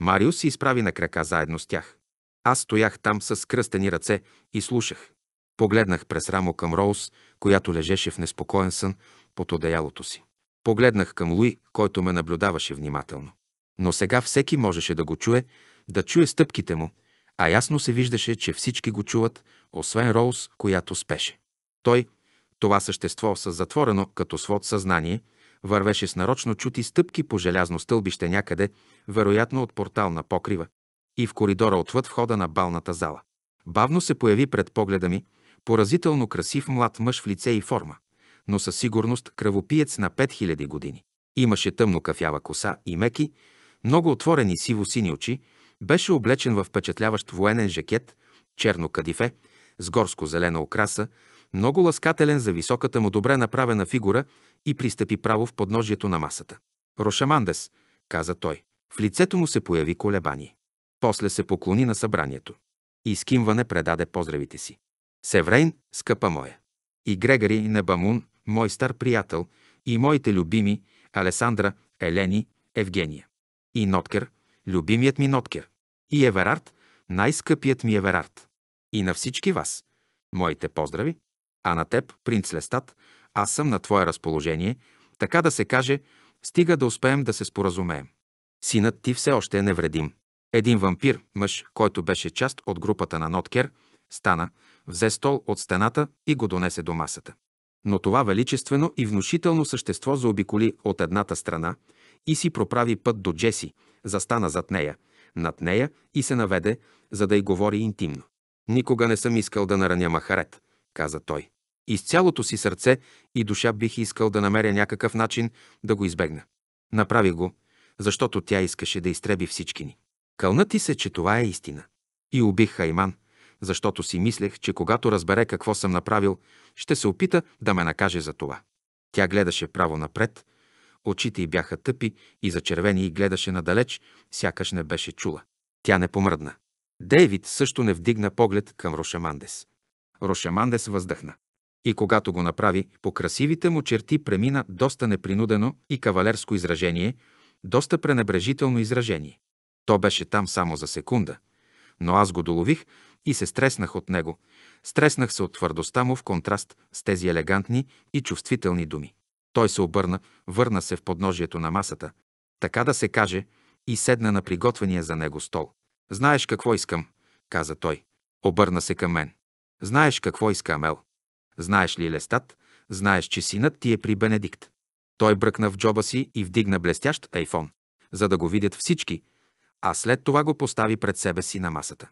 A: Мариус се изправи на крака заедно с тях. Аз стоях там с кръстени ръце и слушах. Погледнах през рамо към Роуз, която лежеше в неспокоен сън под одеялото си. Погледнах към Луи, който ме наблюдаваше внимателно но сега всеки можеше да го чуе, да чуе стъпките му, а ясно се виждаше, че всички го чуват, освен Роуз, която спеше. Той, това същество с затворено като свод съзнание, вървеше с нарочно чути стъпки по желязно стълбище някъде, вероятно от портал на покрива, и в коридора отвъд входа на балната зала. Бавно се появи пред погледа ми, поразително красив млад мъж в лице и форма, но със сигурност кръвопиец на 5000 години. Имаше тъмно кафява коса и меки, много отворени сиво-сини очи, беше облечен в впечатляващ военен жакет, черно кадифе, с горско-зелена окраса, много ласкателен за високата му добре направена фигура и пристъпи право в подножието на масата. «Рошамандес», каза той. В лицето му се появи колебание. После се поклони на събранието. И скимване предаде поздравите си. Севрейн, скъпа моя. И Грегари Небамун, мой стар приятел, и моите любими, Алесандра, Елени, Евгения и Ноткер, любимият ми Ноткер, и Еверард, най-скъпият ми Еверард. И на всички вас, моите поздрави, а на теб, принц Лестат, аз съм на твое разположение, така да се каже, стига да успеем да се споразумеем. Синът ти все още е невредим. Един вампир, мъж, който беше част от групата на Ноткер, стана, взе стол от стената и го донесе до масата. Но това величествено и внушително същество заобиколи от едната страна и си проправи път до Джеси, застана зад нея, над нея и се наведе, за да й говори интимно. Никога не съм искал да нараня Махарет, каза той. И с цялото си сърце и душа бих искал да намеря някакъв начин да го избегна. Направи го, защото тя искаше да изтреби всички ни. Кълна ти се, че това е истина. И убих Хайман, защото си мислех, че когато разбере какво съм направил, ще се опита да ме накаже за това. Тя гледаше право напред, очите й бяха тъпи и зачервени и гледаше надалеч, сякаш не беше чула. Тя не помръдна. Дейвид също не вдигна поглед към Рошамандес. Рошамандес въздъхна. И когато го направи, по красивите му черти премина доста непринудено и кавалерско изражение, доста пренебрежително изражение. То беше там само за секунда, но аз го долових и се стреснах от него. Стреснах се от твърдостта му в контраст с тези елегантни и чувствителни думи. Той се обърна, върна се в подножието на масата, така да се каже, и седна на приготвения за него стол. Знаеш какво искам, каза той. Обърна се към мен. Знаеш какво иска Амел. Знаеш ли Лестат, знаеш, че синът ти е при Бенедикт. Той бръкна в джоба си и вдигна блестящ айфон, за да го видят всички, а след това го постави пред себе си на масата.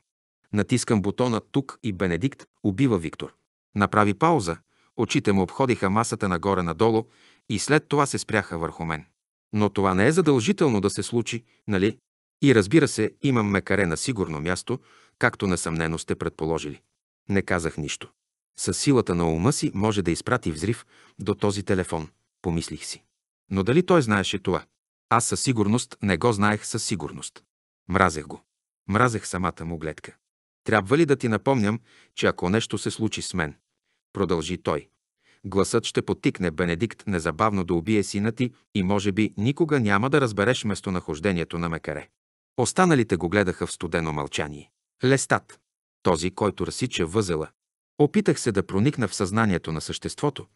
A: Натискам бутона тук и Бенедикт убива Виктор. Направи пауза, Очите му обходиха масата нагоре-надолу и след това се спряха върху мен. Но това не е задължително да се случи, нали? И разбира се, имам мекаре на сигурно място, както несъмнено сте предположили. Не казах нищо. Със силата на ума си може да изпрати взрив до този телефон, помислих си. Но дали той знаеше това? Аз със сигурност не го знаех със сигурност. Мразех го. Мразех самата му гледка. Трябва ли да ти напомням, че ако нещо се случи с мен, продължи той. Гласът ще потикне Бенедикт незабавно да убие сина ти и може би никога няма да разбереш местонахождението на Мекаре. Останалите го гледаха в студено мълчание. Лестат. Този, който разсича възела. Опитах се да проникна в съзнанието на съществото,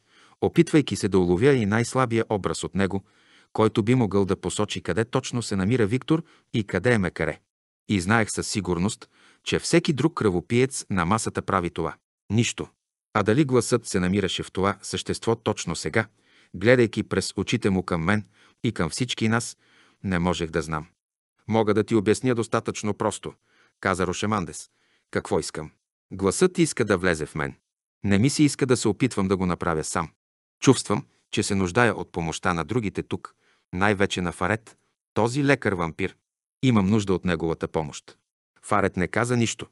A: опитвайки се да уловя и най-слабия образ от него, който би могъл да посочи къде точно се намира Виктор и къде е Мекаре. И знаех със сигурност, че всеки друг кръвопиец на масата прави това. Нищо. А дали гласът се намираше в това същество точно сега, гледайки през очите му към мен и към всички нас, не можех да знам. Мога да ти обясня достатъчно просто, каза Рошемандес. Какво искам? Гласът иска да влезе в мен. Не ми се иска да се опитвам да го направя сам. Чувствам, че се нуждая от помощта на другите тук, най-вече на Фарет, този лекар-вампир. Имам нужда от неговата помощ. Фарет не каза нищо.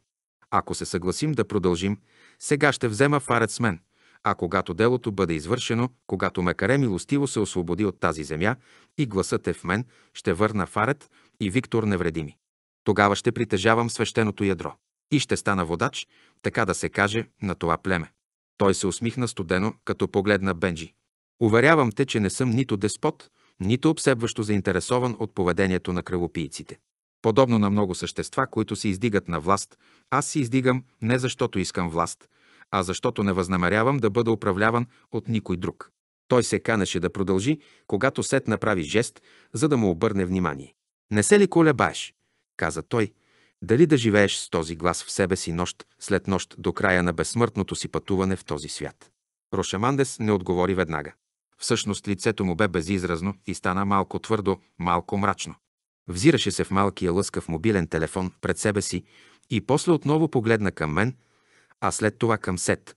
A: Ако се съгласим да продължим, сега ще взема фарет с мен. А когато делото бъде извършено, когато Мекаре милостиво се освободи от тази земя и гласът е в мен, ще върна фарет и Виктор невредими. Тогава ще притежавам свещеното ядро и ще стана водач, така да се каже, на това племе. Той се усмихна студено, като погледна Бенджи. Уверявам те, че не съм нито деспот, нито обсебващо заинтересован от поведението на кръвопийците. Подобно на много същества, които се издигат на власт, аз се издигам не защото искам власт, а защото не възнамерявам да бъда управляван от никой друг. Той се канеше да продължи, когато Сет направи жест, за да му обърне внимание. Не се ли колебаеш? каза той. Дали да живееш с този глас в себе си нощ след нощ до края на безсмъртното си пътуване в този свят? Рошамандес не отговори веднага. Всъщност лицето му бе безизразно и стана малко твърдо, малко мрачно. Взираше се в малкия лъскав мобилен телефон пред себе си и после отново погледна към мен, а след това към Сет.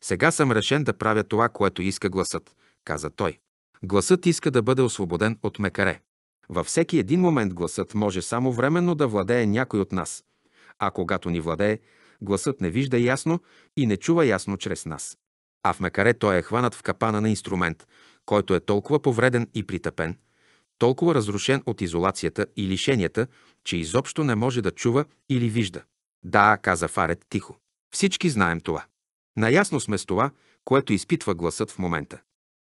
A: Сега съм решен да правя това, което иска гласът, каза той. Гласът иска да бъде освободен от мекаре. Във всеки един момент гласът може само временно да владее някой от нас, а когато ни владее, гласът не вижда ясно и не чува ясно чрез нас. А в мекаре той е хванат в капана на инструмент, който е толкова повреден и притъпен, толкова разрушен от изолацията и лишенията, че изобщо не може да чува или вижда. Да, каза Фарет тихо. Всички знаем това. Наясно сме с това, което изпитва гласът в момента.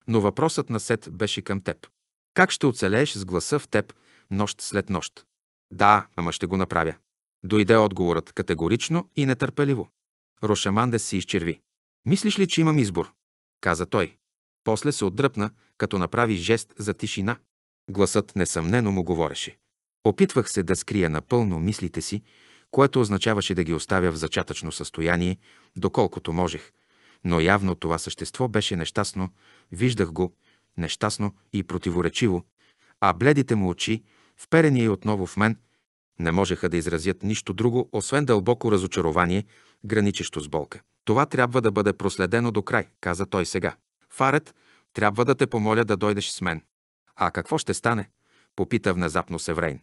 A: Но въпросът на Сет беше към теб. Как ще оцелееш с гласа в теб нощ след нощ? Да, ама ще го направя. Дойде отговорът категорично и нетърпеливо. Рошамандес се изчерви. Мислиш ли, че имам избор? Каза той. После се отдръпна, като направи жест за тишина. Гласът несъмнено му говореше. Опитвах се да скрия напълно мислите си, което означаваше да ги оставя в зачатъчно състояние, доколкото можех. Но явно това същество беше нещастно, виждах го, нещастно и противоречиво, а бледите му очи, вперени и отново в мен, не можеха да изразят нищо друго, освен дълбоко разочарование, граничещо с болка. Това трябва да бъде проследено до край, каза той сега. Фарет, трябва да те помоля да дойдеш с мен. А какво ще стане? Попита внезапно Севрейн.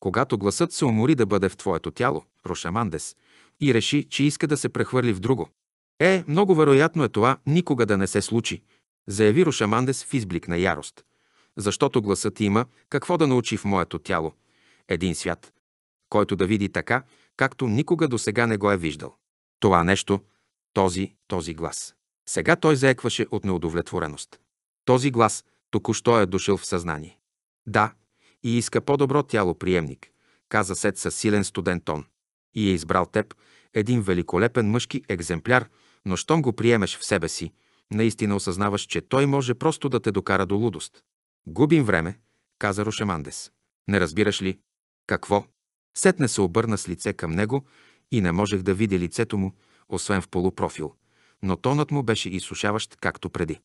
A: Когато гласът се умори да бъде в твоето тяло, Рошамандес, и реши, че иска да се прехвърли в друго. Е, много вероятно е това никога да не се случи, заяви Рошамандес в изблик на ярост. Защото гласът има какво да научи в моето тяло. Един свят, който да види така, както никога до сега не го е виждал. Това нещо, този, този глас. Сега той заекваше от неудовлетвореност. Този глас, Току-що е дошъл в съзнание. Да, и иска по-добро тяло приемник, каза Сет със силен студен тон. И е избрал теб, един великолепен мъжки екземпляр, но щом го приемеш в себе си, наистина осъзнаваш, че той може просто да те докара до лудост. Губим време, каза Рошемандес. Не разбираш ли? Какво? Сетне се обърна с лице към него и не можех да видя лицето му, освен в полупрофил, но тонът му беше изсушаващ, както преди.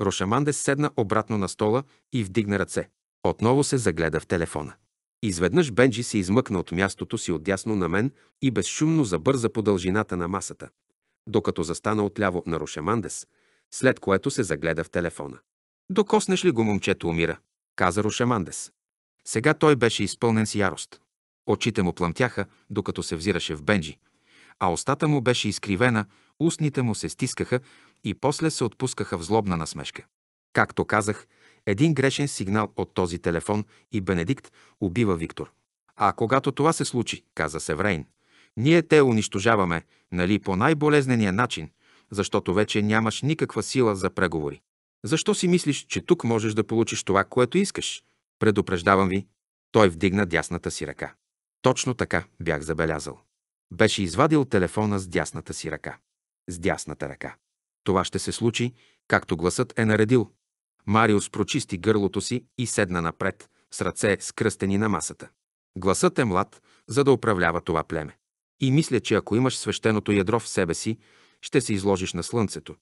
A: Рошамандес седна обратно на стола и вдигна ръце. Отново се загледа в телефона. Изведнъж Бенджи се измъкна от мястото си отдясно на мен и безшумно забърза по дължината на масата, докато застана отляво на Рошамандес, след което се загледа в телефона. «Докоснеш ли го, момчето умира?» каза Рошамандес. Сега той беше изпълнен с ярост. Очите му плъмтяха, докато се взираше в Бенджи, а устата му беше изкривена, устните му се стискаха и после се отпускаха в злобна насмешка. Както казах, един грешен сигнал от този телефон и Бенедикт убива Виктор. А когато това се случи, каза Севрейн, ние те унищожаваме, нали, по най-болезнения начин, защото вече нямаш никаква сила за преговори. Защо си мислиш, че тук можеш да получиш това, което искаш? Предупреждавам ви. Той вдигна дясната си ръка. Точно така бях забелязал. Беше извадил телефона с дясната си ръка. С дясната ръка. Това ще се случи, както гласът е наредил. Мариус прочисти гърлото си и седна напред, с ръце скръстени на масата. Гласът е млад, за да управлява това племе. И мисля, че ако имаш свещеното ядро в себе си, ще се изложиш на слънцето.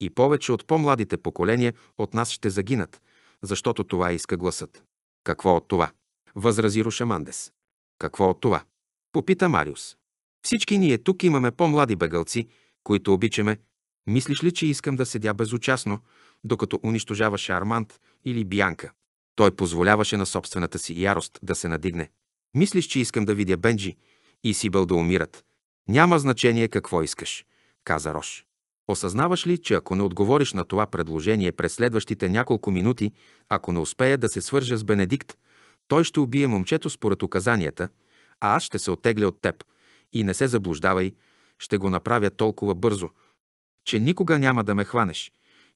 A: И повече от по-младите поколения от нас ще загинат, защото това иска гласът. Какво от това? Възрази Рушамандес. Какво от това? Попита Мариус. Всички ние тук имаме по-млади бегълци, които обичаме, Мислиш ли, че искам да седя безучастно, докато унищожаваше Арманд или Бянка? Той позволяваше на собствената си ярост да се надигне. Мислиш, че искам да видя Бенджи и Сибъл да умират? Няма значение какво искаш, каза Рош. Осъзнаваш ли, че ако не отговориш на това предложение през следващите няколко минути, ако не успея да се свържа с Бенедикт, той ще убие момчето според указанията, а аз ще се отегля от теб. И не се заблуждавай, ще го направя толкова бързо – че никога няма да ме хванеш.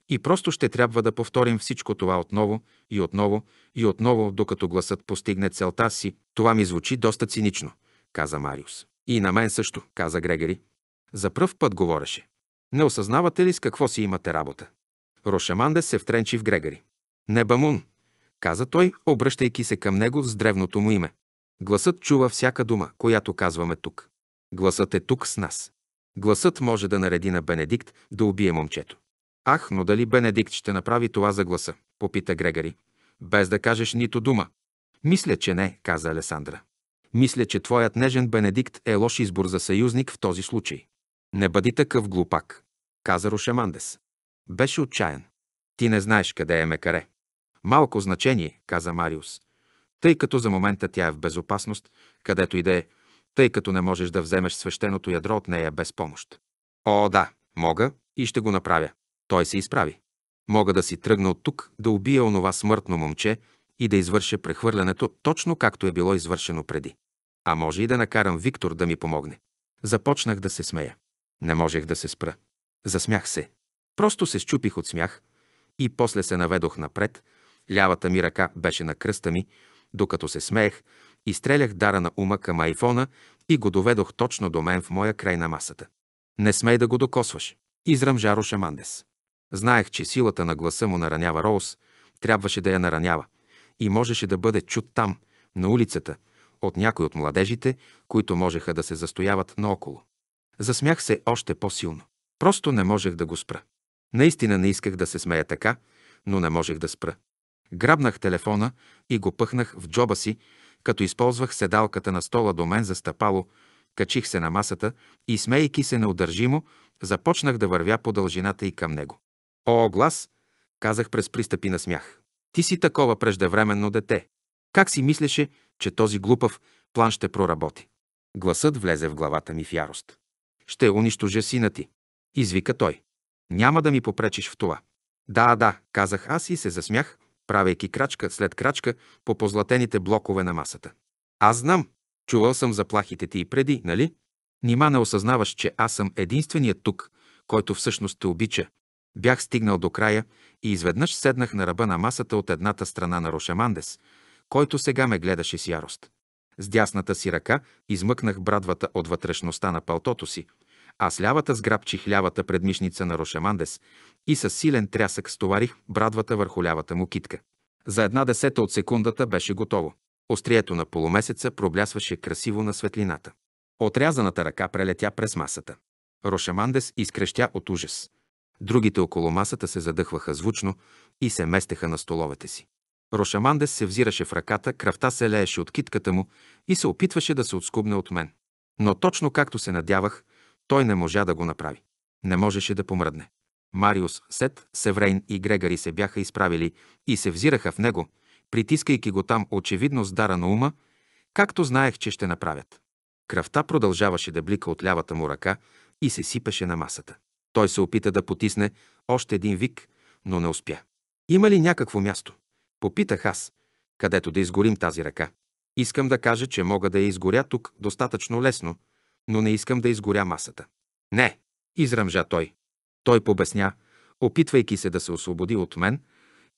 A: И просто ще трябва да повторим всичко това отново и отново и отново, докато гласът постигне целта си. Това ми звучи доста цинично, каза Мариус. И на мен също, каза Грегори. За пръв път говореше. Не осъзнавате ли с какво си имате работа? Рошаманде се втренчи в Грегори. Не бамун, каза той, обръщайки се към него с древното му име. Гласът чува всяка дума, която казваме тук. Гласът е тук с нас. Гласът може да нареди на Бенедикт да убие момчето. Ах, но дали Бенедикт ще направи това за гласа? попита Грегари. Без да кажеш нито дума. Мисля, че не, каза Алесандра. Мисля, че твоят нежен Бенедикт е лош избор за съюзник в този случай. Не бъди такъв глупак, каза Рошемандес. Беше отчаян. Ти не знаеш къде е Мекаре. Малко значение, каза Мариус. Тъй като за момента тя е в безопасност, където и да е, тъй като не можеш да вземеш свещеното ядро от нея без помощ. О, да, мога и ще го направя. Той се изправи. Мога да си тръгна от тук, да убия онова смъртно момче и да извърша прехвърлянето точно както е било извършено преди. А може и да накарам Виктор да ми помогне. Започнах да се смея. Не можех да се спра. Засмях се. Просто се щупих от смях и после се наведох напред. Лявата ми ръка беше на кръста ми, докато се смеех, Изстрелях дара на ума към айфона и го доведох точно до мен в моя край на масата. Не смей да го докосваш. Израм Жаро Шамандес. Знаех, че силата на гласа му наранява Роуз, трябваше да я наранява. И можеше да бъде чут там, на улицата, от някой от младежите, които можеха да се застояват наоколо. Засмях се още по-силно. Просто не можех да го спра. Наистина не исках да се смея така, но не можех да спра. Грабнах телефона и го пъхнах в джоба си, като използвах седалката на стола до мен за стъпало, качих се на масата и, смейки се неудържимо, започнах да вървя по дължината и към него. О, глас! казах през пристъпи на смях. Ти си такова преждевременно дете. Как си мислеше, че този глупав план ще проработи? Гласът влезе в главата ми в ярост. Ще унищожа сина ти, извика той. Няма да ми попречиш в това. Да, да, казах аз и се засмях, правейки крачка след крачка по позлатените блокове на масата. Аз знам, чувал съм заплахите ти и преди, нали? Нима не осъзнаваш, че аз съм единственият тук, който всъщност те обича. Бях стигнал до края и изведнъж седнах на ръба на масата от едната страна на Рошамандес, който сега ме гледаше с ярост. С дясната си ръка измъкнах брадвата от вътрешността на палтото си – а с лявата сграбчих лявата предмишница на Рошамандес и с силен трясък стоварих брадвата върху лявата му китка. За една десета от секундата беше готово. Острието на полумесеца проблясваше красиво на светлината. Отрязаната ръка прелетя през масата. Рошамандес изкрещя от ужас. Другите около масата се задъхваха звучно и се местеха на столовете си. Рошамандес се взираше в ръката, кръвта се лееше от китката му и се опитваше да се отскубне от мен. Но точно както се надявах, той не можа да го направи. Не можеше да помръдне. Мариус, Сет, Севрейн и Грегари се бяха изправили и се взираха в него, притискайки го там очевидно с дара на ума, както знаех, че ще направят. Кръвта продължаваше да блика от лявата му ръка и се сипеше на масата. Той се опита да потисне още един вик, но не успя. Има ли някакво място? Попитах аз, където да изгорим тази ръка. Искам да кажа, че мога да я изгоря тук достатъчно лесно, но не искам да изгоря масата. Не, изръмжа той. Той побесня, опитвайки се да се освободи от мен,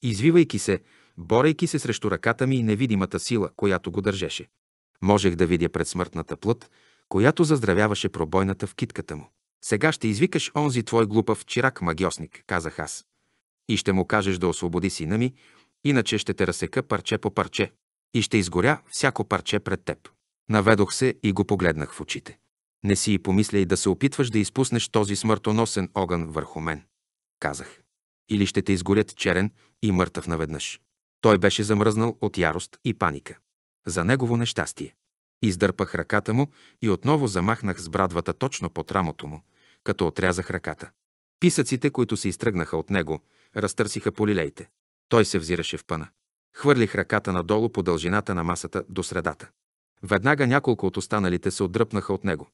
A: извивайки се, борейки се срещу ръката ми и невидимата сила, която го държеше. Можех да видя пред смъртната плът, която заздравяваше пробойната в китката му. Сега ще извикаш онзи твой глупав чирак магиосник, казах аз. И ще му кажеш да освободи сина ми, иначе ще те разсека парче по парче. И ще изгоря всяко парче пред теб. Наведох се и го погледнах в очите. Не си и помисляй да се опитваш да изпуснеш този смъртоносен огън върху мен, казах. Или ще те изгорят черен и мъртъв наведнъж. Той беше замръзнал от ярост и паника. За негово нещастие. Издърпах ръката му и отново замахнах с брадвата точно под рамото му, като отрязах ръката. Писъците, които се изтръгнаха от него, разтърсиха полилейте. Той се взираше в пъна. Хвърлих ръката надолу по дължината на масата до средата. Веднага няколко от останалите се отдръпнаха от него,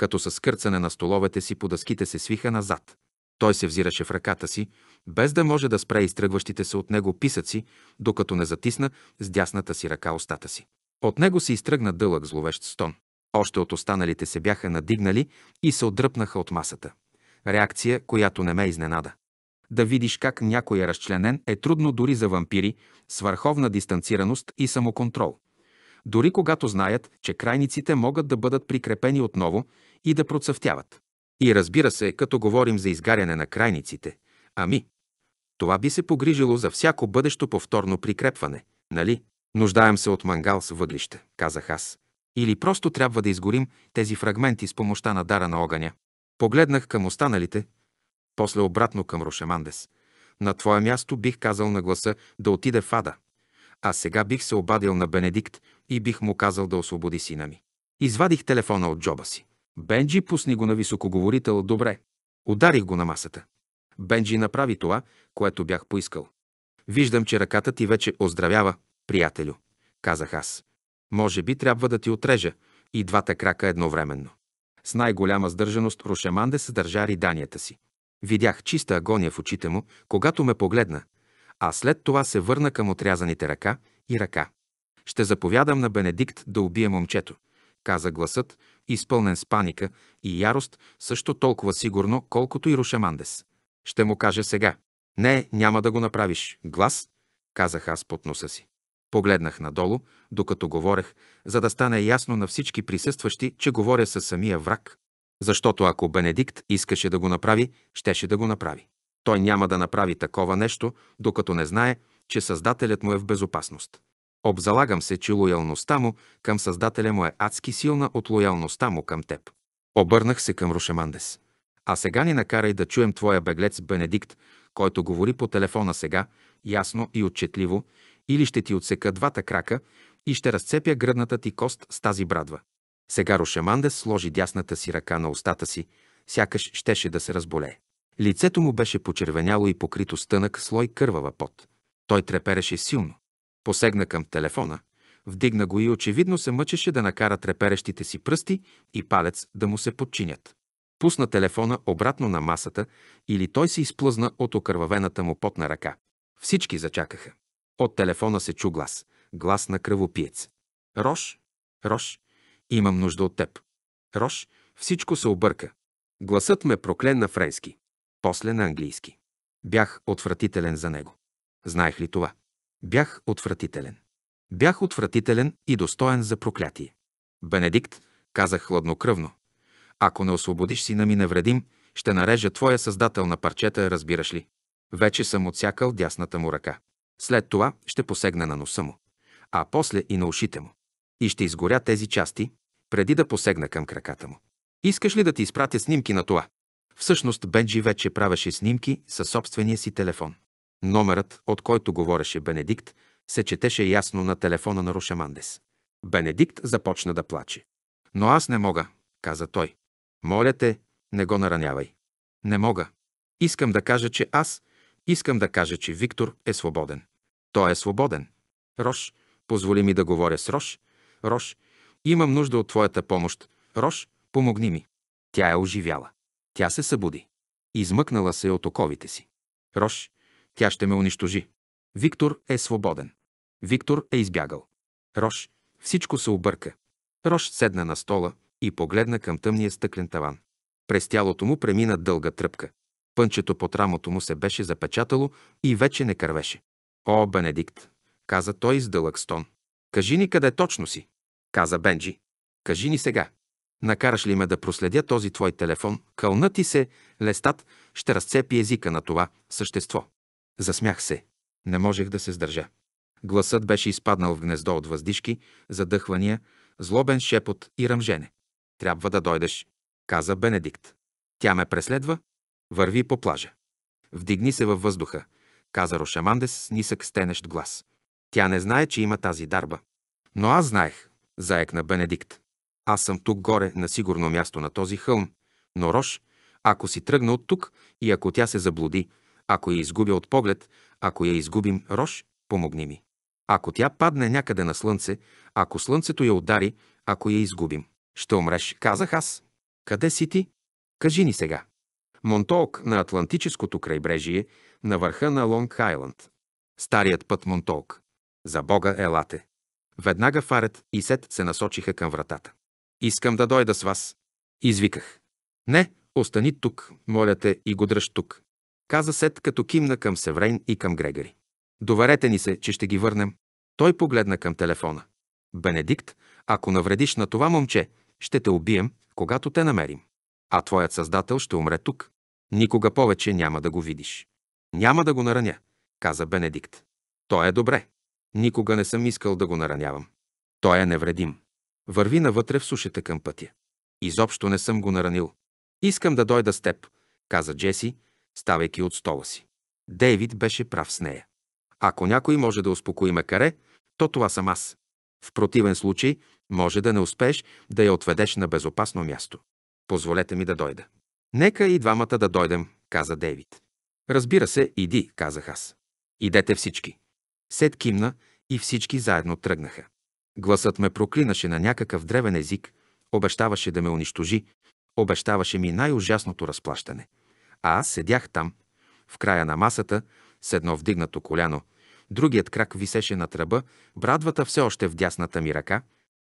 A: като със скърцане на столовете си по дъските се свиха назад. Той се взираше в ръката си, без да може да спре изтръгващите се от него писъци, докато не затисна с дясната си ръка устата си. От него се изтръгна дълъг зловещ стон. Още от останалите се бяха надигнали и се отдръпнаха от масата. Реакция, която не ме изненада. Да видиш как някой е разчленен е трудно дори за вампири с върховна дистанцираност и самоконтрол. Дори когато знаят, че крайниците могат да бъдат прикрепени отново и да процъфтяват. И разбира се, като говорим за изгаряне на крайниците, ами, това би се погрижило за всяко бъдещо повторно прикрепване, нали? Нуждаем се от мангал с въглище, казах аз. Или просто трябва да изгорим тези фрагменти с помощта на дара на огъня. Погледнах към останалите, после обратно към Рошемандес. На твое място бих казал на гласа да отиде в Ада. А сега бих се обадил на Бенедикт и бих му казал да освободи сина ми. Извадих телефона от джоба си. Бенджи пусни го на високоговорител добре. Ударих го на масата. Бенджи направи това, което бях поискал. Виждам, че ръката ти вече оздравява, приятелю, казах аз. Може би трябва да ти отрежа и двата крака едновременно. С най-голяма сдържаност Рошеманде съдържа държа риданията си. Видях чиста агония в очите му, когато ме погледна, а след това се върна към отрязаните ръка и ръка. Ще заповядам на Бенедикт да убие момчето, каза гласът, изпълнен с паника и ярост, също толкова сигурно, колкото и Рушамандес. Ще му кажа сега. Не, няма да го направиш. Глас, казах аз под носа си. Погледнах надолу, докато говорех, за да стане ясно на всички присъстващи, че говоря със самия враг. Защото ако Бенедикт искаше да го направи, щеше да го направи. Той няма да направи такова нещо, докато не знае, че Създателят му е в безопасност. Обзалагам се, че лоялността му към Създателя му е адски силна от лоялността му към теб. Обърнах се към Рушемандес. А сега ни накарай да чуем твоя беглец Бенедикт, който говори по телефона сега, ясно и отчетливо, или ще ти отсека двата крака и ще разцепя гръдната ти кост с тази брадва. Сега Рушемандес сложи дясната си ръка на устата си, сякаш щеше да се разболее. Лицето му беше почервеняло и покрито стънък слой кървава пот. Той трепереше силно. Посегна към телефона, вдигна го и очевидно се мъчеше да накара треперещите си пръсти и палец да му се подчинят. Пусна телефона обратно на масата или той се изплъзна от окървавената му потна ръка. Всички зачакаха. От телефона се чу глас. Глас на кръвопиец. Рош, Рош, имам нужда от теб. Рош, всичко се обърка. Гласът ме проклен на френски, после на английски. Бях отвратителен за него. Знаех ли това? Бях отвратителен. Бях отвратителен и достоен за проклятие. Бенедикт, казах хладнокръвно, ако не освободиш сина ми невредим, ще нарежа твоя създател на парчета, разбираш ли? Вече съм отсякал дясната му ръка. След това ще посегна на носа му, а после и на ушите му. И ще изгоря тези части, преди да посегна към краката му. Искаш ли да ти изпратя снимки на това? Всъщност Бенджи вече правеше снимки със собствения си телефон. Номерът, от който говореше Бенедикт, се четеше ясно на телефона на Рушамандес. Бенедикт започна да плаче. Но аз не мога, каза той. Моля те, не го наранявай. Не мога. Искам да кажа, че аз, искам да кажа, че Виктор е свободен. Той е свободен. Рош, позволи ми да говоря с Рош. Рош, имам нужда от твоята помощ. Рош, помогни ми. Тя е оживяла. Тя се събуди. Измъкнала се от оковите си. Рош, тя ще ме унищожи. Виктор е свободен. Виктор е избягал. Рош, всичко се обърка. Рош седна на стола и погледна към тъмния стъклен таван. През тялото му премина дълга тръпка. Пънчето под рамото му се беше запечатало и вече не кървеше. О, Бенедикт, каза той с дълъг стон. Кажи ни къде точно си, каза Бенджи. Кажи ни сега. Накараш ли ме да проследя този твой телефон? Кълна ти се, лестат, ще разцепи езика на това същество. Засмях се. Не можех да се сдържа. Гласът беше изпаднал в гнездо от въздишки, задъхвания, злобен шепот и ръмжене. Трябва да дойдеш, каза Бенедикт. Тя ме преследва. Върви по плажа. Вдигни се във въздуха, каза Рошамандес с нисък стенещ глас. Тя не знае, че има тази дарба. Но аз знаех, заекна Бенедикт. Аз съм тук горе, на сигурно място на този хълм. Но Рош, ако си тръгна от тук и ако тя се заблуди, ако я изгубя от поглед, ако я изгубим, Рош, помогни ми. Ако тя падне някъде на слънце, ако слънцето я удари, ако я изгубим. Ще умреш, казах аз. Къде си ти? Кажи ни сега. Монтолк на Атлантическото крайбрежие, на върха на Лонг Айланд. Старият път Монтолк. За Бога елате. Веднага Фарет и Сет се насочиха към вратата. Искам да дойда с вас. Извиках. Не, остани тук, моля те, и го дръж тук каза Сет, като кимна към Севрейн и към Грегари. Доверете ни се, че ще ги върнем. Той погледна към телефона. Бенедикт, ако навредиш на това момче, ще те убием, когато те намерим. А твоят създател ще умре тук. Никога повече няма да го видиш. Няма да го нараня, каза Бенедикт. Той е добре. Никога не съм искал да го наранявам. Той е невредим. Върви навътре в сушата към пътя. Изобщо не съм го наранил. Искам да дойда с теб, каза Джеси, ставайки от стола си. Дейвид беше прав с нея. Ако някой може да успокои Макаре, то това съм аз. В противен случай може да не успееш да я отведеш на безопасно място. Позволете ми да дойда. Нека и двамата да дойдем, каза Дейвид. Разбира се, иди, казах аз. Идете всички. Сет кимна и всички заедно тръгнаха. Гласът ме проклинаше на някакъв древен език, обещаваше да ме унищожи, обещаваше ми най-ужасното разплащане – а аз седях там, в края на масата, с едно вдигнато коляно. Другият крак висеше на тръба, брадвата все още в дясната ми ръка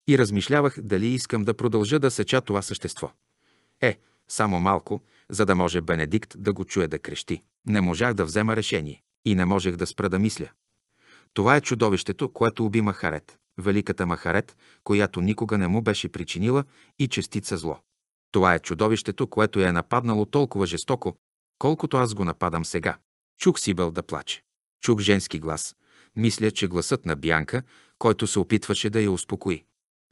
A: и размишлявах дали искам да продължа да сеча това същество. Е, само малко, за да може Бенедикт да го чуе да крещи. Не можах да взема решение и не можех да спра да мисля. Това е чудовището, което уби Махарет, великата Махарет, която никога не му беше причинила и частица зло. Това е чудовището, което я е нападнало толкова жестоко, колкото аз го нападам сега. Чух Сибел да плаче. Чух женски глас. Мисля, че гласът на Бянка, който се опитваше да я успокои.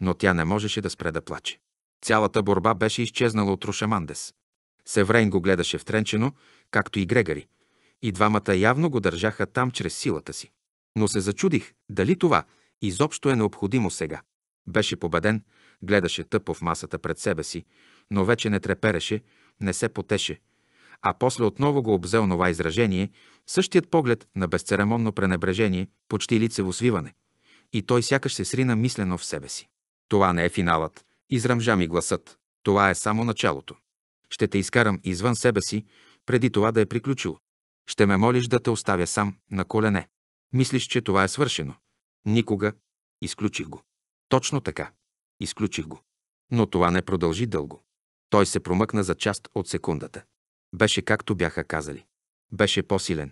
A: Но тя не можеше да спре да плаче. Цялата борба беше изчезнала от Рушамандес. Севрейн го гледаше втренчено, както и Грегари. И двамата явно го държаха там чрез силата си. Но се зачудих дали това изобщо е необходимо сега. Беше победен, гледаше тъпо в масата пред себе си, но вече не трепереше, не се потеше, а после отново го обзе онова изражение, същият поглед на безцеремонно пренебрежение, почти лицево свиване. И той сякаш се срина мислено в себе си. Това не е финалът, Израмжа ми гласът. Това е само началото. Ще те изкарам извън себе си, преди това да е приключил. Ще ме молиш да те оставя сам, на колене. Мислиш, че това е свършено. Никога. Изключих го. Точно така. Изключих го. Но това не продължи дълго. Той се промъкна за част от секундата. Беше както бяха казали. Беше по-силен.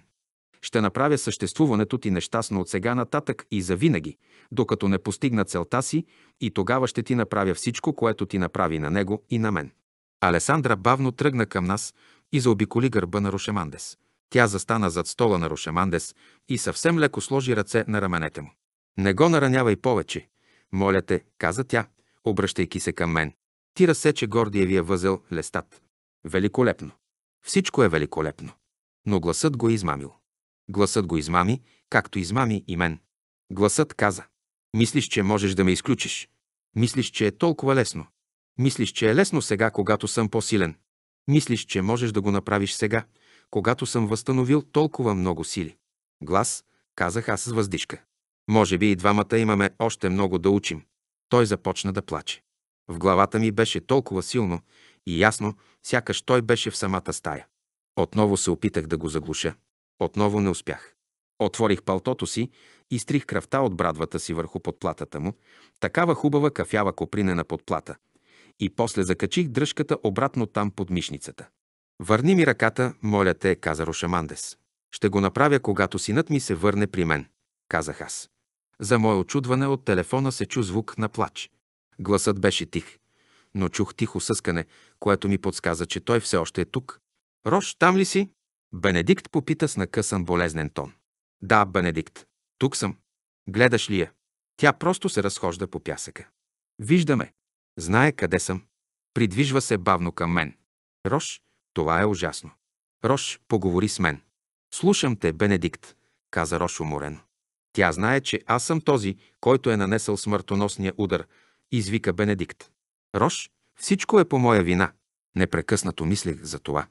A: Ще направя съществуването ти нещастно от сега нататък и завинаги, докато не постигна целта си и тогава ще ти направя всичко, което ти направи на него и на мен. Алесандра бавно тръгна към нас и заобиколи гърба на Рошемандес. Тя застана зад стола на Рошемандес и съвсем леко сложи ръце на раменете му. Не го наранявай повече, моля те, каза тя, обръщайки се към мен. Ти разсече гордиевия е възел лестат. Великолепно. Всичко е великолепно. Но гласът го е измамил. Гласът го измами, както измами и мен. Гласът каза. Мислиш, че можеш да ме изключиш. Мислиш, че е толкова лесно. Мислиш, че е лесно сега, когато съм по-силен. Мислиш, че можеш да го направиш сега, когато съм възстановил толкова много сили. Глас, казах аз с въздишка. Може би и двамата имаме още много да учим. Той започна да плаче. В главата ми беше толкова силно и ясно, сякаш той беше в самата стая. Отново се опитах да го заглуша. Отново не успях. Отворих палтото си и стрих кръвта от брадвата си върху подплатата му, такава хубава кафява копринена подплата. И после закачих дръжката обратно там под мишницата. Върни ми ръката, моля те, каза Рошамандес. Ще го направя, когато синът ми се върне при мен, казах аз. За мое очудване от телефона се чу звук на плач. Гласът беше тих, но чух тихо съскане, което ми подсказа, че той все още е тук. Рош, там ли си? Бенедикт попита с накъсан болезнен тон. Да, Бенедикт, тук съм. Гледаш ли я? Тя просто се разхожда по пясъка. Виждаме. Знае къде съм. Придвижва се бавно към мен. Рош, това е ужасно. Рош, поговори с мен. Слушам те, Бенедикт, каза Рош уморен. Тя знае, че аз съм този, който е нанесъл смъртоносния удар, извика Бенедикт. Рош, всичко е по моя вина. Непрекъснато мислех за това.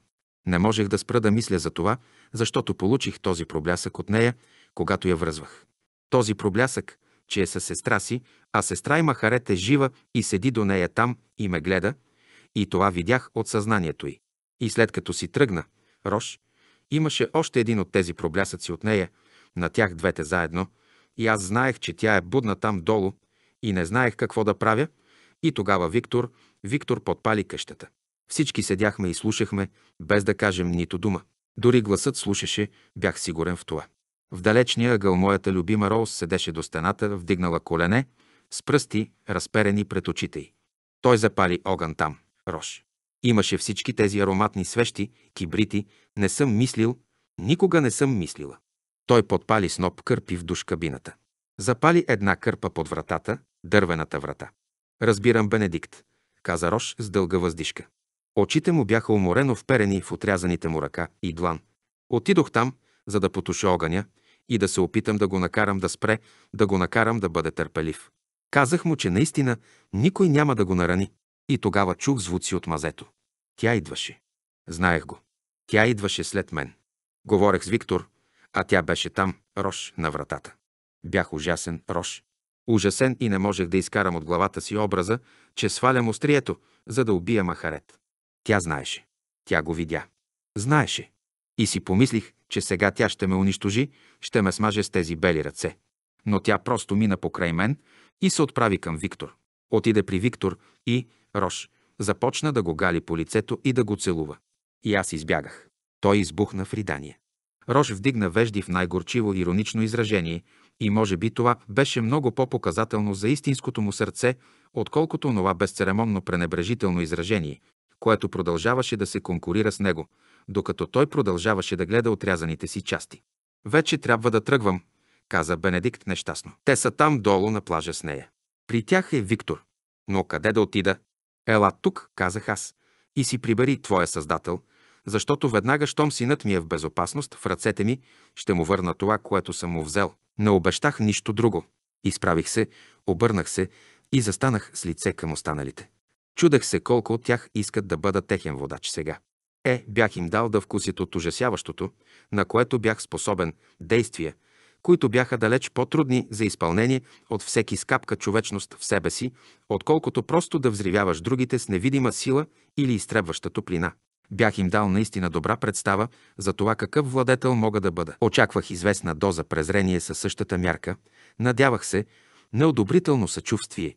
A: Не можех да спра да мисля за това, защото получих този проблясък от нея, когато я връзвах. Този проблясък, че е със сестра си, а сестра има харете жива и седи до нея там и ме гледа, и това видях от съзнанието й. И след като си тръгна, Рош, имаше още един от тези проблясъци от нея, на тях двете заедно, и аз знаех, че тя е будна там долу и не знаех какво да правя. И тогава Виктор, Виктор подпали къщата. Всички седяхме и слушахме, без да кажем нито дума. Дори гласът слушаше, бях сигурен в това. В далечния ъгъл моята любима Роуз седеше до стената, вдигнала колене, с пръсти, разперени пред очите й. Той запали огън там, Рош. Имаше всички тези ароматни свещи, кибрити, не съм мислил, никога не съм мислила. Той подпали сноп кърпи в душ кабината. Запали една кърпа под вратата, дървената врата. Разбирам, Бенедикт, каза Рош с дълга въздишка. Очите му бяха уморено вперени в отрязаните му ръка и длан. Отидох там, за да потуша огъня и да се опитам да го накарам да спре, да го накарам да бъде търпелив. Казах му, че наистина никой няма да го нарани. И тогава чух звуци от мазето. Тя идваше. Знаех го. Тя идваше след мен. Говорех с Виктор, а тя беше там, Рош, на вратата. Бях ужасен, Рош. Ужасен и не можех да изкарам от главата си образа, че свалям острието, за да убия Махарет. Тя знаеше. Тя го видя. Знаеше. И си помислих, че сега тя ще ме унищожи, ще ме смаже с тези бели ръце. Но тя просто мина покрай мен и се отправи към Виктор. Отиде при Виктор и, Рош, започна да го гали по лицето и да го целува. И аз избягах. Той избухна в ридание. Рош вдигна вежди в най-горчиво иронично изражение, и може би това беше много по-показателно за истинското му сърце, отколкото онова безцеремонно пренебрежително изражение, което продължаваше да се конкурира с него, докато той продължаваше да гледа отрязаните си части. Вече трябва да тръгвам, каза Бенедикт нещастно. Те са там долу на плажа с нея. При тях е Виктор. Но къде да отида? Ела тук, казах аз, и си прибери твоя създател, защото веднага, щом синът ми е в безопасност, в ръцете ми, ще му върна това, което съм му взел. Не обещах нищо друго. Изправих се, обърнах се и застанах с лице към останалите. Чудах се колко от тях искат да бъда техен водач сега. Е, бях им дал да вкусят от ужасяващото, на което бях способен, действия, които бяха далеч по-трудни за изпълнение от всеки скапка човечност в себе си, отколкото просто да взривяваш другите с невидима сила или изтребваща топлина. Бях им дал наистина добра представа за това какъв владетел мога да бъда. Очаквах известна доза презрение със същата мярка, надявах се, неодобрително съчувствие,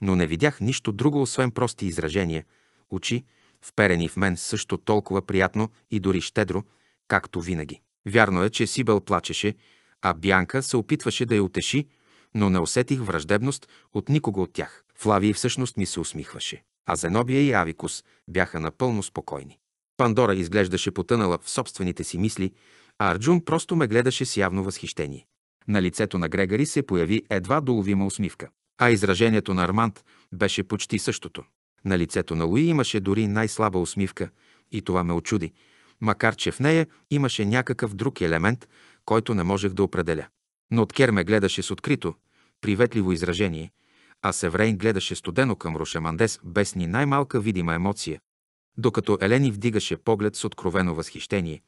A: но не видях нищо друго, освен прости изражения, очи, вперени в мен също толкова приятно и дори щедро, както винаги. Вярно е, че Сибел плачеше, а Бянка се опитваше да я утеши, но не усетих враждебност от никого от тях. Флавий всъщност ми се усмихваше, а Зенобия и Авикус бяха напълно спокойни. Пандора изглеждаше потънала в собствените си мисли, а Арджун просто ме гледаше с явно възхищение. На лицето на Грегари се появи едва доловима усмивка, а изражението на Арманд беше почти същото. На лицето на Луи имаше дори най-слаба усмивка и това ме очуди, макар че в нея имаше някакъв друг елемент, който не можех да определя. Но Откер ме гледаше с открито, приветливо изражение, а Севрейн гледаше студено към Рошемандес без ни най-малка видима емоция, докато Елени вдигаше поглед с откровено възхищение,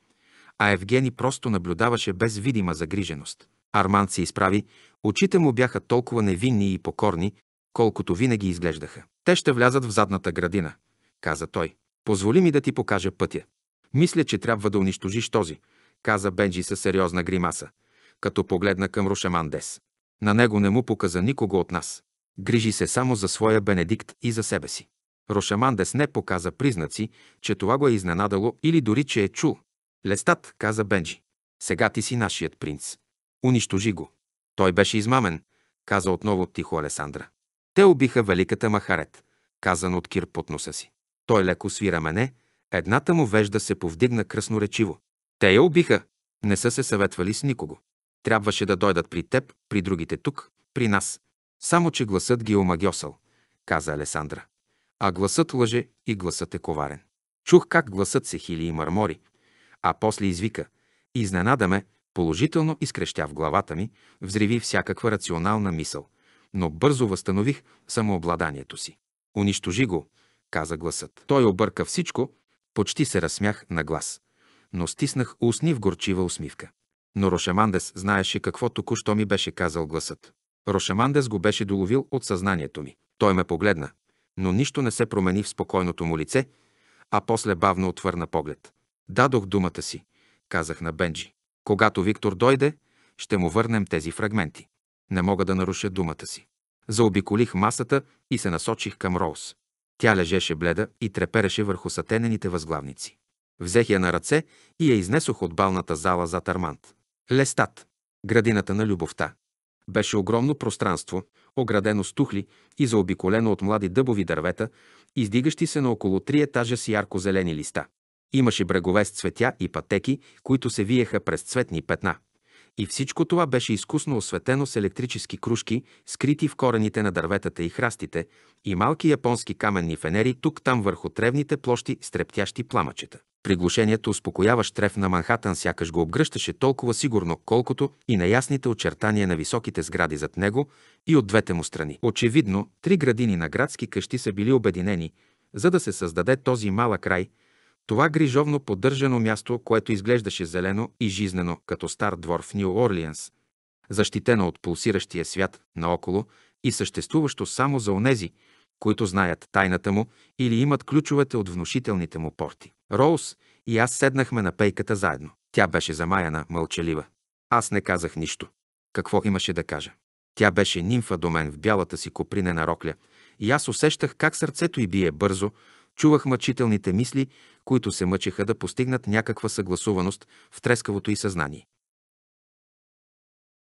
A: а Евгений просто наблюдаваше без видима загриженост. Арман се изправи, очите му бяха толкова невинни и покорни, колкото винаги изглеждаха. Те ще влязат в задната градина, каза той. Позволи ми да ти покажа пътя. Мисля, че трябва да унищожиш този, каза Бенджи със сериозна гримаса, като погледна към Дес. На него не му показа никого от нас. Грижи се само за своя Бенедикт и за себе си. Рошамандес не показа признаци, че това го е изненадало или дори, че е чул. Лестат, каза Бенджи. Сега ти си нашият принц. Унищожи го. Той беше измамен, каза отново тихо Алесандра. Те убиха великата Махарет, казан от Кир под носа си. Той леко свира мене, едната му вежда се повдигна кръсноречиво. Те я убиха, не са се съветвали с никого. Трябваше да дойдат при теб, при другите тук, при нас. Само, че гласът ги е омагьосал, каза Алесандра. А гласът лъже и гласът е коварен. Чух как гласът се хили и мърмори, а после извика. Изненада ме, положително изкрещя в главата ми, взриви всякаква рационална мисъл, но бързо възстанових самообладанието си. Унищожи го, каза гласът. Той обърка всичко, почти се разсмях на глас, но стиснах устни в горчива усмивка. Но Рошамандес знаеше какво току-що ми беше казал гласът. Рошамандес го беше доловил от съзнанието ми. Той ме погледна, но нищо не се промени в спокойното му лице, а после бавно отвърна поглед. Дадох думата си, казах на Бенджи. Когато Виктор дойде, ще му върнем тези фрагменти. Не мога да наруша думата си. Заобиколих масата и се насочих към Роуз. Тя лежеше бледа и трепереше върху сатенените възглавници. Взех я на ръце и я изнесох от балната зала за Тармант. Лестат. Градината на любовта. Беше огромно пространство, оградено с тухли и заобиколено от млади дъбови дървета, издигащи се на около три етажа с ярко-зелени листа. Имаше брегове с цветя и пътеки, които се виеха през цветни петна. И всичко това беше изкусно осветено с електрически кружки, скрити в корените на дърветата и храстите, и малки японски каменни фенери тук-там върху тревните площи с трептящи пламъчета. Приглушението успокояващ трев на Манхатън сякаш го обгръщаше толкова сигурно, колкото и неясните очертания на високите сгради зад него и от двете му страни. Очевидно, три градини на градски къщи са били обединени, за да се създаде този малък край, това грижовно поддържано място, което изглеждаше зелено и жизнено, като стар двор в Нью Орлиенс, защитено от пулсиращия свят наоколо и съществуващо само за онези, които знаят тайната му или имат ключовете от внушителните му порти. Роуз и аз седнахме на пейката заедно. Тя беше замаяна, мълчалива. Аз не казах нищо. Какво имаше да кажа? Тя беше нимфа до мен в бялата си копринена рокля и аз усещах как сърцето й бие бързо, чувах мъчителните мисли, които се мъчеха да постигнат някаква съгласуваност в трескавото й съзнание.